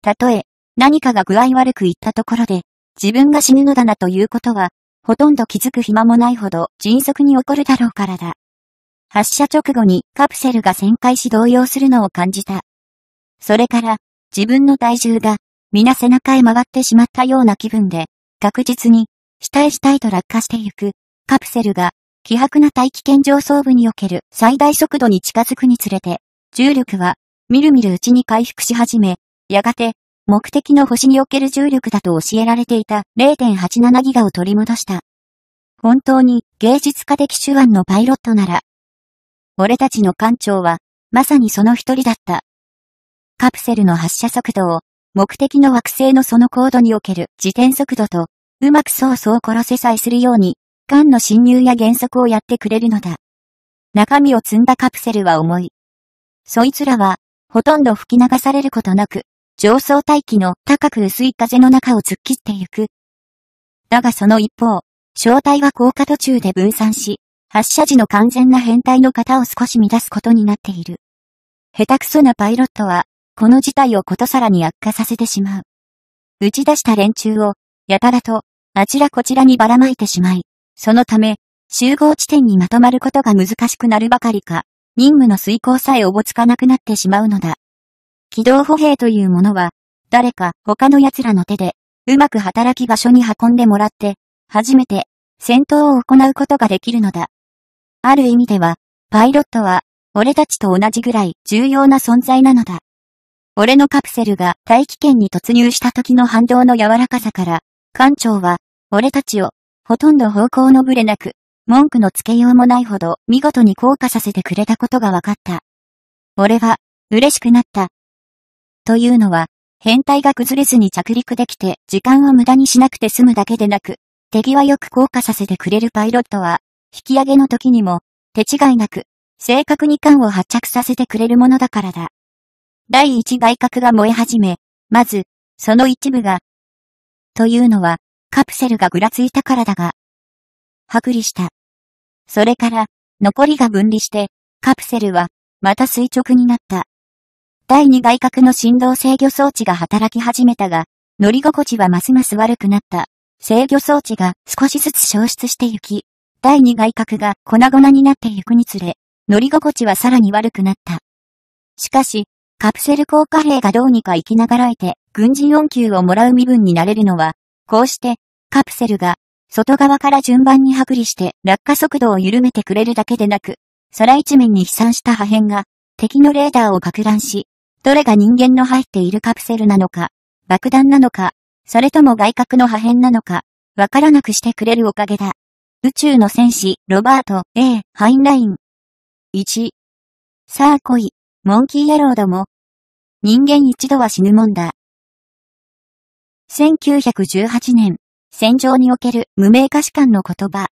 たとえ、何かが具合悪く言ったところで、自分が死ぬのだなということは、ほとんど気づく暇もないほど迅速に起こるだろうからだ。発射直後にカプセルが旋回し動揺するのを感じた。それから、自分の体重が、皆背中へ回ってしまったような気分で、確実に、下へ下へと落下してゆく、カプセルが希薄な大気圏上層部における最大速度に近づくにつれて、重力は、みるみるうちに回復し始め、やがて、目的の星における重力だと教えられていた0.87ギガを取り戻した。本当に芸術家的手腕のパイロットなら、俺たちの艦長は、まさにその一人だった。カプセルの発射速度を、目的の惑星のその高度における自転速度と、うまくそうそう殺せさえするように間の侵入や減速をやってくれるのだ。中身を積んだカプセルは重い。そいつらは、ほとんど吹き流されることなく、上層大気の高く薄い風の中を突っ切ってゆく。だがその一方、正体は降下途中で分散し、発射時の完全な変態の型を少し乱すことになっている。下手くそなパイロットは、この事態をことさらに悪化させてしまう。打ち出した連中を、やたらと、あちらこちらにばらまいてしまい、そのため、集合地点にまとまることが難しくなるばかりか、任務の遂行さえおぼつかなくなってしまうのだ。機動歩兵というものは、誰か他の奴らの手で、うまく働き場所に運んでもらって、初めて戦闘を行うことができるのだ。ある意味では、パイロットは、俺たちと同じぐらい重要な存在なのだ。俺のカプセルが大気圏に突入した時の反動の柔らかさから、艦長は、俺たちをほとんど方向のぶれなく、文句のつけようもないほど見事に降下させてくれたことが分かった。俺は、嬉しくなった。というのは、変態が崩れずに着陸できて時間を無駄にしなくて済むだけでなく、手際よく降下させてくれるパイロットは、引き上げの時にも、手違いなく、正確に缶を発着させてくれるものだからだ。第一外角が燃え始め、まず、その一部が、というのは、カプセルがぐらついたからだが、剥離した。それから、残りが分離して、カプセルは、また垂直になった。第二外角の振動制御装置が働き始めたが、乗り心地はますます悪くなった。制御装置が少しずつ消失してゆき、第二外角が粉々になってゆくにつれ、乗り心地はさらに悪くなった。しかし、カプセル効果兵がどうにか生きながらえて、軍人恩給をもらう身分になれるのは、こうして、カプセルが、外側から順番に剥離して落下速度を緩めてくれるだけでなく、空一面に飛散した破片が、敵のレーダーを拡乱し、どれが人間の入っているカプセルなのか、爆弾なのか、それとも外角の破片なのか、わからなくしてくれるおかげだ。宇宙の戦士、ロバート、A、ハインライン。1。さあ来い、モンキーヤローども。人間一度は死ぬもんだ。1918年、戦場における無名歌詞官の言葉。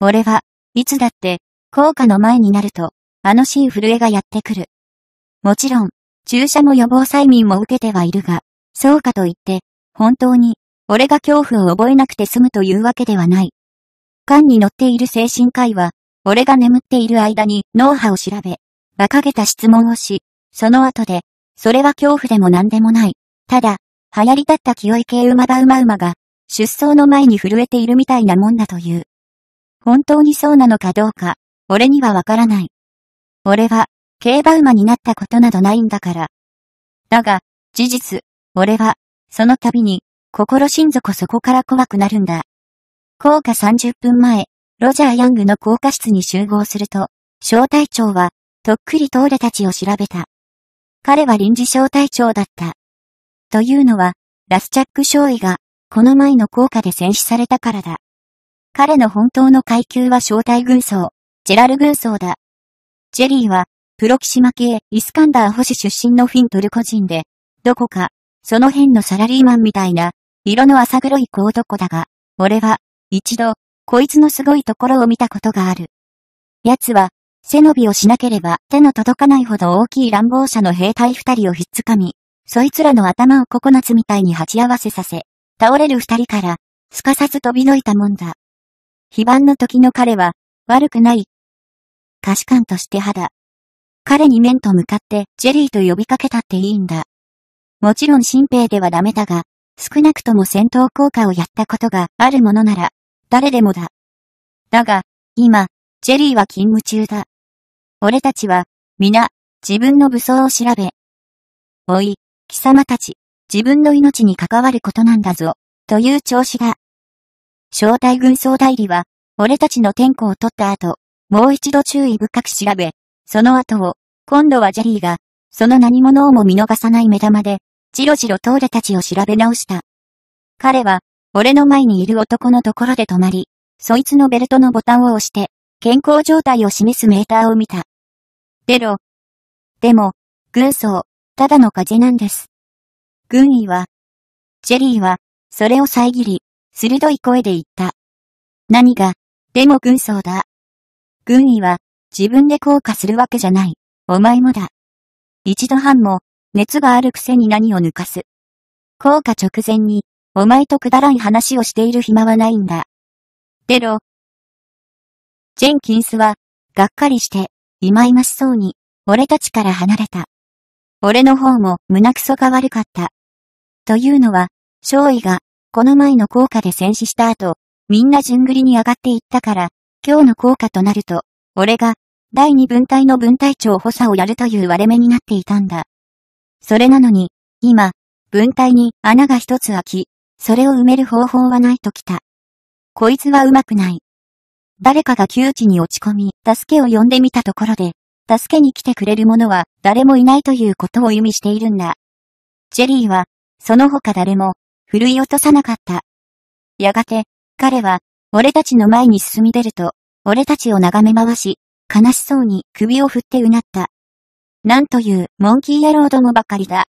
俺はいつだって効果の前になると、あのシーン震えがやってくる。もちろん、注射も予防催眠も受けてはいるが、そうかといって、本当に、俺が恐怖を覚えなくて済むというわけではない。缶に乗っている精神科医は、俺が眠っている間に脳波を調べ、馬鹿げた質問をし、その後で、それは恐怖でも何でもない。ただ、流行り立った清い系馬場馬馬が、出走の前に震えているみたいなもんだという。本当にそうなのかどうか、俺にはわからない。俺は、競馬馬になったことなどないんだから。だが、事実、俺は、その度に、心心底そこから怖くなるんだ。降下30分前、ロジャー・ヤングの高架室に集合すると、小隊長は、とっくりと俺たちを調べた。彼は臨時小隊長だった。というのは、ラスチャック少尉が、この前の効果で戦死されたからだ。彼の本当の階級は正体軍曹、ジェラル軍曹だ。ジェリーは、プロキシマ系イスカンダー星出身のフィントルコ人で、どこか、その辺のサラリーマンみたいな、色の浅黒い小男だが、俺は、一度、こいつのすごいところを見たことがある。奴は、背伸びをしなければ手の届かないほど大きい乱暴者の兵隊二人をひっつかみ、そいつらの頭をココナツみたいに鉢合わせさせ、倒れる二人から、すかさず飛びのいたもんだ。非番の時の彼は、悪くない。可視感として肌。彼に面と向かって、ジェリーと呼びかけたっていいんだ。もちろん新兵ではダメだが、少なくとも戦闘効果をやったことがあるものなら、誰でもだ。だが、今、ジェリーは勤務中だ。俺たちは、皆、自分の武装を調べ。おい、貴様たち、自分の命に関わることなんだぞ、という調子だ。正体軍総代理は、俺たちの天候を取った後、もう一度注意深く調べ、その後を、今度はジェリーが、その何者をも見逃さない目玉で、じろじろと俺たちを調べ直した。彼は、俺の前にいる男のところで止まり、そいつのベルトのボタンを押して、健康状態を示すメーターを見た。出ろ。でも、軍曹、ただの風邪なんです。軍医は、ジェリーは、それを遮り、鋭い声で言った。何が、でも軍曹だ。軍医は、自分で降下するわけじゃない。お前もだ。一度半も、熱があるくせに何を抜かす。降下直前に、お前とくだらん話をしている暇はないんだ。でろ。ジェンキンスは、がっかりして、忌々しそうに、俺たちから離れた。俺の方も胸くそが悪かった。というのは、少尉が、この前の効果で戦死した後、みんな順繰りに上がっていったから、今日の効果となると、俺が、第二分隊の分隊長補佐をやるという割れ目になっていたんだ。それなのに、今、分隊に穴が一つ開き、それを埋める方法はないときた。こいつはうまくない。誰かが窮地に落ち込み、助けを呼んでみたところで、助けに来てくれる者は誰もいないということを意味しているんだ。ジェリーは、その他誰も、振るい落とさなかった。やがて、彼は、俺たちの前に進み出ると、俺たちを眺め回し、悲しそうに首を振ってうなった。なんというモンキー野郎どもばかりだ。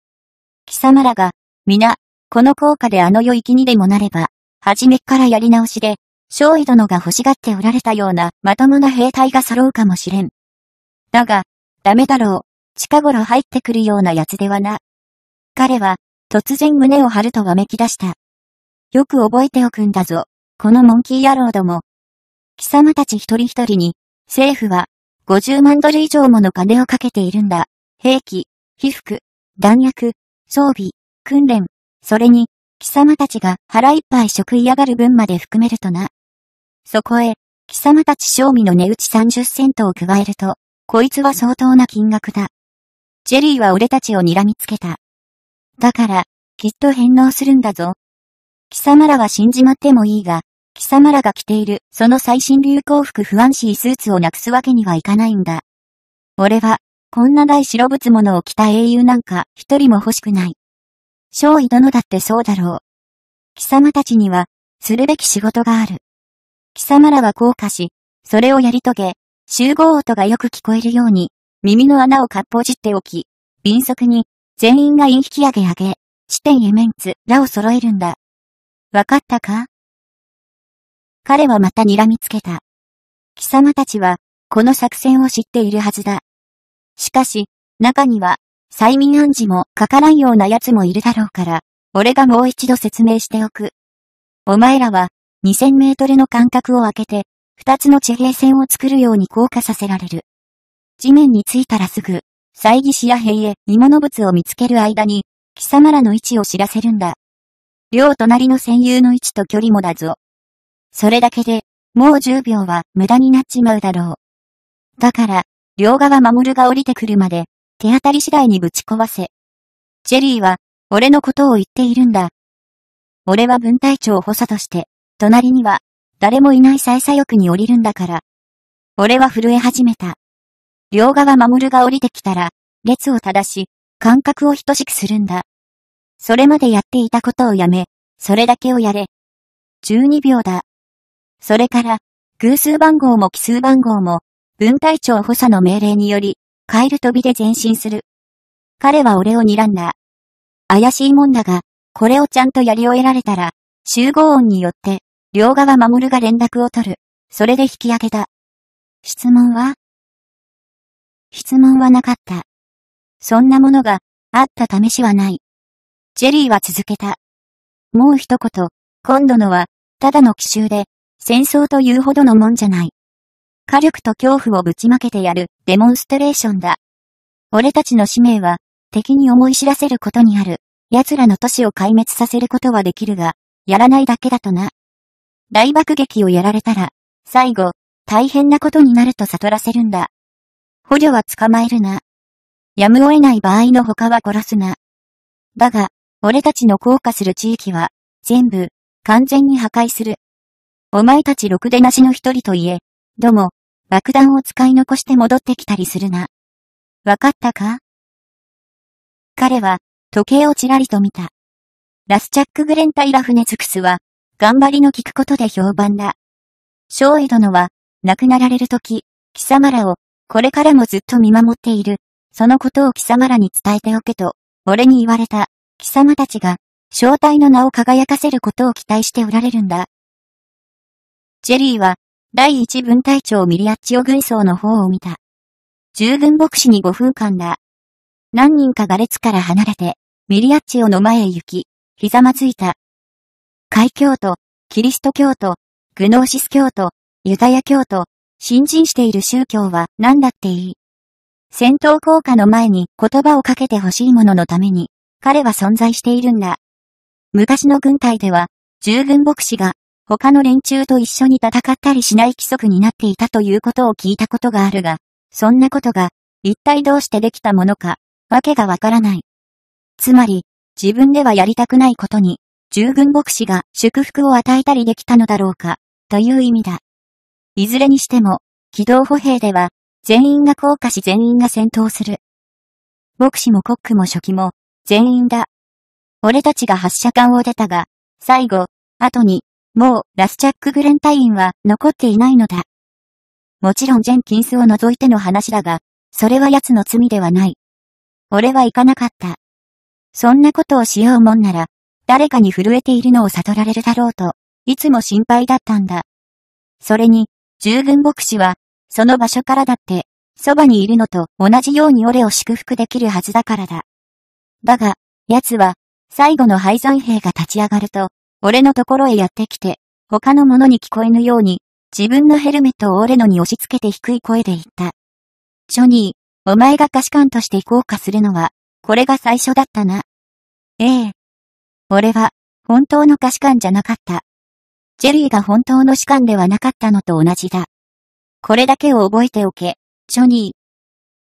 貴様らが、皆、この効果であの世行きにでもなれば、初めからやり直しで、少尉殿が欲しがっておられたようなまともな兵隊が揃うかもしれん。だが、ダメだろう。近頃入ってくるようなやつではな。彼は、突然胸を張るとわめき出した。よく覚えておくんだぞ、このモンキー野郎ども。貴様たち一人一人に、政府は、50万ドル以上もの金をかけているんだ。兵器、被服、弾薬、装備、訓練、それに、貴様たちが腹いっぱい食い上がる分まで含めるとな。そこへ、貴様たち賞味の値打ち30セントを加えると、こいつは相当な金額だ。ジェリーは俺たちを睨みつけた。だから、きっと返納するんだぞ。貴様らは死んじまってもいいが、貴様らが着ているその最新流行服不安しいスーツをなくすわけにはいかないんだ。俺は、こんな大白物を着た英雄なんか一人も欲しくない。少尉殿だってそうだろう。貴様たちには、するべき仕事がある。貴様らは降下し、それをやり遂げ、集合音がよく聞こえるように、耳の穴をかっぽじっておき、敏速に、全員がイン引き上げ上げ、地点へメンツ、らを揃えるんだ。わかったか彼はまた睨みつけた。貴様たちは、この作戦を知っているはずだ。しかし、中には、催眠暗示もかからんような奴もいるだろうから、俺がもう一度説明しておく。お前らは、2000メートルの間隔を空けて、二つの地平線を作るように降下させられる。地面に着いたらすぐ、祭儀師や兵へ荷物物を見つける間に、貴様らの位置を知らせるんだ。両隣の戦友の位置と距離もだぞ。それだけで、もう10秒は無駄になっちまうだろう。だから、両側守るが降りてくるまで、手当たり次第にぶち壊せ。ジェリーは、俺のことを言っているんだ。俺は分隊長補佐として、隣には、誰もいない最左翼に降りるんだから。俺は震え始めた。両側守が降りてきたら、列を正し、感覚を等しくするんだ。それまでやっていたことをやめ、それだけをやれ。12秒だ。それから、偶数番号も奇数番号も、分隊長補佐の命令により、カエル飛びで前進する。彼は俺を睨んだ。怪しいもんだが、これをちゃんとやり終えられたら、集合音によって両側守が連絡を取る。それで引き上げだ。質問は質問はなかった。そんなものがあった試しはない。ジェリーは続けた。もう一言、今度のは、ただの奇襲で、戦争というほどのもんじゃない。火力と恐怖をぶちまけてやるデモンストレーションだ。俺たちの使命は、敵に思い知らせることにある。奴らの都市を壊滅させることはできるが、やらないだけだとな。大爆撃をやられたら、最後、大変なことになると悟らせるんだ。捕虜は捕まえるな。やむを得ない場合の他は殺すな。だが、俺たちの降下する地域は、全部、完全に破壊する。お前たちろくでなしの一人と言え、ども、爆弾を使い残して戻ってきたりするな。わかったか彼は、時計をちらりと見た。ラスチャック・グレンタイラ・フネズクスは、頑張りの聞くことで評判だ。小江殿は、亡くなられる時、貴様らを、これからもずっと見守っている、そのことを貴様らに伝えておけと、俺に言われた、貴様たちが、正体の名を輝かせることを期待しておられるんだ。ジェリーは、第一分隊長ミリアッチオ軍曹の方を見た。従軍牧師に5分間だ。何人かが列から離れて、ミリアッチオの前へ行き、ひざまずいた。海教徒、キリスト教徒、グノーシス教徒、ユダヤ教徒、信心している宗教は何だっていい。戦闘効果の前に言葉をかけて欲しいもののために、彼は存在しているんだ。昔の軍隊では、従軍牧師が、他の連中と一緒に戦ったりしない規則になっていたということを聞いたことがあるが、そんなことが、一体どうしてできたものか、わけがわからない。つまり、自分ではやりたくないことに、従軍牧師が祝福を与えたりできたのだろうか、という意味だ。いずれにしても、機動歩兵では、全員が降下し全員が戦闘する。牧師もコックも初期も、全員だ。俺たちが発射管を出たが、最後、後に、もう、ラスチャック・グレンタインは残っていないのだ。もちろんジェンキンスを除いての話だが、それは奴の罪ではない。俺は行かなかった。そんなことをしようもんなら、誰かに震えているのを悟られるだろうと、いつも心配だったんだ。それに、従軍牧師は、その場所からだって、そばにいるのと同じように俺を祝福できるはずだからだ。だが、奴は、最後の敗残兵が立ち上がると、俺のところへやってきて、他の者に聞こえぬように、自分のヘルメットを俺のに押し付けて低い声で言った。ジョニー、お前が歌詞官として行こうかするのは、これが最初だったな。ええ、俺は、本当の歌視官じゃなかった。ジェリーが本当の士官ではなかったのと同じだ。これだけを覚えておけ、ジョニー。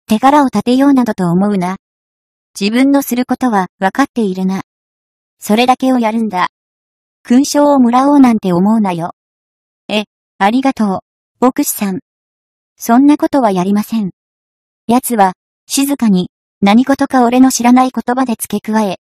手柄を立てようなどと思うな。自分のすることは分かっているな。それだけをやるんだ。勲章をもらおうなんて思うなよ。え、ありがとう、牧師さん。そんなことはやりません。奴は、静かに、何事か俺の知らない言葉で付け加え、